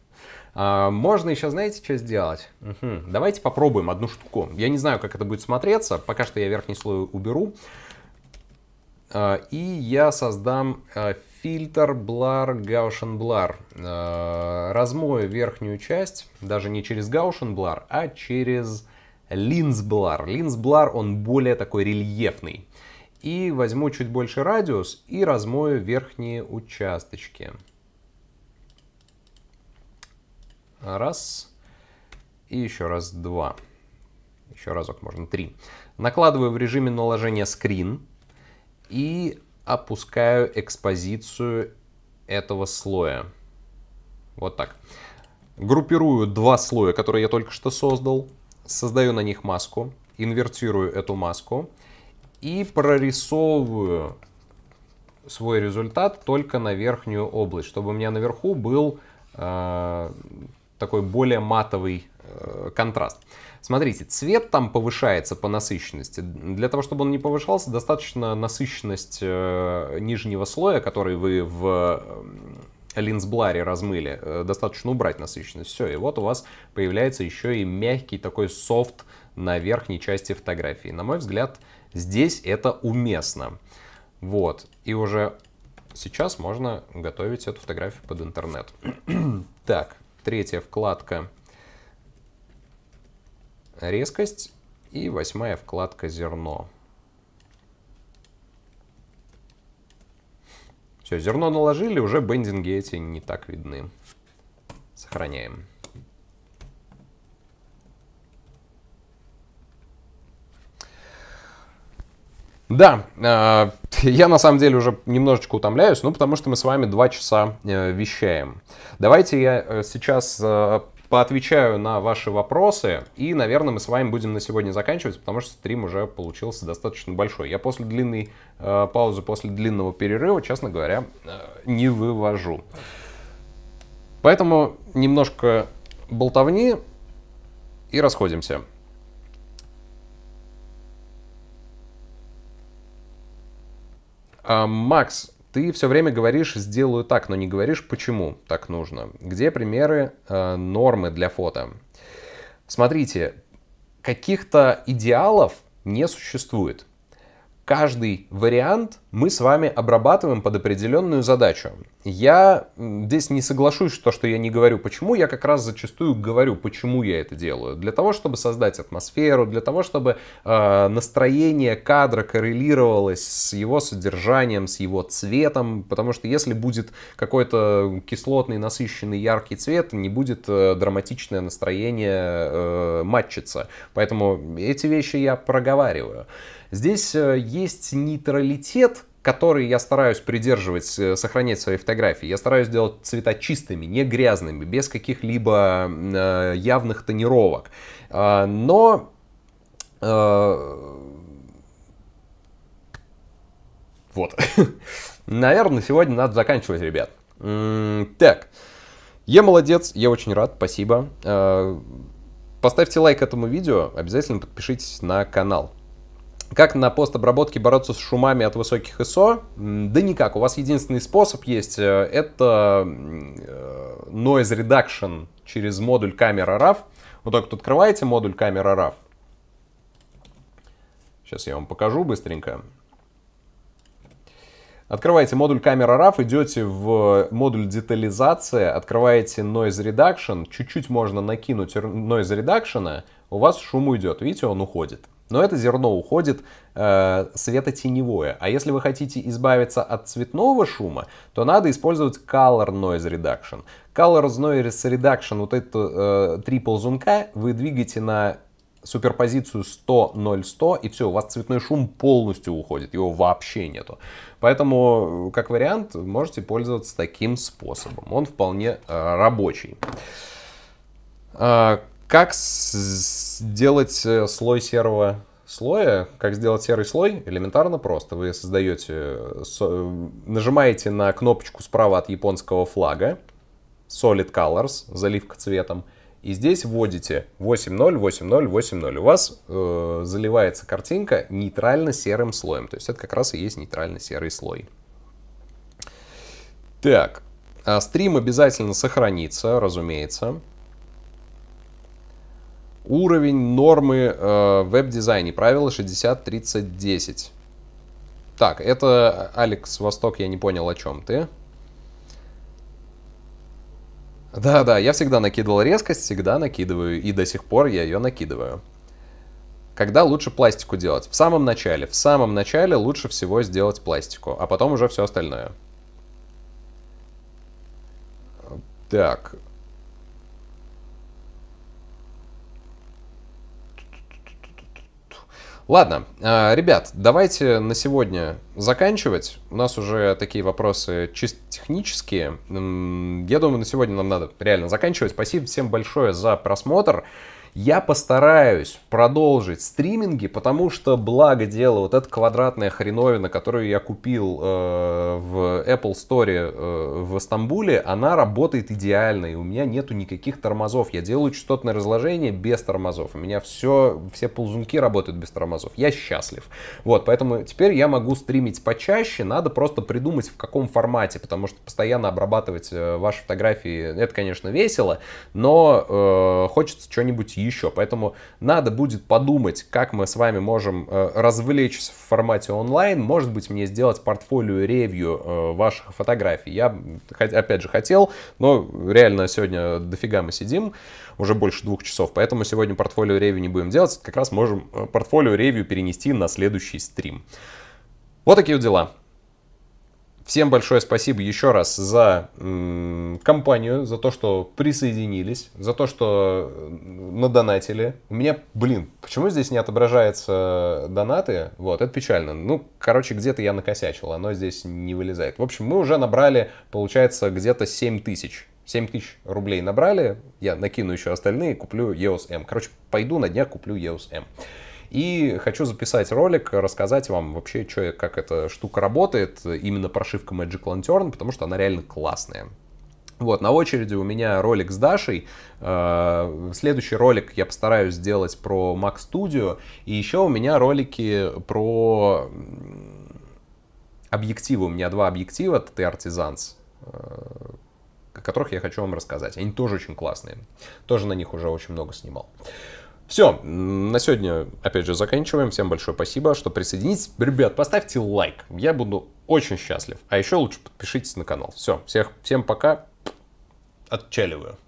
А, можно еще, знаете, что сделать? Угу. Давайте попробуем одну штуку. Я не знаю, как это будет смотреться. Пока что я верхний слой уберу. А, и я создам а, фильтр Blur Gaussian Blur. А, размою верхнюю часть, даже не через Gaussian Blur, а через Lens Blur. Lens Blur, он более такой рельефный. И возьму чуть больше радиус и размою верхние участочки. Раз. И еще раз два. Еще разок можно. Три. Накладываю в режиме наложения скрин. И опускаю экспозицию этого слоя. Вот так. Группирую два слоя, которые я только что создал. Создаю на них маску. Инвертирую эту маску. И прорисовываю свой результат только на верхнюю область, чтобы у меня наверху был э, такой более матовый э, контраст. Смотрите, цвет там повышается по насыщенности. Для того, чтобы он не повышался, достаточно насыщенность э, нижнего слоя, который вы в э, линзбларе размыли, э, достаточно убрать насыщенность. Все, и вот у вас появляется еще и мягкий такой софт на верхней части фотографии. На мой взгляд, здесь это уместно. Вот, и уже сейчас можно готовить эту фотографию под интернет. [clears throat] так, третья вкладка резкость и восьмая вкладка зерно. Все, зерно наложили, уже бендинги эти не так видны. Сохраняем. Да, а, [laughs] я на самом деле уже немножечко утомляюсь, ну потому что мы с вами два часа э, вещаем. Давайте я э, сейчас э, поотвечаю на ваши вопросы, и, наверное, мы с вами будем на сегодня заканчивать, потому что стрим уже получился достаточно большой. Я после длинной паузы, после длинного перерыва, честно говоря, не вывожу. Поэтому немножко болтовни и расходимся. А, Макс, ты все время говоришь «сделаю так», но не говоришь «почему так нужно». Где примеры э, нормы для фото? Смотрите, каких-то идеалов не существует каждый вариант мы с вами обрабатываем под определенную задачу. Я здесь не соглашусь, что, что я не говорю почему, я как раз зачастую говорю, почему я это делаю. Для того, чтобы создать атмосферу, для того, чтобы э, настроение кадра коррелировалось с его содержанием, с его цветом, потому что если будет какой-то кислотный, насыщенный, яркий цвет, не будет э, драматичное настроение э, матчиться. Поэтому эти вещи я проговариваю. Здесь э, есть нейтралитет, который я стараюсь придерживать, э, сохранять свои фотографии. Я стараюсь делать цвета чистыми, не грязными, без каких-либо э, явных тонировок. А, но вот. [laughs] Наверное, сегодня надо заканчивать, ребят. Так. Я молодец, я очень рад, спасибо. Поставьте лайк этому видео, обязательно подпишитесь на канал. Как на постобработке бороться с шумами от высоких ISO? Да никак. У вас единственный способ есть. Э, это э, noise reduction через модуль камера RAV. Вот так вот открываете модуль камера RAV. Сейчас я вам покажу быстренько. Открываете модуль камера RAV, идете в модуль детализация, открываете noise reduction, чуть-чуть можно накинуть noise reduction, а у вас шум уйдет. Видите, он уходит. Но это зерно уходит э, светотеневое. А если вы хотите избавиться от цветного шума, то надо использовать Color Noise Reduction. Color Noise Reduction, вот это э, трипл зунка, вы двигаете на суперпозицию 100, 0, 100, и все, у вас цветной шум полностью уходит, его вообще нету. Поэтому, э, как вариант, можете пользоваться таким способом. Он вполне э, рабочий. Э, как с Сделать э, слой серого слоя, как сделать серый слой, элементарно просто. Вы создаете, э, э, нажимаете на кнопочку справа от японского флага, Solid Colors, заливка цветом, и здесь вводите 8.0, 8.0, 8.0. У вас э, заливается картинка нейтрально-серым слоем. То есть это как раз и есть нейтрально-серый слой. Так, а стрим обязательно сохранится, разумеется. Уровень нормы э, веб-дизайне. Правило 60-30-10. Так, это э, Алекс Восток, я не понял, о чем ты. Да-да, я всегда накидывал резкость, всегда накидываю, и до сих пор я ее накидываю. Когда лучше пластику делать? В самом начале. В самом начале лучше всего сделать пластику, а потом уже все остальное. Так, Ладно, а, ребят, давайте на сегодня заканчивать. У нас уже такие вопросы чисто технические. Я думаю, на сегодня нам надо реально заканчивать. Спасибо всем большое за просмотр. Я постараюсь продолжить стриминги, потому что благо дело вот эта квадратная хреновина, которую я купил э, в Apple Store э, в Стамбуле, она работает идеально, и у меня нету никаких тормозов. Я делаю частотное разложение без тормозов. У меня все, все ползунки работают без тормозов. Я счастлив. Вот, поэтому теперь я могу стримить почаще, надо просто придумать в каком формате, потому что постоянно обрабатывать э, ваши фотографии, это, конечно, весело, но э, хочется что-нибудь еще. Поэтому надо будет подумать, как мы с вами можем э, развлечься в формате онлайн. Может быть, мне сделать портфолио ревью э, ваших фотографий. Я, опять же, хотел, но реально сегодня дофига мы сидим, уже больше двух часов. Поэтому сегодня портфолио ревью не будем делать. Как раз можем э, портфолио ревью перенести на следующий стрим. Вот такие вот дела. Всем большое спасибо еще раз за компанию, за то, что присоединились, за то, что надонатили. У меня, блин, почему здесь не отображаются донаты? Вот, это печально. Ну, короче, где-то я накосячил, оно здесь не вылезает. В общем, мы уже набрали, получается, где-то 7 тысяч. 7 тысяч рублей набрали, я накину еще остальные, куплю EOS M. Эм. Короче, пойду на днях куплю EOS M. Эм. И хочу записать ролик, рассказать вам вообще, что, как эта штука работает, именно прошивка Magic Lantern, потому что она реально классная. Вот, на очереди у меня ролик с Дашей. Э, следующий ролик я постараюсь сделать про Mac Studio. И еще у меня ролики про объективы. У меня два объектива, это Artisans, э, о которых я хочу вам рассказать. Они тоже очень классные. Тоже на них уже очень много снимал. Все, на сегодня, опять же, заканчиваем. Всем большое спасибо, что присоединились. Ребят, поставьте лайк, я буду очень счастлив. А еще лучше подпишитесь на канал. Все, всех, всем пока, отчаливаю.